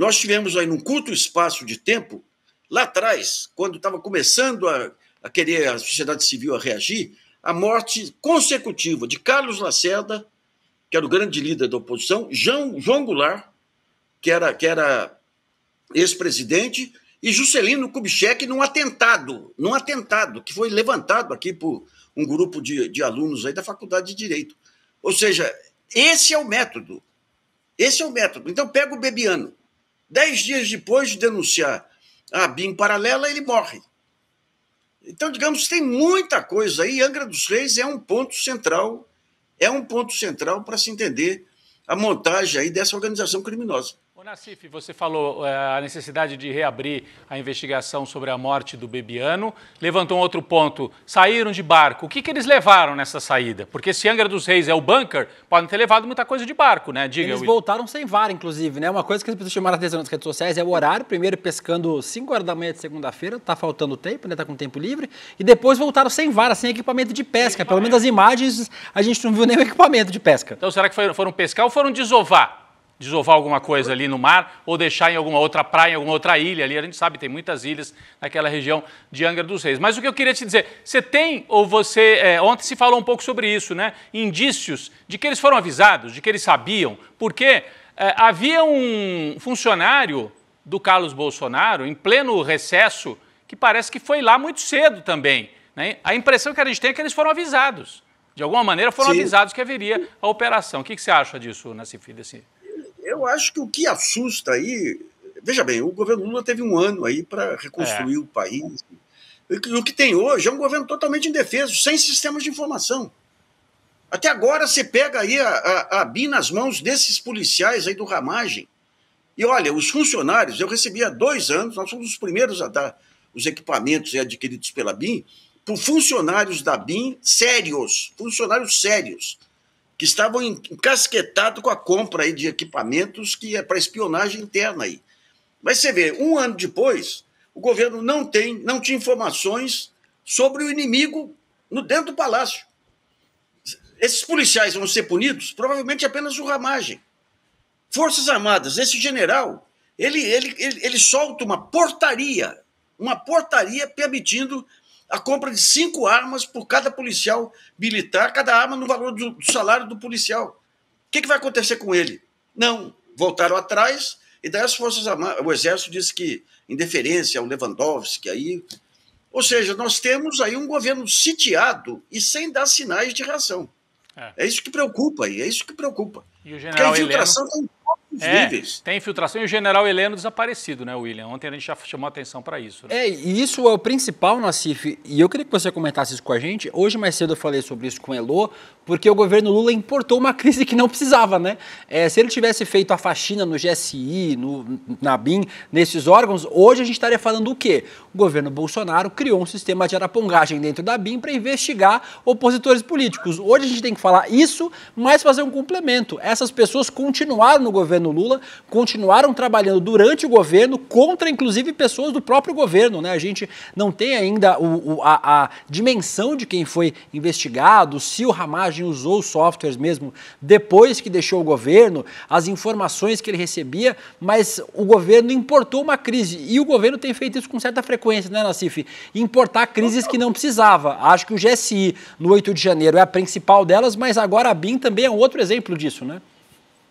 nós tivemos aí num curto espaço de tempo, lá atrás, quando estava começando a, a querer a sociedade civil a reagir, a morte consecutiva de Carlos Lacerda, que era o grande líder da oposição, João, João Goulart, que era, que era ex-presidente, e Juscelino Kubitschek num atentado, num atentado que foi levantado aqui por um grupo de, de alunos aí da Faculdade de Direito. Ou seja, esse é o método. Esse é o método. Então pega o Bebiano. Dez dias depois de denunciar a BIM paralela, ele morre. Então, digamos, tem muita coisa aí. Angra dos Reis é um ponto central, é um ponto central para se entender a montagem aí dessa organização criminosa. Ô, Nassif, você falou é, a necessidade de reabrir a investigação sobre a morte do Bebiano. Levantou um outro ponto. Saíram de barco. O que, que eles levaram nessa saída? Porque se Angra dos Reis é o bunker, podem ter levado muita coisa de barco, né? Diga, eles voltaram sem vara, inclusive, né? Uma coisa que as pessoas chamaram a atenção nas redes sociais é o horário. Primeiro pescando 5 horas da manhã de segunda-feira, tá faltando tempo, né? Tá com tempo livre. E depois voltaram sem vara, sem equipamento de pesca. Equipamento. Pelo menos as imagens, a gente não viu nenhum equipamento de pesca. Então será que foram pescar ou foram desovar? desovar alguma coisa ali no mar ou deixar em alguma outra praia, em alguma outra ilha ali. A gente sabe, tem muitas ilhas naquela região de Angra dos Reis. Mas o que eu queria te dizer, você tem ou você. É, ontem se falou um pouco sobre isso, né? Indícios de que eles foram avisados, de que eles sabiam, porque é, havia um funcionário do Carlos Bolsonaro em pleno recesso que parece que foi lá muito cedo também. Né? A impressão que a gente tem é que eles foram avisados. De alguma maneira foram Sim. avisados que haveria a operação. O que, que você acha disso, Nassif? Desse... Assim? eu acho que o que assusta aí. Veja bem, o governo Lula teve um ano aí para reconstruir é. o país. O que tem hoje é um governo totalmente indefeso, sem sistemas de informação. Até agora você pega aí a, a, a BIM nas mãos desses policiais aí do Ramagem. E olha, os funcionários, eu recebi há dois anos, nós fomos os primeiros a dar os equipamentos adquiridos pela BIM, por funcionários da BIM sérios, funcionários sérios, que estavam encasquetados com a compra aí de equipamentos que é para espionagem interna aí. Mas você vê, um ano depois, o governo não tem, não tinha informações sobre o inimigo no dentro do palácio. Esses policiais vão ser punidos? Provavelmente apenas o ramagem. Forças Armadas, esse general, ele, ele, ele, ele solta uma portaria, uma portaria permitindo a compra de cinco armas por cada policial militar, cada arma no valor do, do salário do policial. O que, que, vai acontecer com ele? Não, voltaram atrás, e daí as Forças Armadas, o Exército disse que, em deferência ao Lewandowski, aí. Ou seja, nós temos aí um governo sitiado e sem dar sinais de reação. É, é isso que preocupa, aí é isso que preocupa. E o general Porque a infiltração Heleno... Tá é, líderes. Tem infiltração e o general Heleno desaparecido, né, William? Ontem a gente já chamou atenção para isso. Né? É, e isso é o principal, Nassif, e eu queria que você comentasse isso com a gente. Hoje mais cedo eu falei sobre isso com o Elô, porque o governo Lula importou uma (laughs) crise que não precisava, né? É, se ele tivesse feito a faxina no GSI, no, na BIM, nesses órgãos, hoje a gente estaria falando o quê? O governo Bolsonaro criou um sistema de arapongagem dentro da BIM para investigar opositores políticos. Hoje a gente tem que falar isso, mas fazer um complemento. Essas pessoas continuaram no governo governo Lula continuaram trabalhando durante o governo contra, inclusive, pessoas do próprio governo. Né? A gente não tem ainda o, o, a, a, dimensão de quem foi investigado, se o Ramagem usou softwares mesmo depois que deixou o governo, as informações que ele recebia, mas o governo importou uma crise. E o governo tem feito isso com certa frequência, né, Nassif? Importar crises que não precisava. Acho que o GSI, no 8 de janeiro, é a principal delas, mas agora a BIM também é um outro exemplo disso, né?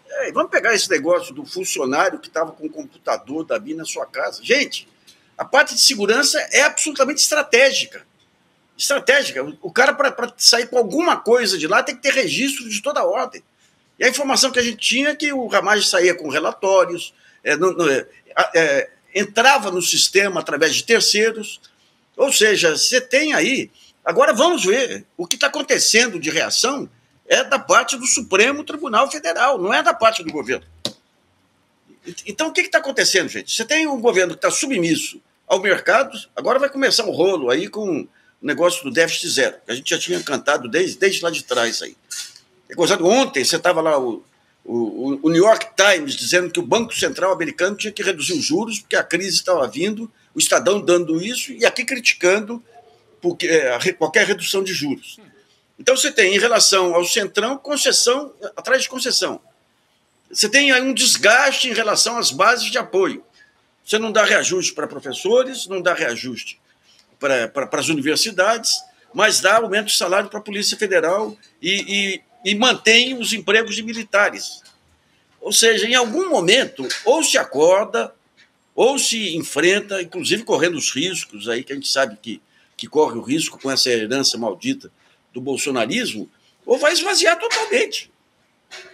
É, Ei, vamos pegar esse negócio do funcionário que estava com o computador da BIM na sua casa. Gente, a parte de segurança é absolutamente estratégica. Estratégica. O cara, para sair com alguma coisa de lá, tem que ter registro de toda a ordem. E a informação que a gente tinha é que o Ramage saía com relatórios, é, é, é, entrava no sistema através de terceiros. Ou seja, você tem aí. Agora vamos ver o que está acontecendo de reação é da parte do Supremo Tribunal Federal, não é da parte do governo. Então, o que está acontecendo, gente? Você tem um governo que está submisso ao mercado, agora vai começar um rolo aí com o negócio do déficit zero, que a gente já tinha cantado desde, desde lá de trás aí. Gozado, é ontem você estava lá, o, o, o New York Times, dizendo que o Banco Central americano tinha que reduzir os juros, porque a crise estava vindo, o Estadão dando isso, e aqui criticando porque, é, qualquer redução de juros. Então você tem, em relação ao Centrão, concessão atrás de concessão. Você tem aí um desgaste em relação às bases de apoio. Você não dá reajuste para professores, não dá reajuste para, para, as universidades, mas dá aumento de salário para a Polícia Federal e, e, e mantém os empregos de militares. Ou seja, em algum momento, ou se acorda, ou se enfrenta, inclusive correndo os riscos aí, que a gente sabe que, que corre o risco com essa herança maldita do bolsonarismo, ou vai esvaziar totalmente.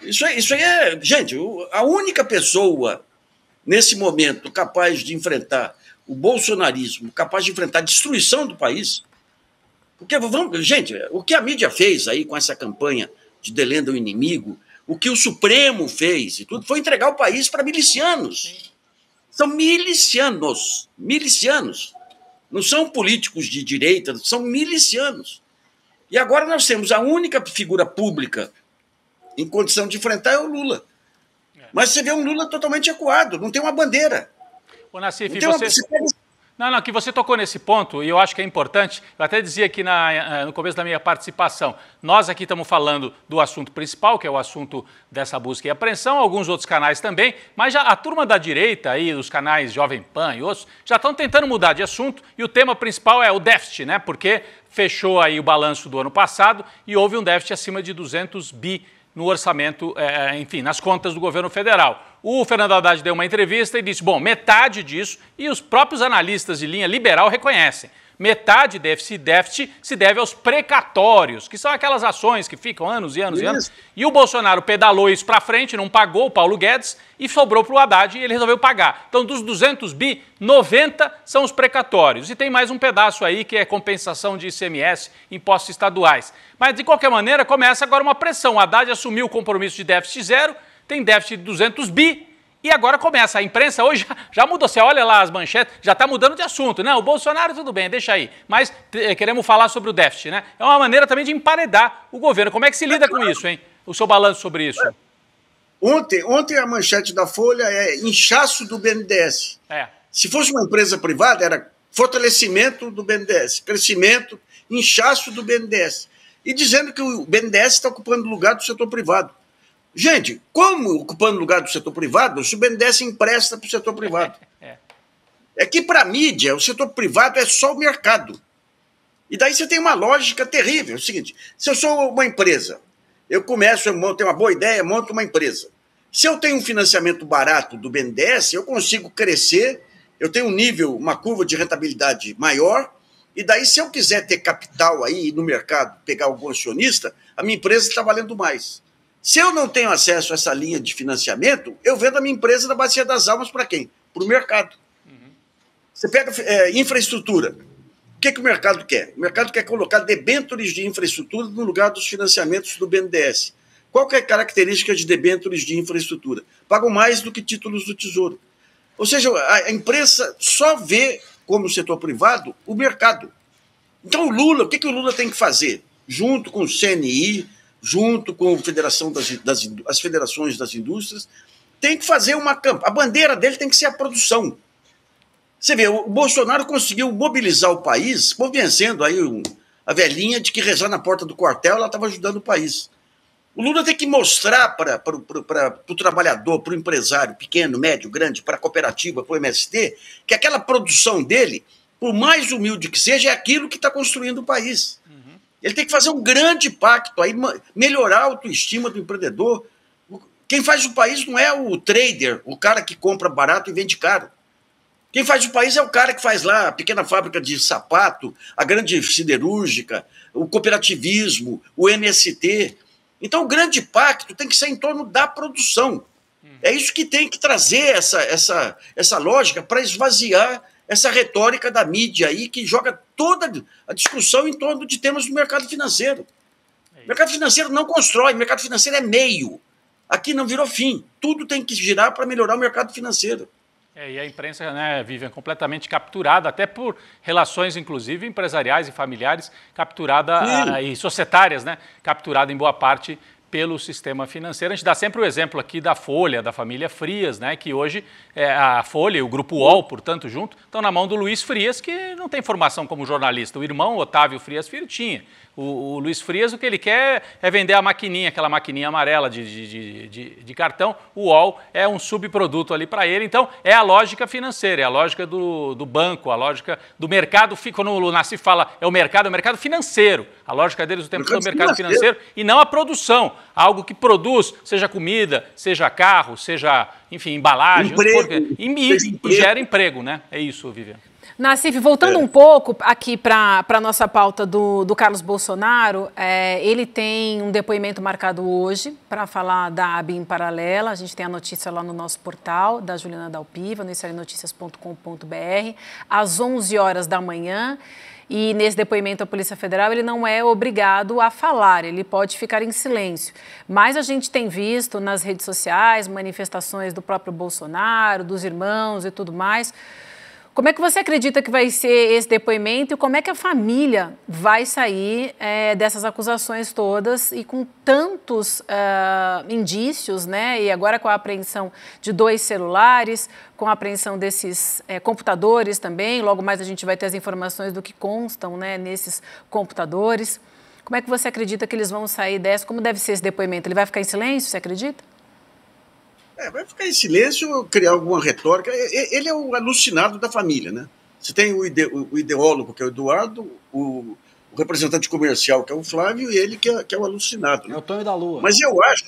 Isso, isso aí é. Gente, a única pessoa nesse momento capaz de enfrentar o bolsonarismo, capaz de enfrentar a destruição do país. Porque, vamos, gente, o que a mídia fez aí com essa campanha de delenda o inimigo, o que o Supremo fez e tudo, foi entregar o país para milicianos. São milicianos, milicianos. Não são políticos de direita, são milicianos. E agora nós temos a única figura pública em condição de enfrentar é o Lula. É. Mas você vê um Lula totalmente ecoado, não tem uma bandeira. Ô, Nassif, você... você não, não, que você tocou nesse ponto e eu acho que é importante. Eu até dizia aqui na, eh, no começo da minha participação, nós aqui estamos falando do assunto principal, que é o assunto dessa busca e apreensão, alguns outros canais também, mas já a turma da direita aí, os canais Jovem Pan e outros, já estão tentando mudar de assunto e o tema principal é o déficit, né? Porque fechou aí o balanço do ano passado e houve um déficit acima de 200 bi no orçamento, é, é, enfim, nas contas do governo federal. O Fernando Haddad deu uma entrevista e disse: bom, metade disso, e os próprios analistas de linha liberal reconhecem. Metade desse déficit se deve aos precatórios, que são aquelas ações que ficam anos e anos isso. e anos. E o Bolsonaro pedalou isso para frente, não pagou o Paulo Guedes e sobrou para o Haddad e ele resolveu pagar. Então, dos 200 bi, 90 são os precatórios. E tem mais um pedaço aí que é compensação de ICMS, impostos estaduais. Mas, de qualquer maneira, começa agora uma pressão. O Haddad assumiu o compromisso de déficit zero, tem déficit de 200 bi e agora começa. A imprensa hoje já mudou. Você olha lá as manchetes, já está mudando de assunto. Não, né? o Bolsonaro tudo bem, deixa aí. Mas eh, queremos falar sobre o déficit, né? É uma maneira também de emparedar o governo. Como é que se lida com isso, hein? O seu balanço sobre isso? É. Ontem, ontem a manchete da Folha é inchaço do BNDES. É. Se fosse uma empresa privada, era fortalecimento do BNDES, crescimento, inchaço do BNDES. E dizendo que o BNDES está ocupando lugar do setor privado. Gente, como ocupando o lugar do setor privado, o BNDES empresta para o setor privado. (laughs) É. é que para a mídia, o setor privado é só o mercado. E daí você tem uma lógica terrível. É o seguinte: se eu sou uma empresa, eu começo, eu tenho uma boa ideia, monto uma empresa. Se eu tenho um financiamento barato do BNDES, eu consigo crescer, eu tenho um nível, uma curva de rentabilidade maior, e daí, se eu quiser ter capital aí no mercado, pegar algum acionista, a minha empresa está valendo mais. Se eu não tenho acesso a essa linha de financiamento, eu vendo a minha empresa da Bacia das Almas para quem? Para o mercado. Uhum. Você pega é, infraestrutura. O que, que o mercado quer? O mercado quer colocar debêntures de infraestrutura no lugar dos financiamentos do BNDES. Qual que é a característica de debêntures de infraestrutura? Pagam mais do que títulos do Tesouro. Ou seja, a imprensa só vê como setor privado o mercado. Então, o Lula, o que, que o Lula tem que fazer? Junto com o CNI, junto com a Federação das, das, as federações das indústrias, tem que fazer uma campanha. A bandeira dele tem que ser a produção. Você vê, o Bolsonaro conseguiu mobilizar o país, convencendo aí um, a velhinha de que rezar na porta do quartel ela estava ajudando o país. O Lula tem que mostrar para o trabalhador, para o empresário, pequeno, médio, grande, para a cooperativa, para o MST, que aquela produção dele, por mais humilde que seja, é aquilo que está construindo o país. Ele tem que fazer um grande pacto aí, melhorar a autoestima do empreendedor. Quem faz o país não é o trader, o cara que compra barato e vende caro. Quem faz o país é o cara que faz lá a pequena fábrica de sapato, a grande siderúrgica, o cooperativismo, o MST. Então, o grande pacto tem que ser em torno da produção. É isso que tem que trazer essa, essa, essa lógica para esvaziar essa retórica da mídia aí que joga toda a discussão em torno de temas do mercado financeiro. É mercado financeiro não constrói, mercado financeiro é meio. Aqui não virou fim. Tudo tem que girar para melhorar o mercado financeiro. É, e a imprensa, né, Vivian, completamente capturada, até por relações, inclusive, empresariais e familiares, capturada a, ah, e societárias, né? Capturada em boa parte pelo sistema financeiro. A gente dá sempre o exemplo aqui da Folha, da família Frias, né, que hoje é a Folha e o Grupo UOL, portanto, junto, estão na mão do Luiz Frias, que não tem formação como jornalista. O irmão Otávio Frias Filho tinha. O, o Luiz Frias, o que ele quer é vender a maquininha, aquela maquininha amarela de, de, de, de cartão. O UOL é um subproduto ali para ele. Então, é a lógica financeira, é a lógica do, do banco, a lógica do mercado. Quando o se fala é o mercado, é o mercado financeiro. A lógica deles o tempo todo é o mercado financeiro e não a produção. Algo que produz, seja comida, seja carro, seja, enfim, embalagem. Emprego, porque, é. e, e, gera emprego, né? É isso, Viviane. Nassif, voltando é. um pouco aqui para a nossa pauta do, do Carlos Bolsonaro, é, ele tem um depoimento marcado hoje para falar da ABIN paralela. A gente tem a notícia lá no nosso portal, da Juliana Dalpiva, no inserenoticias.com.br, às 11 horas da manhã. E nesse depoimento à Polícia Federal, ele não é obrigado a falar, ele pode ficar em silêncio. Mas a gente tem visto nas redes sociais manifestações do próprio Bolsonaro, dos irmãos e tudo mais. Como é que você acredita que vai ser esse depoimento e como é que a família vai sair é, dessas acusações todas e com tantos uh, indícios, né? E agora com a apreensão de dois celulares, com a apreensão desses é, computadores também. Logo mais a gente vai ter as informações do que constam né, nesses computadores. Como é que você acredita que eles vão sair dessa? Como deve ser esse depoimento? Ele vai ficar em silêncio, você acredita? É, vai ficar em silêncio, criar alguma retórica. Ele é o alucinado da família, né? Você tem o, ide, o ideólogo, que é o Eduardo, o, o, representante comercial, que é o Flávio, e ele que é, que é o alucinado. Né? É o Tony da Lua. Mas eu acho,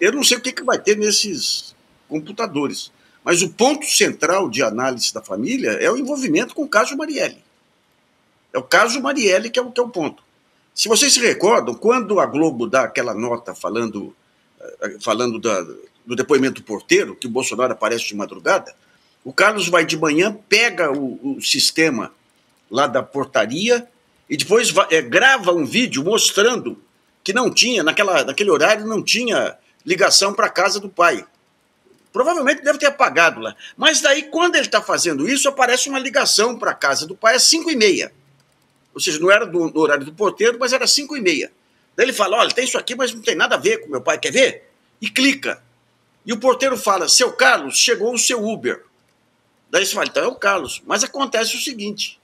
eu não sei o que, que vai ter nesses computadores. Mas o ponto central de análise da família é o envolvimento com o caso Marielle. É o caso Marielle que é o, que é o ponto. Se vocês se recordam, quando a Globo dá aquela nota falando, eh, eh, falando da, do depoimento do porteiro, que o Bolsonaro aparece de madrugada, o Carlos vai de manhã, pega o, o sistema lá da portaria e depois vai, é, eh, grava um vídeo mostrando que não tinha, naquela, naquele horário, não tinha ligação para a casa do pai. Provavelmente deve ter apagado lá. Mas daí, quando ele está fazendo isso, aparece uma ligação para a casa do pai às 5 e meia. Ou seja, não era do, horário do porteiro, mas era 5 e meia. Daí ele fala, olha, tem isso aqui, mas não tem nada a ver com meu pai, quer ver? E clica. E o porteiro fala, seu Carlos, chegou o seu Uber. Daí você fala, então é o Carlos. Mas acontece o seguinte,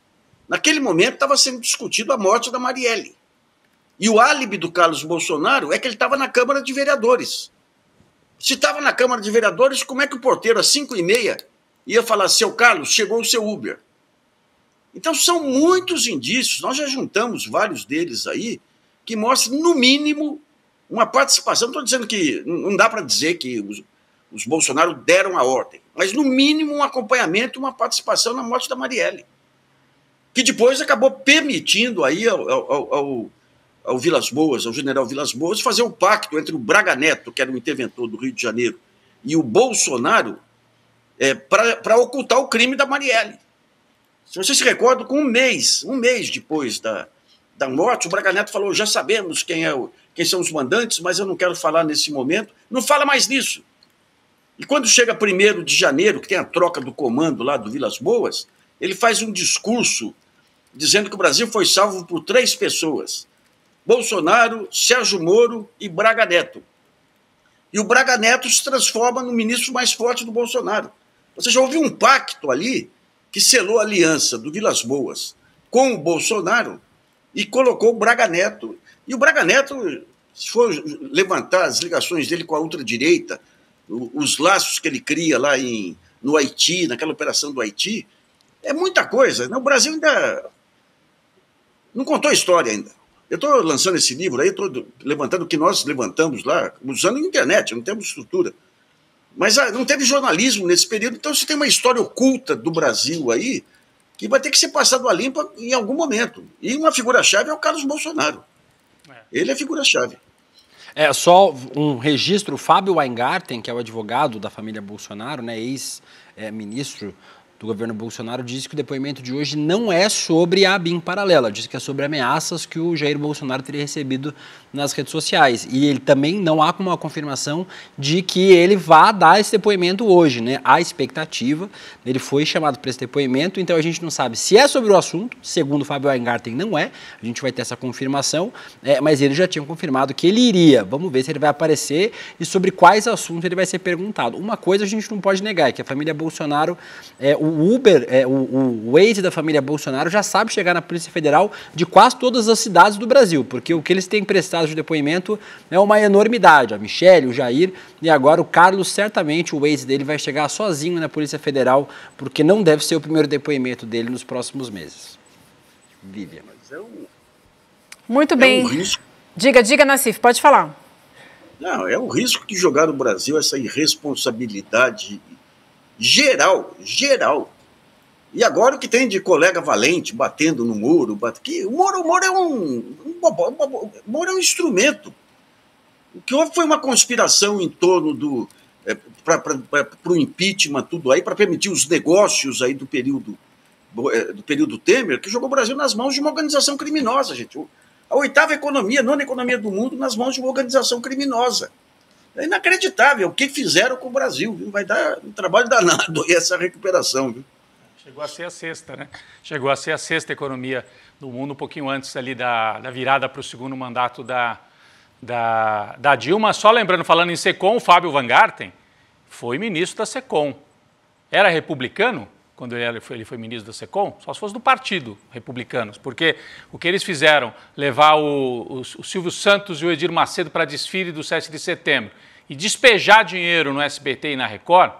naquele momento estava sendo discutido a morte da Marielle. E o álibi do Carlos Bolsonaro é que ele estava na Câmara de Vereadores. Se estava na Câmara de Vereadores, como é que o porteiro, às 5 e meia, ia falar, seu Carlos, chegou o seu Uber? Então, são muitos indícios, nós já juntamos vários deles aí, que mostram, no mínimo, uma participação. Não estou dizendo que não dá para dizer que os, os Bolsonaro deram a ordem, mas no mínimo um acompanhamento, uma participação na morte da Marielle, que depois acabou permitindo aí ao, ao, ao, ao Vilas Boas, ao general Vilas Boas, fazer um pacto entre o Braga Neto, que era o interventor do Rio de Janeiro, e o Bolsonaro é, para ocultar o crime da Marielle. Se vocês se recordam, com um mês, um mês depois da, da morte, o Braga Neto falou: já sabemos quem, é o, quem são os mandantes, mas eu não quero falar nesse momento. Não fala mais nisso. E quando chega 1 de janeiro, que tem a troca do comando lá do Vilas Boas, ele faz um discurso dizendo que o Brasil foi salvo por três pessoas: Bolsonaro, Sérgio Moro e Braga Neto. E o Braga Neto se transforma no ministro mais forte do Bolsonaro. Ou seja, houve um pacto ali que selou a aliança do Vilas Boas com o Bolsonaro e colocou o Braga Neto. E o Braga Neto, se for levantar as ligações dele com a ultradireita, os laços que ele cria lá em, no Haiti, naquela operação do Haiti, é muita coisa. Né? O Brasil ainda não contou a história ainda. Eu estou lançando esse livro aí, estou levantando o que nós levantamos lá, usando a internet, não temos estrutura. Mas ah, não teve jornalismo nesse período, então você tem uma história oculta do Brasil aí que vai ter que ser passado a limpa em algum momento. E uma figura-chave é o Carlos Bolsonaro. É. Ele é figura-chave. É, só um registro, o Fábio Weingarten, que é o advogado da família Bolsonaro, né, ex-ministro é, do governo Bolsonaro disse que o depoimento de hoje não é sobre a BIM paralela, disse que é sobre ameaças que o Jair Bolsonaro teria recebido nas redes sociais. E ele também não há como uma confirmação de que ele vá dar esse depoimento hoje, né? Há expectativa, ele foi chamado para esse depoimento, então a gente não sabe se é sobre o assunto, segundo Fábio Weingarten não é, a gente vai ter essa confirmação, é, mas ele já tinha confirmado que ele iria. Vamos ver se ele vai aparecer e sobre quais assuntos ele vai ser perguntado. Uma coisa a gente não pode negar, é que a família Bolsonaro, é, o o Uber, é, o, o Waze da família Bolsonaro já sabe chegar na Polícia Federal de quase todas as cidades do Brasil, porque o que eles têm prestado de depoimento é uma enormidade. A Michelle, o Jair e agora o Carlos, certamente o Waze dele vai chegar sozinho na Polícia Federal, porque não deve ser o primeiro depoimento dele nos próximos meses. Vivian. Muito é bem. É um risco. Diga, diga, Nassif, pode falar. Não, é o risco que jogar no Brasil essa irresponsabilidade geral, geral. E agora o que tem de colega valente batendo no muro, bate... que o muro, o muro é um, um bobo, bobo, o muro é um instrumento. O que houve foi uma conspiração em torno do é, para o impeachment, tudo aí, para permitir os negócios aí do período eh, do período Temer, que jogou o Brasil nas mãos de uma organização criminosa, gente. A oitava economia, a nona economia do mundo, nas mãos de uma organização criminosa. É inacreditável o que fizeram com o Brasil. Viu? Vai dar um trabalho danado essa recuperação. Viu? Chegou a ser a sexta, né? Chegou a ser a sexta economia do mundo, um pouquinho antes ali da, da virada para o segundo mandato da, da, da, Dilma. Só lembrando, falando em SECOM, o Fábio Van Garten foi ministro da SECOM. Era republicano? quando ele foi, ele foi ministro da SECOM, só se fosse do Partido Republicanos, porque o que eles fizeram, levar o, o, o Silvio Santos e o Edir Macedo para desfile do 7 de setembro e despejar dinheiro no SBT e na Record,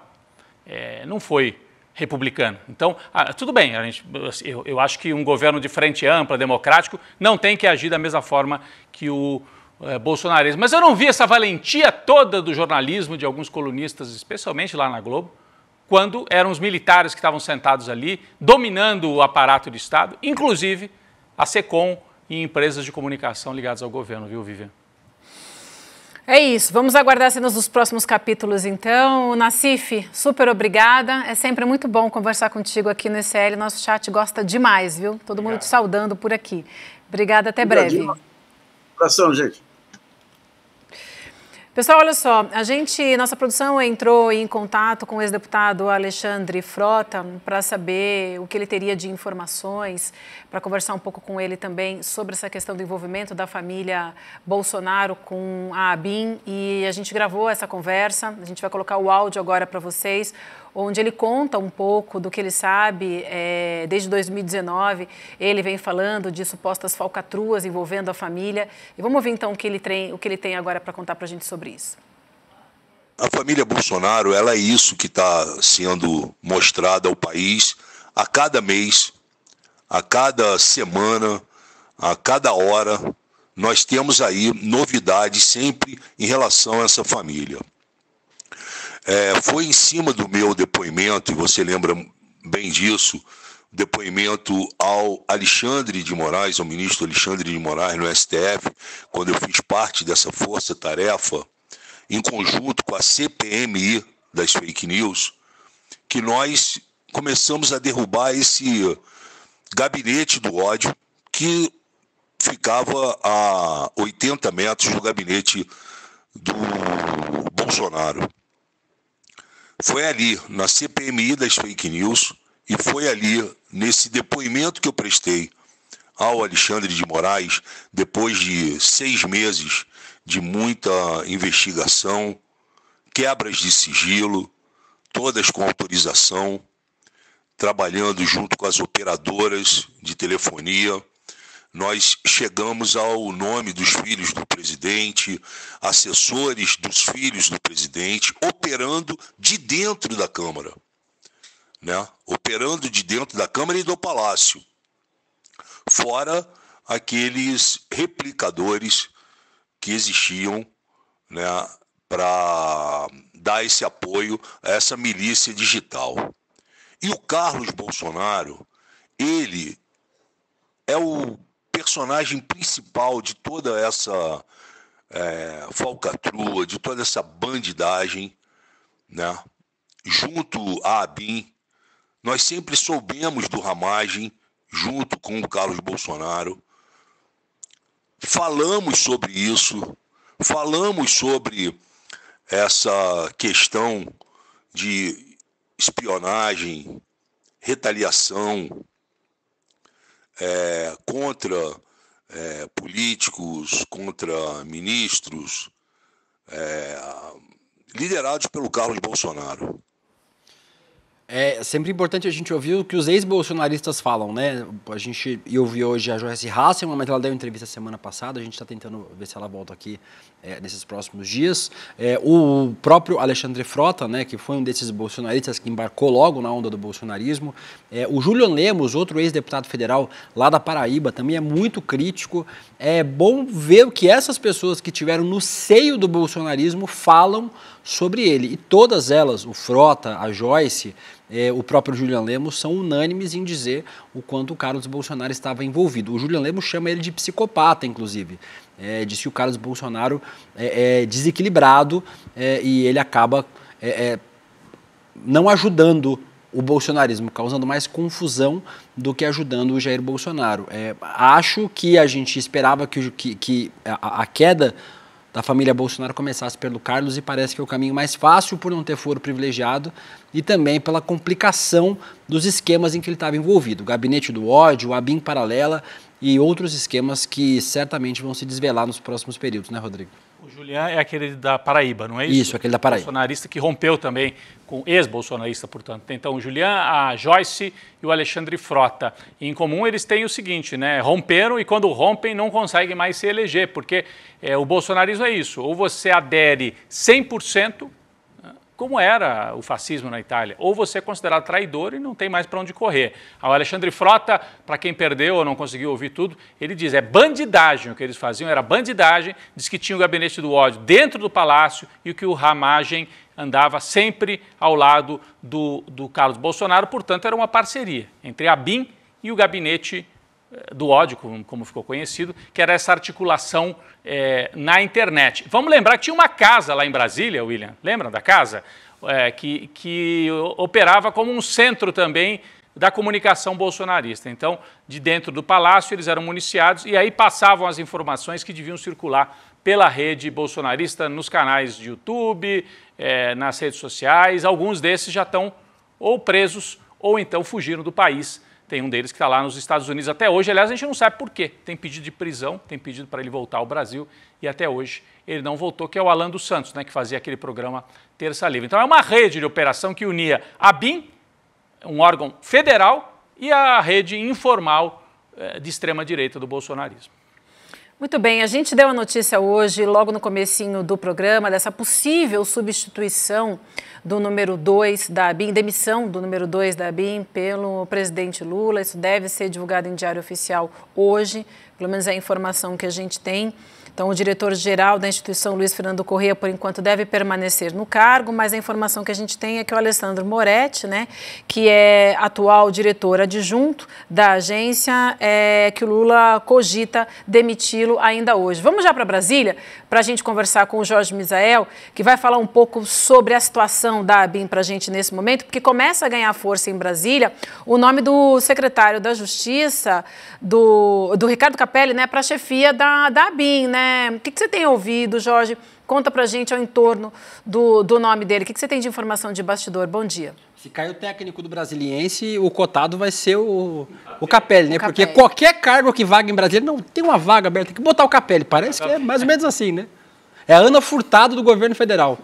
é, não foi republicano. Então, ah, tudo bem, gente, assim, eu, eu, acho que um governo de frente ampla, democrático, não tem que agir da mesma forma que o é, bolsonarismo. Mas eu não vi essa valentia toda do jornalismo, de alguns colunistas, especialmente lá na Globo, quando eram os militares que estavam sentados ali, dominando o aparato de Estado, inclusive a SECOM e empresas de comunicação ligadas ao governo, viu, Vivian? É isso. Vamos aguardar cenas dos próximos capítulos, então. Nassif, super obrigada. É sempre muito bom conversar contigo aqui no ECL. Nosso chat gosta demais, viu? Todo Obrigado. mundo te saudando por aqui. Obrigada, até Obrigado. breve. Um abração, gente. Pessoal, olha só, a gente, nossa produção entrou em contato com o ex-deputado Alexandre Frota para saber o que ele teria de informações, para conversar um pouco com ele também sobre essa questão do envolvimento da família Bolsonaro com a ABIN e a gente gravou essa conversa, a gente vai colocar o áudio agora para vocês onde ele conta um pouco do que ele sabe. É, desde 2019, ele vem falando de supostas falcatruas envolvendo a família. E vamos ver então o que ele tem, o que ele tem agora para contar para a gente sobre isso. A família Bolsonaro, ela é isso que está sendo mostrada ao país a cada mês, a cada semana, a cada hora. Nós temos aí novidades sempre em relação a essa família. É, foi em cima do meu depoimento, e você lembra bem disso, depoimento ao Alexandre de Moraes, ao ministro Alexandre de Moraes no STF, quando eu fiz parte dessa força-tarefa, em conjunto com a CPMI das fake news, que nós começamos a derrubar esse gabinete do ódio que ficava a 80 metros do gabinete do Bolsonaro. Foi ali, na CPMI das fake news, e foi ali, nesse depoimento que eu prestei ao Alexandre de Moraes, depois de seis meses de muita investigação, quebras de sigilo, todas com autorização, trabalhando junto com as operadoras de telefonia, nós chegamos ao nome dos filhos do presidente, assessores dos filhos do presidente, operando de dentro da Câmara. Né? Operando de dentro da Câmara e do Palácio. Fora aqueles replicadores que existiam né, para dar esse apoio a essa milícia digital. E o Carlos Bolsonaro, ele é o personagem principal de toda essa é, falcatrua, de toda essa bandidagem, né? junto a Abin, nós sempre soubemos do Ramagem, junto com o Carlos Bolsonaro. Falamos sobre isso, falamos sobre essa questão de espionagem, retaliação, é, contra é, políticos, contra ministros, é, liderados pelo Carlos Bolsonaro. É sempre importante a gente ouvir o que os ex-bolsonaristas falam, né? A gente ouviu hoje a Joyce Hasselman, mas ela deu entrevista semana passada, a gente está tentando ver se ela volta aqui é, nesses próximos dias. É, o próprio Alexandre Frota, né, que foi um desses bolsonaristas que embarcou logo na onda do bolsonarismo. É, o Júlio Lemos, outro ex-deputado federal lá da Paraíba, também é muito crítico. É bom ver o que essas pessoas que tiveram no seio do bolsonarismo falam sobre ele. E todas elas, o Frota, a Joyce é, o próprio Julian Lemos são unânimes em dizer o quanto o Carlos Bolsonaro estava envolvido. O Julian Lemos chama ele de psicopata, inclusive. É, diz que o Carlos Bolsonaro é, é desequilibrado é, e ele acaba é, é, não ajudando o bolsonarismo, causando mais confusão do que ajudando o Jair Bolsonaro. acho que a gente esperava que, que, que a, a queda da família Bolsonaro começasse pelo Carlos e parece que é o caminho mais fácil por não ter foro privilegiado e também pela complicação dos esquemas em que ele estava envolvido. O gabinete do ódio, a ABIN paralela e outros esquemas que certamente vão se desvelar nos próximos períodos, né, Rodrigo? Julian é aquele da Paraíba, não é isso? Isso, aquele da Paraíba. Bolsonarista que rompeu também com ex-bolsonarista, portanto. Então, o Julian, a Joyce e o Alexandre Frota. E, em comum, eles têm o seguinte, né? Romperam e quando rompem não conseguem mais se eleger, porque é, o bolsonarismo é isso. Ou você adere 100% como era o fascismo na Itália. Ou você é considerado traidor e não tem mais para onde correr. O Alexandre Frota, para quem perdeu ou não conseguiu ouvir tudo, ele diz: é bandidagem o que eles faziam, era bandidagem. Diz que tinha o gabinete do ódio dentro do palácio e que o Ramagem andava sempre ao lado do, do Carlos Bolsonaro, portanto, era uma parceria entre a BIM e o gabinete eh, do ódio, como ficou conhecido, que era essa articulação é, na internet. Vamos lembrar que tinha uma casa lá em Brasília, William, lembram da casa? É, que, que operava como um centro também da comunicação bolsonarista. Então, de dentro do palácio, eles eram municiados e aí passavam as informações que deviam circular pela rede bolsonarista nos canais de YouTube, é, nas redes sociais. Alguns desses já estão ou presos ou então fugiram do país tem um deles que está lá nos Estados Unidos até hoje. Aliás, a gente não sabe por quê. Tem pedido de prisão, tem pedido para ele voltar ao Brasil e até hoje ele não voltou, que é o Alan dos Santos, né, que fazia aquele programa Terça Livre. Então é uma rede de operação que unia a BIM, um órgão federal, e a rede informal eh, de extrema-direita do bolsonarismo. Muito bem, a gente deu a notícia hoje, logo no comecinho do programa, dessa possível substituição do número 2 da ABIN, demissão do número 2 da ABIN pelo presidente Lula. Isso deve ser divulgado em diário oficial hoje, pelo menos é a informação que a gente tem. Então, o diretor-geral da instituição, Luiz Fernando Corrêa, por enquanto deve permanecer no cargo, mas a informação que a gente tem é que o Alessandro Moretti, né, que é atual diretor adjunto da agência, é que o Lula cogita demiti-lo ainda hoje. Vamos já para Brasília para a gente conversar com o Jorge Misael, que vai falar um pouco sobre a situação da ABIN para a gente nesse momento, porque começa a ganhar força em Brasília o nome do secretário da Justiça, do, do Ricardo Capelli, né, para a chefia da, da ABIN, né? né? O que, que você tem ouvido, Jorge? Conta pra gente ao entorno do, do nome dele. O que, que você tem de informação de bastidor? Bom dia. Se cair o técnico do Brasiliense, o cotado vai ser o, o Capelli, né? O Porque qualquer cargo que vaga em Brasília, não tem uma vaga aberta, tem que botar o Capelli. Parece que é mais ou menos assim, né? É a Ana Furtado do governo federal.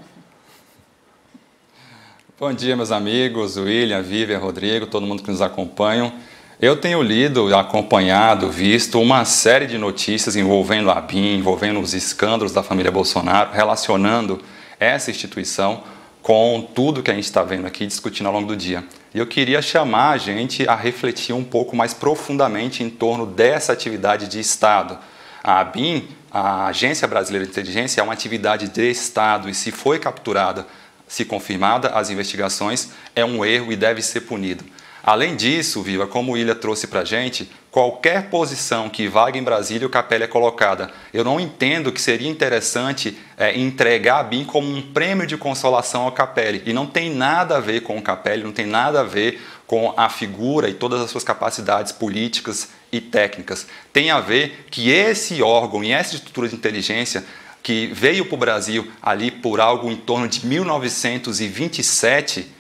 Bom dia, meus amigos, William, Vivian, Rodrigo, todo mundo que nos acompanha. Eu tenho lido, acompanhado, visto uma série de notícias envolvendo a BIM, envolvendo os escândalos da família Bolsonaro, relacionando essa instituição com tudo que a gente está vendo aqui discutindo ao longo do dia. E eu queria chamar a gente a refletir um pouco mais profundamente em torno dessa atividade de Estado. A ABIN, a Agência Brasileira de Inteligência, é uma atividade de Estado e se foi capturada, se confirmada as investigações, é um erro e deve ser punido. Além disso, Viva, como o Ilha trouxe para gente, qualquer posição que vaga em Brasília, o Capelli é colocada. Eu não entendo que seria interessante é, entregar a BIM como um prêmio de consolação ao Capelli. E não tem nada a ver com o Capelli, não tem nada a ver com a figura e todas as suas capacidades políticas e técnicas. Tem a ver que esse órgão e essa estrutura de inteligência que veio para o Brasil ali por algo em torno de 1927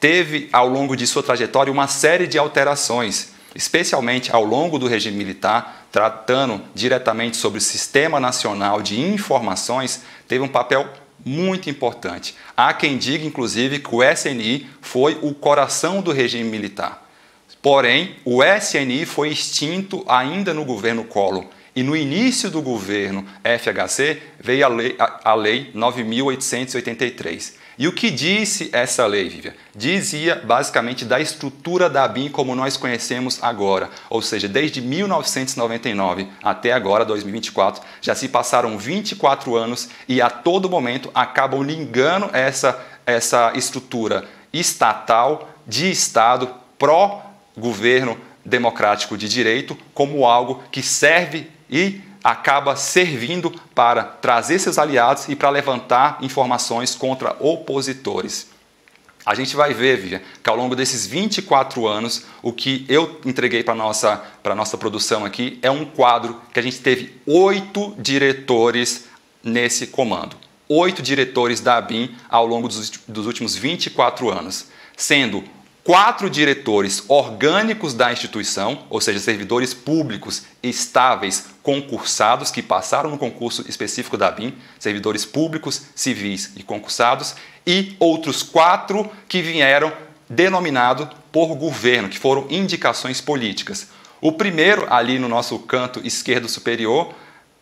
teve ao longo de sua trajetória uma série de alterações, especialmente ao longo do regime militar, tratando diretamente sobre o Sistema Nacional de Informações, teve um papel muito importante. Há quem diga, inclusive, que o SNI foi o coração do regime militar. Porém, o SNI foi extinto ainda no governo Collor. E no início do governo FHC veio a Lei, a lei 9.883 e o que disse essa lei, Vivian? Dizia basicamente da estrutura da ABIN como nós conhecemos agora, ou seja, desde 1999 até agora, 2024, já se passaram 24 anos e a todo momento acabam ligando essa, essa estrutura estatal, de Estado, pró-governo democrático de direito, como algo que serve e acaba servindo para trazer seus aliados e para levantar informações contra opositores. A gente vai ver, Vivian, que ao longo desses 24 anos, o que eu entreguei para a nossa, nossa produção aqui é um quadro que a gente teve oito diretores nesse comando. Oito diretores da ABIN ao longo dos, dos últimos 24 anos, sendo quatro diretores orgânicos da instituição, ou seja, servidores públicos estáveis, concursados, que passaram no concurso específico da BIM, servidores públicos, civis e concursados, e outros quatro que vieram denominado por governo, que foram indicações políticas. O primeiro, ali no nosso canto esquerdo superior,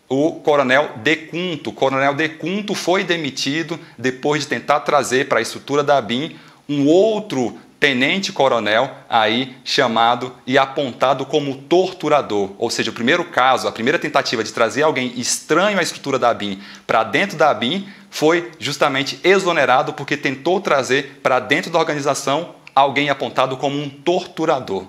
o coronel Decunto. O coronel Decunto foi demitido depois de tentar trazer para a estrutura da BIM um outro tenente-coronel aí chamado e apontado como torturador. Ou seja, o primeiro caso, a primeira tentativa de trazer alguém estranho à estrutura da BIM para dentro da BIM foi justamente exonerado porque tentou trazer para dentro da organização alguém apontado como um torturador.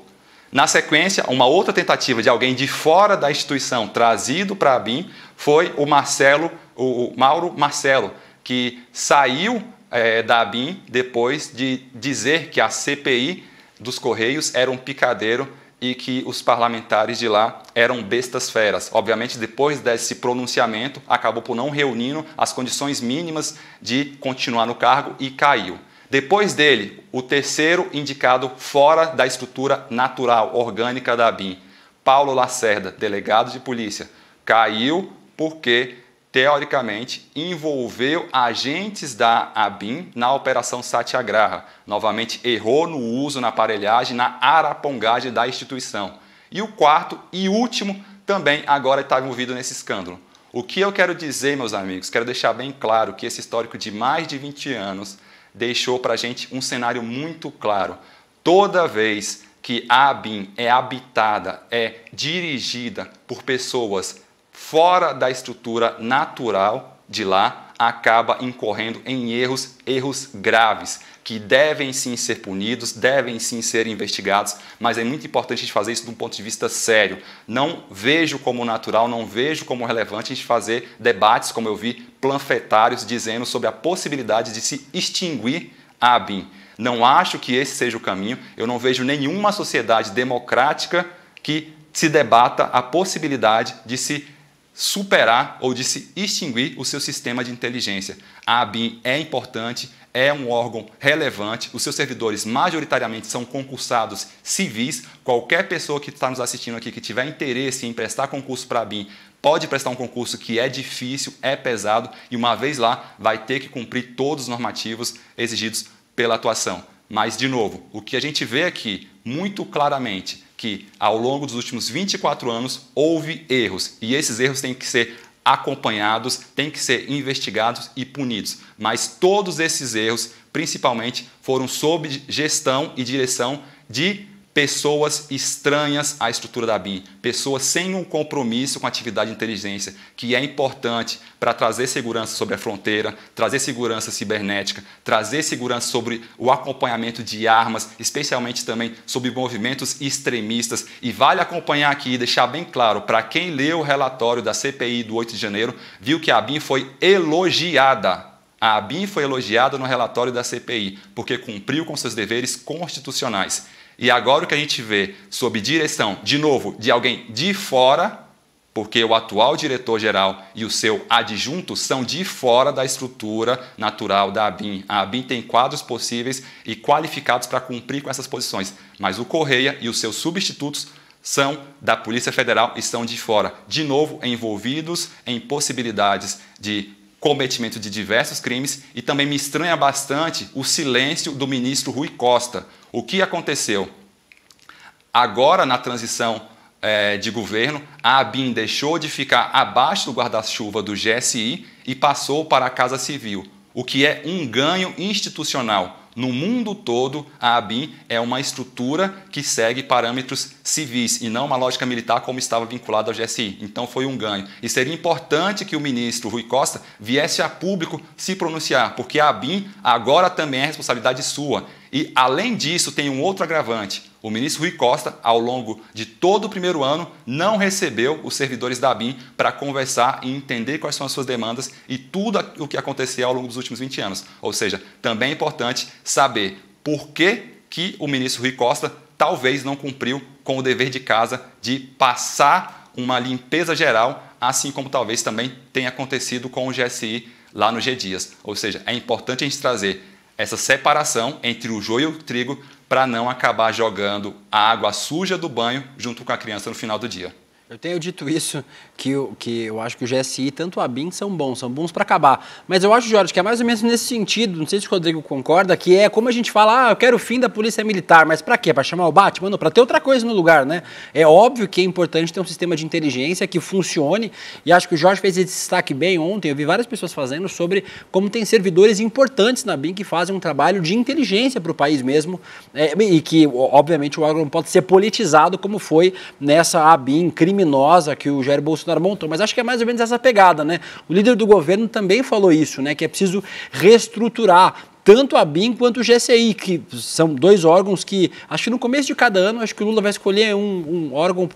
Na sequência, uma outra tentativa de alguém de fora da instituição trazido para a BIM foi o Marcelo, o Mauro Marcelo, que saiu é, da ABIN depois de dizer que a CPI dos Correios era um picadeiro e que os parlamentares de lá eram bestas feras. Obviamente, depois desse pronunciamento, acabou por não reunindo as condições mínimas de continuar no cargo e caiu. Depois dele, o terceiro indicado fora da estrutura natural, orgânica da BIM, Paulo Lacerda, delegado de polícia, caiu porque teoricamente, envolveu agentes da ABIN na Operação Satyagraha. Novamente, errou no uso, na aparelhagem, na arapongagem da instituição. E o quarto e último também agora está envolvido nesse escândalo. O que eu quero dizer, meus amigos, quero deixar bem claro que esse histórico de mais de 20 anos deixou para a gente um cenário muito claro. Toda vez que a ABIN é habitada, é dirigida por pessoas fora da estrutura natural de lá acaba incorrendo em erros, erros graves, que devem sim ser punidos, devem sim ser investigados, mas é muito importante a gente fazer isso de um ponto de vista sério. Não vejo como natural, não vejo como relevante a gente fazer debates, como eu vi, planfetários dizendo sobre a possibilidade de se extinguir a ABIN. Não acho que esse seja o caminho, eu não vejo nenhuma sociedade democrática que se debata a possibilidade de se superar ou de se extinguir o seu sistema de inteligência. A ABIN é importante, é um órgão relevante, os seus servidores majoritariamente são concursados civis. Qualquer pessoa que está nos assistindo aqui que tiver interesse em prestar concurso para a BIM pode prestar um concurso que é difícil, é pesado e, uma vez lá, vai ter que cumprir todos os normativos exigidos pela atuação. Mas, de novo, o que a gente vê aqui muito claramente que ao longo dos últimos 24 anos houve erros e esses erros têm que ser acompanhados, têm que ser investigados e punidos. Mas todos esses erros, principalmente, foram sob gestão e direção de pessoas estranhas à estrutura da BIM, pessoas sem um compromisso com a atividade de inteligência, que é importante para trazer segurança sobre a fronteira, trazer segurança cibernética, trazer segurança sobre o acompanhamento de armas, especialmente também sobre movimentos extremistas. E vale acompanhar aqui e deixar bem claro, para quem leu o relatório da CPI do 8 de janeiro, viu que a BIM foi elogiada a Bim foi elogiada no relatório da CPI porque cumpriu com seus deveres constitucionais. E agora o que a gente vê sob direção, de novo, de alguém de fora, porque o atual diretor-geral e o seu adjunto são de fora da estrutura natural da ABIN. A ABIN tem quadros possíveis e qualificados para cumprir com essas posições, mas o Correia e os seus substitutos são da Polícia Federal e estão de fora, de novo envolvidos em possibilidades de cometimento de diversos crimes e também me estranha bastante o silêncio do ministro Rui Costa. O que aconteceu? Agora, na transição é, de governo, a ABIN deixou de ficar abaixo do guarda-chuva do GSI e passou para a Casa Civil, o que é um ganho institucional. No mundo todo, a ABIN é uma estrutura que segue parâmetros civis e não uma lógica militar como estava vinculada ao GSI. Então foi um ganho. E seria importante que o ministro Rui Costa viesse a público se pronunciar, porque a ABIN agora também é responsabilidade sua. E, além disso, tem um outro agravante. O ministro Rui Costa, ao longo de todo o primeiro ano, não recebeu os servidores da BIM para conversar e entender quais são as suas demandas e tudo o que aconteceu ao longo dos últimos 20 anos. Ou seja, também é importante saber por que, que o ministro Rui Costa talvez não cumpriu com o dever de casa de passar uma limpeza geral, assim como talvez também tenha acontecido com o GSI lá no G Dias. Ou seja, é importante a gente trazer essa separação entre o joio e o trigo para não acabar jogando a água suja do banho junto com a criança no final do dia. Eu tenho dito isso, que eu, que eu acho que o GSI, tanto a BIM, são bons, são bons para acabar. Mas eu acho, Jorge, que é mais ou menos nesse sentido, não sei se o Rodrigo concorda, que é como a gente fala, ah, eu quero o fim da polícia militar, mas para quê? Para chamar o Batman? Não, para ter outra coisa no lugar, né? É óbvio que é importante ter um sistema de inteligência que funcione, e acho que o Jorge fez esse destaque bem ontem, eu vi várias pessoas fazendo sobre como tem servidores importantes na BIM que fazem um trabalho de inteligência para o país mesmo, é, e que, obviamente, o órgão pode ser politizado como foi nessa ABIM, crime criminosa que o Jair Bolsonaro montou. Mas acho que é mais ou menos essa pegada, né? O líder do governo também falou isso, né? Que é preciso reestruturar tanto a BIM quanto o GCI, que são dois órgãos que, acho que no começo de cada ano, acho que o Lula vai escolher um, um órgão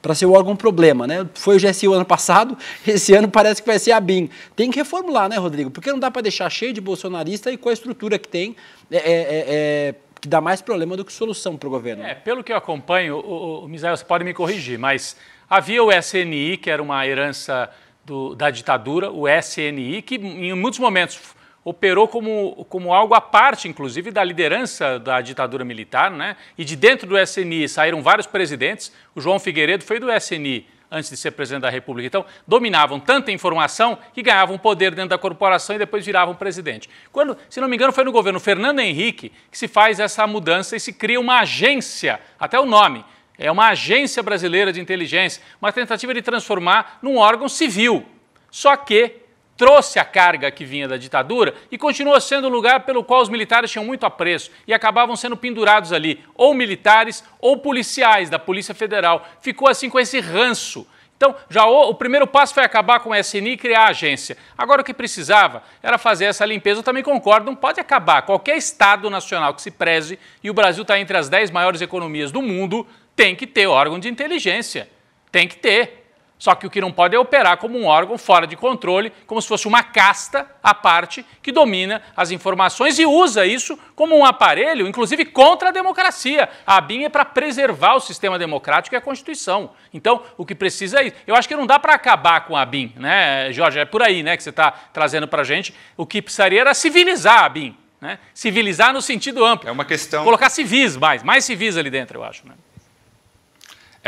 para ser o órgão problema, né? Foi o GSI o ano passado, (laughs) esse ano parece que vai ser a BIM. Tem que reformular, né, Rodrigo? Porque não dá para deixar cheio de bolsonarista e com a estrutura que tem, é, é, é, é que dá mais problema do que solução para o governo. É, pelo que eu acompanho, o, o Misael, você pode me corrigir, mas havia o SNI, que era uma herança do, da ditadura, o SNI, que em muitos momentos operou como, como algo à parte, inclusive, da liderança da ditadura militar, né? E de dentro do SNI saíram vários presidentes. O João Figueiredo foi do SNI antes de ser presidente da República. Então, dominavam tanta informação que ganhavam poder dentro da corporação e depois viravam presidente. Quando, se não me engano, foi no governo Fernando Henrique que se faz essa mudança e se cria uma agência, até o nome. É uma agência brasileira de inteligência, uma tentativa de transformar num órgão civil. Só que trouxe a carga que vinha da ditadura e continuou sendo o lugar pelo qual os militares tinham muito apreço e acabavam sendo pendurados ali, ou militares ou policiais da Polícia Federal. Ficou assim com esse ranço. Então, já o, o, primeiro passo foi acabar com o SNI e criar a agência. Agora, o que precisava era fazer essa limpeza. Eu também concordo, não pode acabar. Qualquer Estado nacional que se preze, e o Brasil está entre as 10 maiores economias do mundo, tem que ter órgão de inteligência. Tem que ter. Só que o que não pode é operar como um órgão fora de controle, como se fosse uma casta à parte que domina as informações e usa isso como um aparelho, inclusive contra a democracia. A BIM é para preservar o sistema democrático e a Constituição. Então, o que precisa é isso. Eu acho que não dá para acabar com a BIM, né, Jorge? É por aí né, que você está trazendo para a gente. O que precisaria era civilizar a BIM. Né? Civilizar no sentido amplo. É uma questão. Colocar civis mais, mais civis ali dentro, eu acho. Né?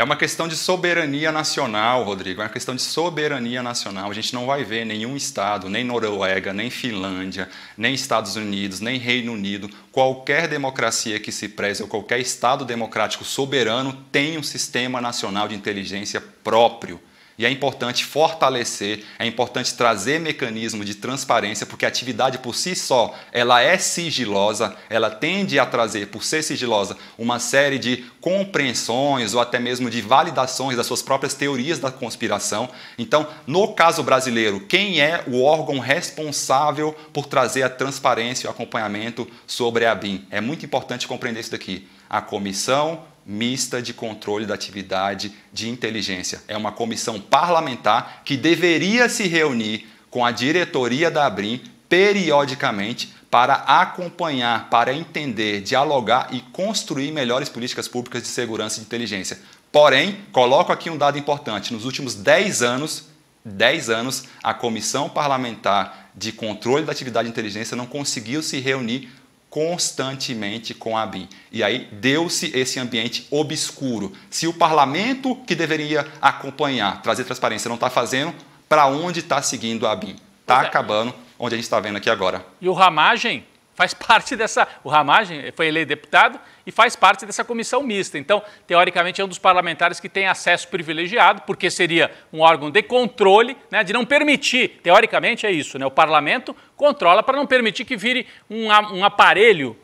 É uma questão de soberania nacional, Rodrigo, é uma questão de soberania nacional. A gente não vai ver nenhum Estado, nem Noruega, nem Finlândia, nem Estados Unidos, nem Reino Unido, qualquer democracia que se preze ou qualquer Estado democrático soberano tem um sistema nacional de inteligência próprio e é importante fortalecer, é importante trazer mecanismo de transparência, porque a atividade por si só, ela é sigilosa, ela tende a trazer, por ser sigilosa, uma série de compreensões ou até mesmo de validações das suas próprias teorias da conspiração. Então, no caso brasileiro, quem é o órgão responsável por trazer a transparência e o acompanhamento sobre a BIM? É muito importante compreender isso daqui. A comissão mista de controle da atividade de inteligência. É uma comissão parlamentar que deveria se reunir com a diretoria da Abrim periodicamente para acompanhar, para entender, dialogar e construir melhores políticas públicas de segurança e de inteligência. Porém, coloco aqui um dado importante. Nos últimos 10 anos, 10 anos, a Comissão Parlamentar de Controle da Atividade de Inteligência não conseguiu se reunir constantemente com a BIM. E aí deu-se esse ambiente obscuro. Se o parlamento que deveria acompanhar, trazer transparência, não está fazendo, para onde está seguindo a BIM? Está é. acabando onde a gente está vendo aqui agora. E o Ramagem faz (laughs) parte dessa. O Ramagem foi eleito deputado e faz parte dessa comissão mista. Então, teoricamente, é um dos parlamentares que tem acesso privilegiado, porque seria um órgão de controle, né, de não permitir, teoricamente é isso, né, o parlamento controla para não permitir que vire um, um aparelho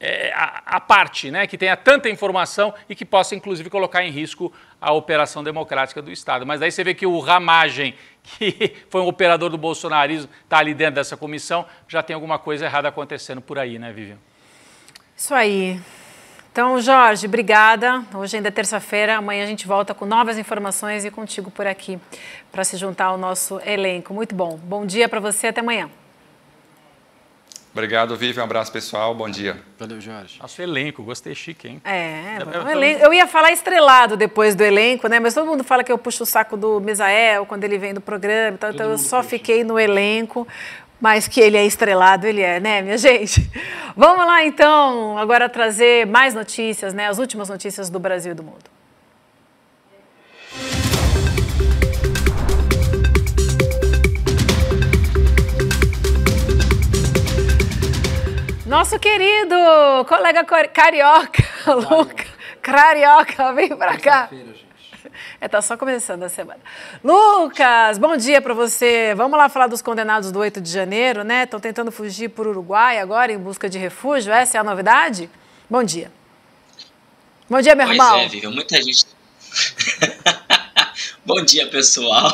é, a, a, parte, né, que tenha tanta informação e que possa, inclusive, colocar em risco a operação democrática do Estado. Mas daí você vê que o Ramagem, (laughs) que foi um operador do bolsonarismo, está ali dentro dessa comissão, já tem alguma coisa errada acontecendo por aí, né, Vivian? Isso aí. Então, Jorge, obrigada. Hoje ainda é terça-feira, amanhã a gente volta com novas informações e contigo por aqui para se juntar ao nosso elenco. Muito bom. Bom dia para você, até amanhã. Obrigado, Vivi. Um abraço, pessoal. Bom dia. Valeu, Jorge. Nosso elenco, gostei chique, hein? É, eu, elenco, eu ia falar estrelado depois do elenco, né? Mas todo mundo fala que eu puxo o saco do Misael quando ele vem do programa, então, então eu só puxa. fiquei no elenco. Mas que ele é estrelado, ele é, né, minha (laughs) gente? Vamos lá, então, agora trazer mais notícias, né? As últimas notícias do Brasil e do mundo. Nosso querido colega carioca, (laughs) Luca, carioca, vem pra cá. É, tá só começando a semana. Lucas, bom dia para você. Vamos lá falar dos condenados do 8 de janeiro, né? Estão tentando fugir para o Uruguai agora em busca de refúgio. Essa é a novidade? Bom dia. Bom dia, meu pois irmão. É, muita gente. (laughs) Bom dia, pessoal.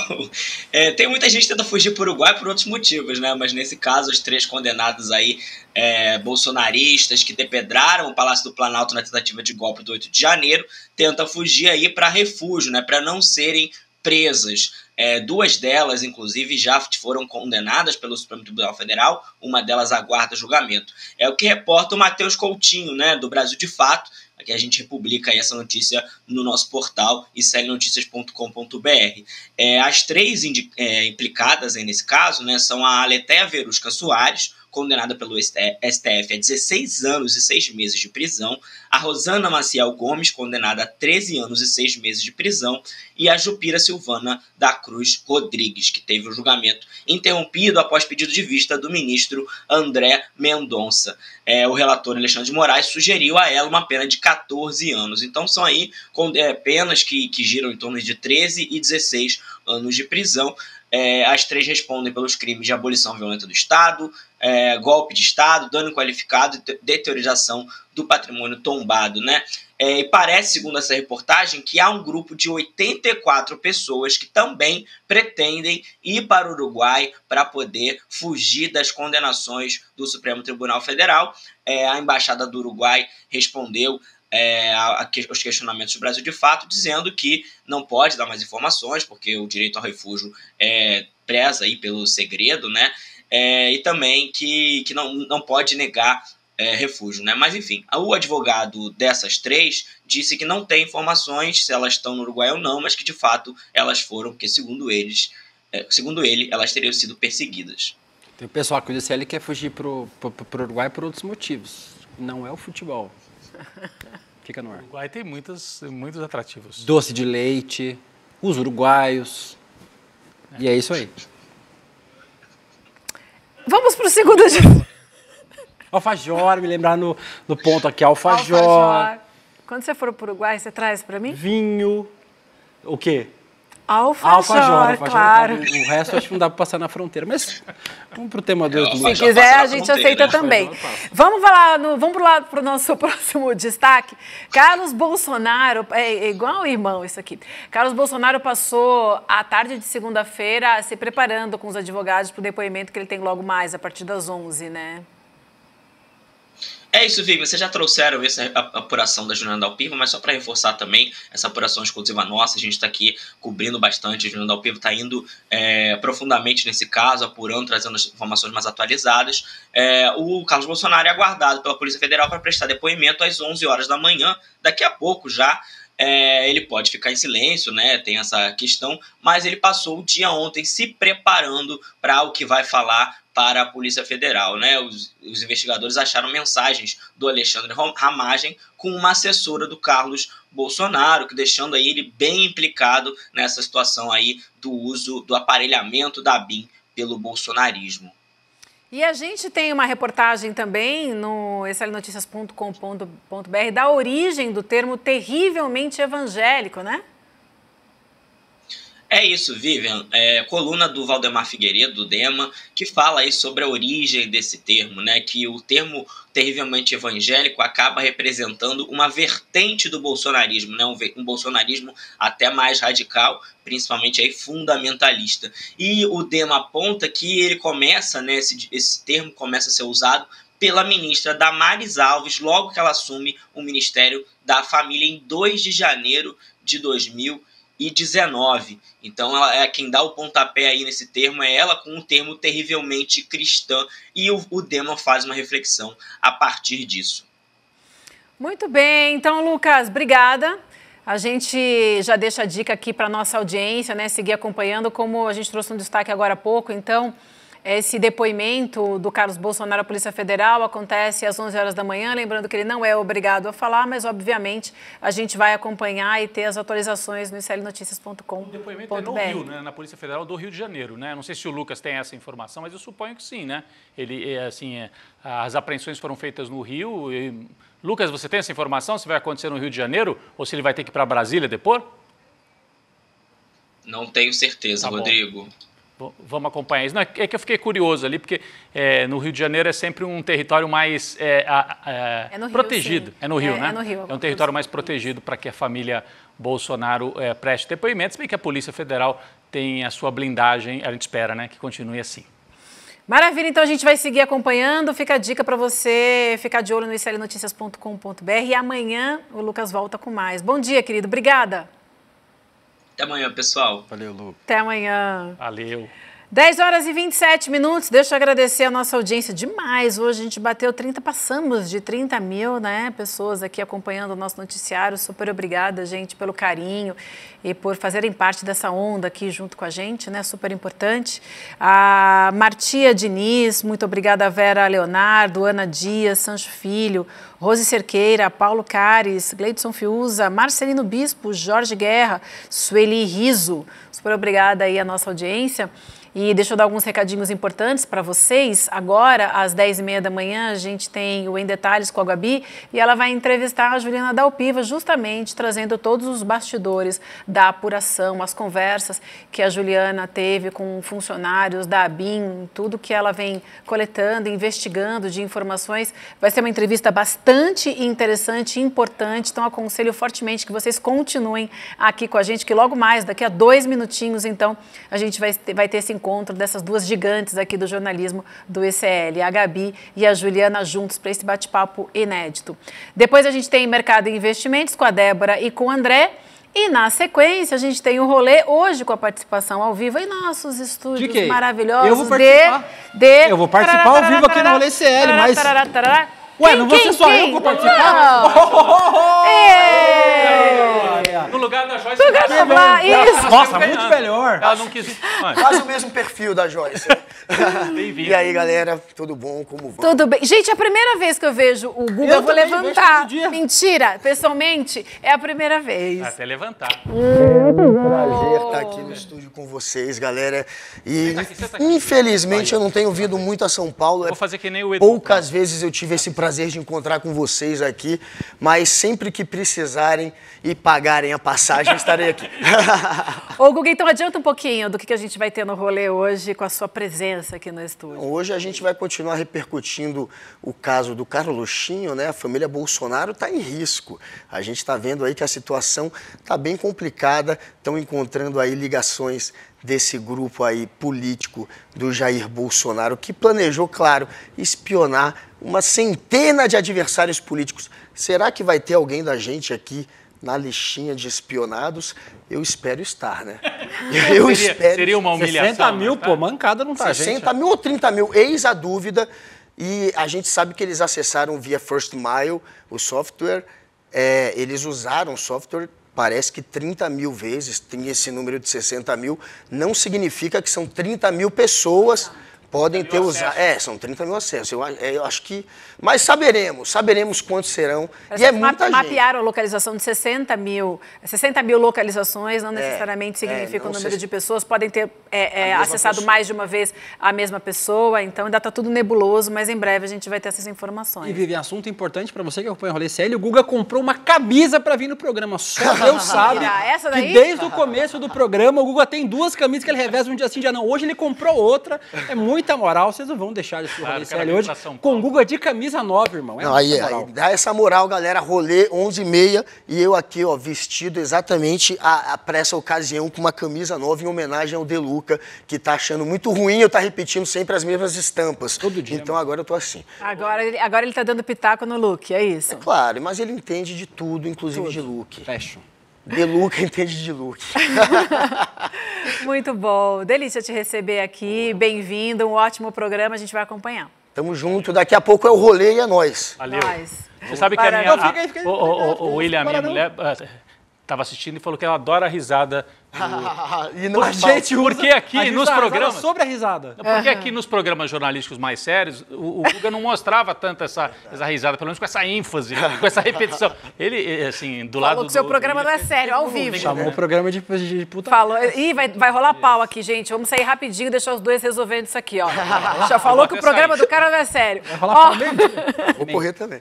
É, tem muita gente tentando fugir para o Uruguai por outros motivos, né? Mas nesse caso, os três condenados aí é, bolsonaristas que depedraram o Palácio do Planalto na tentativa de golpe do 8 de janeiro tentam fugir aí para refúgio, né, para não serem presas. É, duas delas, inclusive, já foram condenadas pelo Supremo Tribunal Federal, uma delas aguarda julgamento. É o que reporta o Matheus Coutinho, né, do Brasil de Fato, que a gente republica essa notícia no nosso portal icelnoticias.com.br. É, as três é, implicadas nesse caso né, são a Aletheia Verusca Soares, condenada pelo STF a 16 anos e 6 meses de prisão, a Rosana Maciel Gomes, condenada a 13 anos e 6 meses de prisão, e a Jupira Silvana da Cruz Rodrigues, que teve o julgamento interrompido após pedido de vista do ministro André Mendonça. É, o relator Alexandre de Moraes sugeriu a ela uma pena de 14 anos. Então são aí é, penas que, que giram em torno de 13 e 16 anos de prisão. É, as três respondem pelos crimes de abolição violenta do Estado, é, golpe de Estado, dano qualificado, deteriorização do patrimônio tombado, né? É, e parece, segundo essa reportagem, que há um grupo de 84 pessoas que também pretendem ir para o Uruguai para poder fugir das condenações do Supremo Tribunal Federal. É, a Embaixada do Uruguai respondeu é, a, os questionamentos do Brasil de fato, dizendo que não pode dar mais informações, porque o direito ao refúgio é, preza aí pelo segredo, né? é, e também que, que não, não pode negar é, refúgio, né? Mas enfim, o advogado dessas três disse que não tem informações se elas estão no Uruguai ou não, mas que de fato elas foram, porque segundo eles, é, segundo ele, elas teriam sido perseguidas. Tem o pessoal que o ele quer fugir pro, pro, pro Uruguai por outros motivos. Não é o futebol. (laughs) Fica no ar. O Uruguai tem muitos, muitos atrativos. Doce de leite, os uruguaios. É. E é isso aí. Vamos pro segundo dia. (laughs) Alfajor, me lembrar no, no ponto aqui, alfajor. alfajor. Quando você for pro Uruguai, você traz para mim? Vinho. O quê? Alfajor, Alfajor claro. o, o resto acho que não dá para passar na fronteira. Mas vamos para o tema 2 do é, Se quiser, a gente aceita né? também. Vamos falar, no, vamos para o nosso (laughs) próximo destaque. Carlos Bolsonaro, é, é igual irmão isso aqui. Carlos Bolsonaro passou a tarde de segunda-feira se preparando com os advogados para o depoimento que ele tem logo mais, a partir das 11, né? É isso, Vig. Vocês já trouxeram essa apuração da Juliana Dalpiva, mas só para reforçar também, essa apuração exclusiva nossa, a gente está aqui cobrindo bastante. A Juliana Dalpiva está indo é, profundamente nesse caso, apurando, trazendo as informações mais atualizadas. É, o Carlos Bolsonaro é aguardado pela Polícia Federal para prestar depoimento às 11 horas da manhã, daqui a pouco já. É, ele pode ficar em silêncio, né? Tem essa questão, mas ele passou o dia ontem se preparando para o que vai falar para a Polícia Federal. Né? Os, os investigadores acharam mensagens do Alexandre Ramagem com uma assessora do Carlos Bolsonaro, que deixando aí ele bem implicado nessa situação aí do uso do aparelhamento da BIM pelo bolsonarismo. E a gente tem uma reportagem também no excelnoticias.com.br da origem do termo terrivelmente evangélico, né? É isso, Vivian. É, coluna do Valdemar Figueiredo, do Dema, que fala aí sobre a origem desse termo, né? Que o termo terrivelmente evangélico acaba representando uma vertente do bolsonarismo, né? um, um bolsonarismo até mais radical, principalmente aí fundamentalista. E o Dema aponta que ele começa, né? esse, esse termo começa a ser usado pela ministra Damares Alves, logo que ela assume o Ministério da Família em 2 de janeiro de 2000 e 19. Então ela é quem dá o pontapé aí nesse termo é ela com um termo terrivelmente cristão e o, o Demon faz uma reflexão a partir disso. Muito bem, então Lucas, obrigada. A gente já deixa a dica aqui para nossa audiência, né, seguir acompanhando como a gente trouxe um destaque agora há pouco, então esse depoimento do Carlos Bolsonaro à Polícia Federal acontece às 11 horas da manhã. Lembrando que ele não é obrigado a falar, mas obviamente a gente vai acompanhar e ter as atualizações no icelnoticias.com. O depoimento é no Rio, né? na Polícia Federal do Rio de Janeiro. Né? Não sei se o Lucas tem essa informação, mas eu suponho que sim. Né? Ele, é, assim, é, as apreensões foram feitas no Rio. E... Lucas, você tem essa informação se vai acontecer no Rio de Janeiro ou se ele vai ter que ir para Brasília depor? Não tenho certeza, tá Rodrigo. Bom. Vamos acompanhar isso. Não, é, é que eu fiquei curioso ali, porque é, no Rio de Janeiro é sempre um território mais é, a, a, é protegido. é no Rio, é, né? É, no Rio, é um território mais assim. protegido para que a família Bolsonaro é, preste depoimentos, bem que a Polícia Federal tem a sua blindagem, a gente espera né, que continue assim. Maravilha, então a gente vai seguir acompanhando. Fica a dica para você ficar de olho no icelnoticias.com.br e amanhã o Lucas volta com mais. Bom dia, querido. Obrigada. Até amanhã, pessoal. Valeu, Lu. Até amanhã. Valeu. 10 horas e 27 minutos. Deixa eu agradecer a nossa audiência demais. Hoje a gente bateu 30, passamos de 30 mil né, pessoas aqui acompanhando o nosso noticiário. Super obrigada, gente, pelo carinho e por fazerem parte dessa onda aqui junto com a gente, né? Super importante. A Martia Diniz, muito obrigada, Vera Leonardo, Ana Dias, Sancho Filho, Rose Cerqueira, Paulo Cares, Gleidson Fiuza, Marcelino Bispo, Jorge Guerra, Sueli Riso. Super obrigada aí a nossa audiência. E deixa eu dar alguns recadinhos importantes para vocês. Agora, às 10h30 da manhã, a gente tem o Em Detalhes com a Gabi e ela vai entrevistar a Juliana Dalpiva, justamente trazendo todos os bastidores da apuração, as conversas que a Juliana teve com funcionários da ABIN, tudo que ela vem coletando, investigando de informações. Vai ser uma entrevista bastante interessante e importante, então aconselho fortemente que vocês continuem aqui com a gente, que logo mais, daqui a dois minutinhos, então, a gente vai, vai ter esse encontro encontro dessas duas gigantes aqui do jornalismo do ECL, a Gabi e a Juliana, juntos para esse bate-papo inédito. Depois a gente tem Mercado e Investimentos com a Débora e com o André. E na sequência, a gente tem o um rolê hoje com a participação ao vivo em nossos estúdios de maravilhosos. Eu vou participar. De, de... Eu vou participar tarará, ao vivo aqui no Rolê CL, mas. Tarará, tarará. Ué, quem, não vou ser só eu que vou participar? Oh, oh, oh, lugar da Joyce. Lugar da isso. Nossa, muito melhor. Ela não quis. Quase o mesmo perfil da Joyce. (laughs) Bem-vindo. E aí, galera, tudo bom? Como vão? Tudo bem. Gente, é a primeira vez que eu vejo o Google, eu, vou levantar. Mentira, pessoalmente, é a primeira vez. Até levantar. Prazer estar aqui no estúdio com vocês, galera. E tá tá infelizmente eu não tenho vindo muito a São Paulo. Vou fazer que nem o Edu. Poucas vezes eu tive esse prazer de encontrar com vocês aqui, mas sempre que precisarem e pagarem a passagem passagem estarei aqui. (laughs) Ô, Guga, então adianta um pouquinho do que a gente vai ter no rolê hoje com a sua presença aqui no estúdio. Hoje a gente vai continuar repercutindo o caso do Carlos Luxinho, né? A família Bolsonaro está em risco. A gente está vendo aí que a situação está bem complicada, estão encontrando aí ligações desse grupo aí político do Jair Bolsonaro, que planejou, claro, espionar uma centena de adversários políticos. Será que vai ter alguém da gente aqui na listinha de espionados, eu espero estar, né? (laughs) Eu seria, espero. Seria uma humilhação. 60 mil, né? pô, mancada não tá, 60 gente. 60 mil ou 30 mil, eis a dúvida. E a gente sabe que eles acessaram via First Mile o software. É, eles usaram o software, parece que 30 mil vezes, tem esse número de 60 mil. Não significa que são 30 mil pessoas. Ah podem ter usado. É, são 30 mil acessos. Eu, é, eu, acho que. Mas saberemos, saberemos quantos serão. Parece e é muita ma gente. Mapearam a localização de 60 mil. 60 mil localizações não é, necessariamente é, significa é, não o número se... de pessoas. Podem ter é, é acessado pessoa. mais de uma vez a mesma pessoa. Então ainda está tudo nebuloso, mas em breve a gente vai ter essas informações. E Vivi, assunto importante para você que acompanha o Rolê CL. O Guga comprou uma camisa para vir no programa. Só (laughs) Deus sabe. Ah, essa daí? Que desde o começo do programa, o Guga tem duas camisas que ele reveza um dia assim dia não. Hoje ele comprou outra. É muito muita moral, vocês não vão deixar de assistir o hoje com o Guga de camisa nova, irmão. É não, aí, aí, dá essa moral, galera. Rolê 11 e meia e eu aqui, ó, vestido exatamente a, a, essa ocasião com uma camisa nova em homenagem ao Deluca, que tá achando muito ruim eu tá repetindo sempre as mesmas estampas. Todo dia. Então né? agora eu tô assim. Agora, agora ele tá dando pitaco no look, é isso? É claro, mas ele entende de tudo, inclusive tudo. de look. Fashion. De Luca (laughs) entende de Luke. (laughs) Muito bom. Delícia te receber aqui. Bem-vindo. Um ótimo programa. A gente vai acompanhar. Tamo junto. Daqui a pouco é o rolê e é nós. Valeu. Nós. Você sabe Parabéns. que a minha... Não, fica aí, fica aí. O, o, o, o William, a minha mulher, estava eh, assistindo e falou que ela adora a risada (laughs) e não a gente porque aqui nos programas sobre a risada. Porque aqui nos programas jornalísticos mais sérios, o, o Guga não mostrava tanto essa, essa risada, pelo menos com essa ênfase, né? com essa repetição. Ele assim, do Falou lado do que seu programa não é sério, é ao vivo. Chamou o programa de, de puta. Falou, e vai, vai rolar pau aqui, gente. Vamos sair rapidinho, deixar os dois resolvendo isso aqui, ó. Já falou que o programa do cara não é sério. Vai rolar pau mesmo. (laughs) Vou correr também.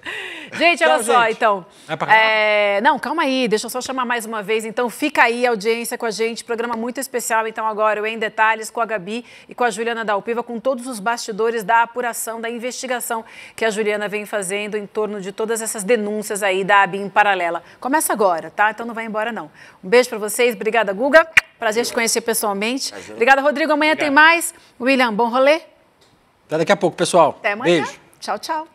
Gente, olha só, então. É, não, calma aí, deixa eu só chamar mais uma vez. Então fica aí audiência com a gente gente. Programa muito especial, então, agora, eu Em Detalhes, com a Gabi e com a Juliana Dalpiva, com todos os bastidores da apuração, da investigação que a Juliana vem fazendo em torno de todas essas denúncias aí da ABIN paralela. Começa agora, tá? Então não vai embora, não. Um beijo para vocês. Obrigada, Guga. Prazer te conhecer pessoalmente. Obrigada, Rodrigo. Amanhã Obrigado. tem mais. William, bom rolê. Até daqui a pouco, pessoal. Até amanhã. Beijo. Tchau, tchau.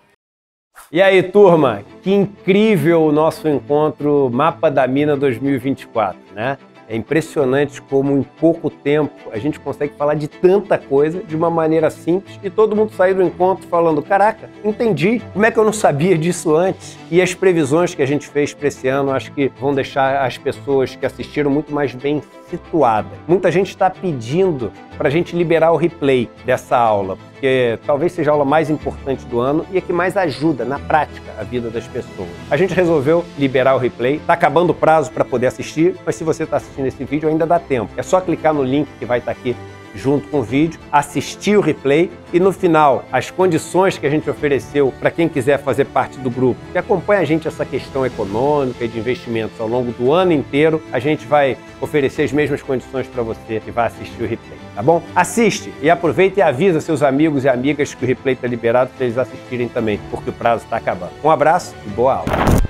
E aí, turma, que incrível o nosso encontro Mapa da Mina 2024, né? É impressionante como em pouco tempo a gente consegue falar de tanta coisa de uma maneira simples e todo mundo sair do encontro falando: caraca, entendi, como é que eu não sabia disso antes? E as previsões que a gente fez para esse ano acho que vão deixar as pessoas que assistiram muito mais bem situada. Muita gente está pedindo para a gente liberar o replay dessa aula, porque talvez seja a aula mais importante do ano e a é que mais ajuda na prática a vida das pessoas. A gente resolveu liberar o replay, está acabando o prazo para poder assistir, mas se você está assistindo esse vídeo ainda dá tempo. É só clicar no link que vai estar tá aqui junto com o vídeo, assistir o replay e no final as condições que a gente ofereceu para quem quiser fazer parte do grupo, que acompanha a gente essa questão econômica e de investimentos ao longo do ano inteiro, a gente vai oferecer as mesmas condições para você que vai assistir o replay, tá bom? Assiste e aproveita e avisa seus amigos e amigas que o replay está liberado para eles assistirem também, porque o prazo está acabando. Um abraço e boa aula.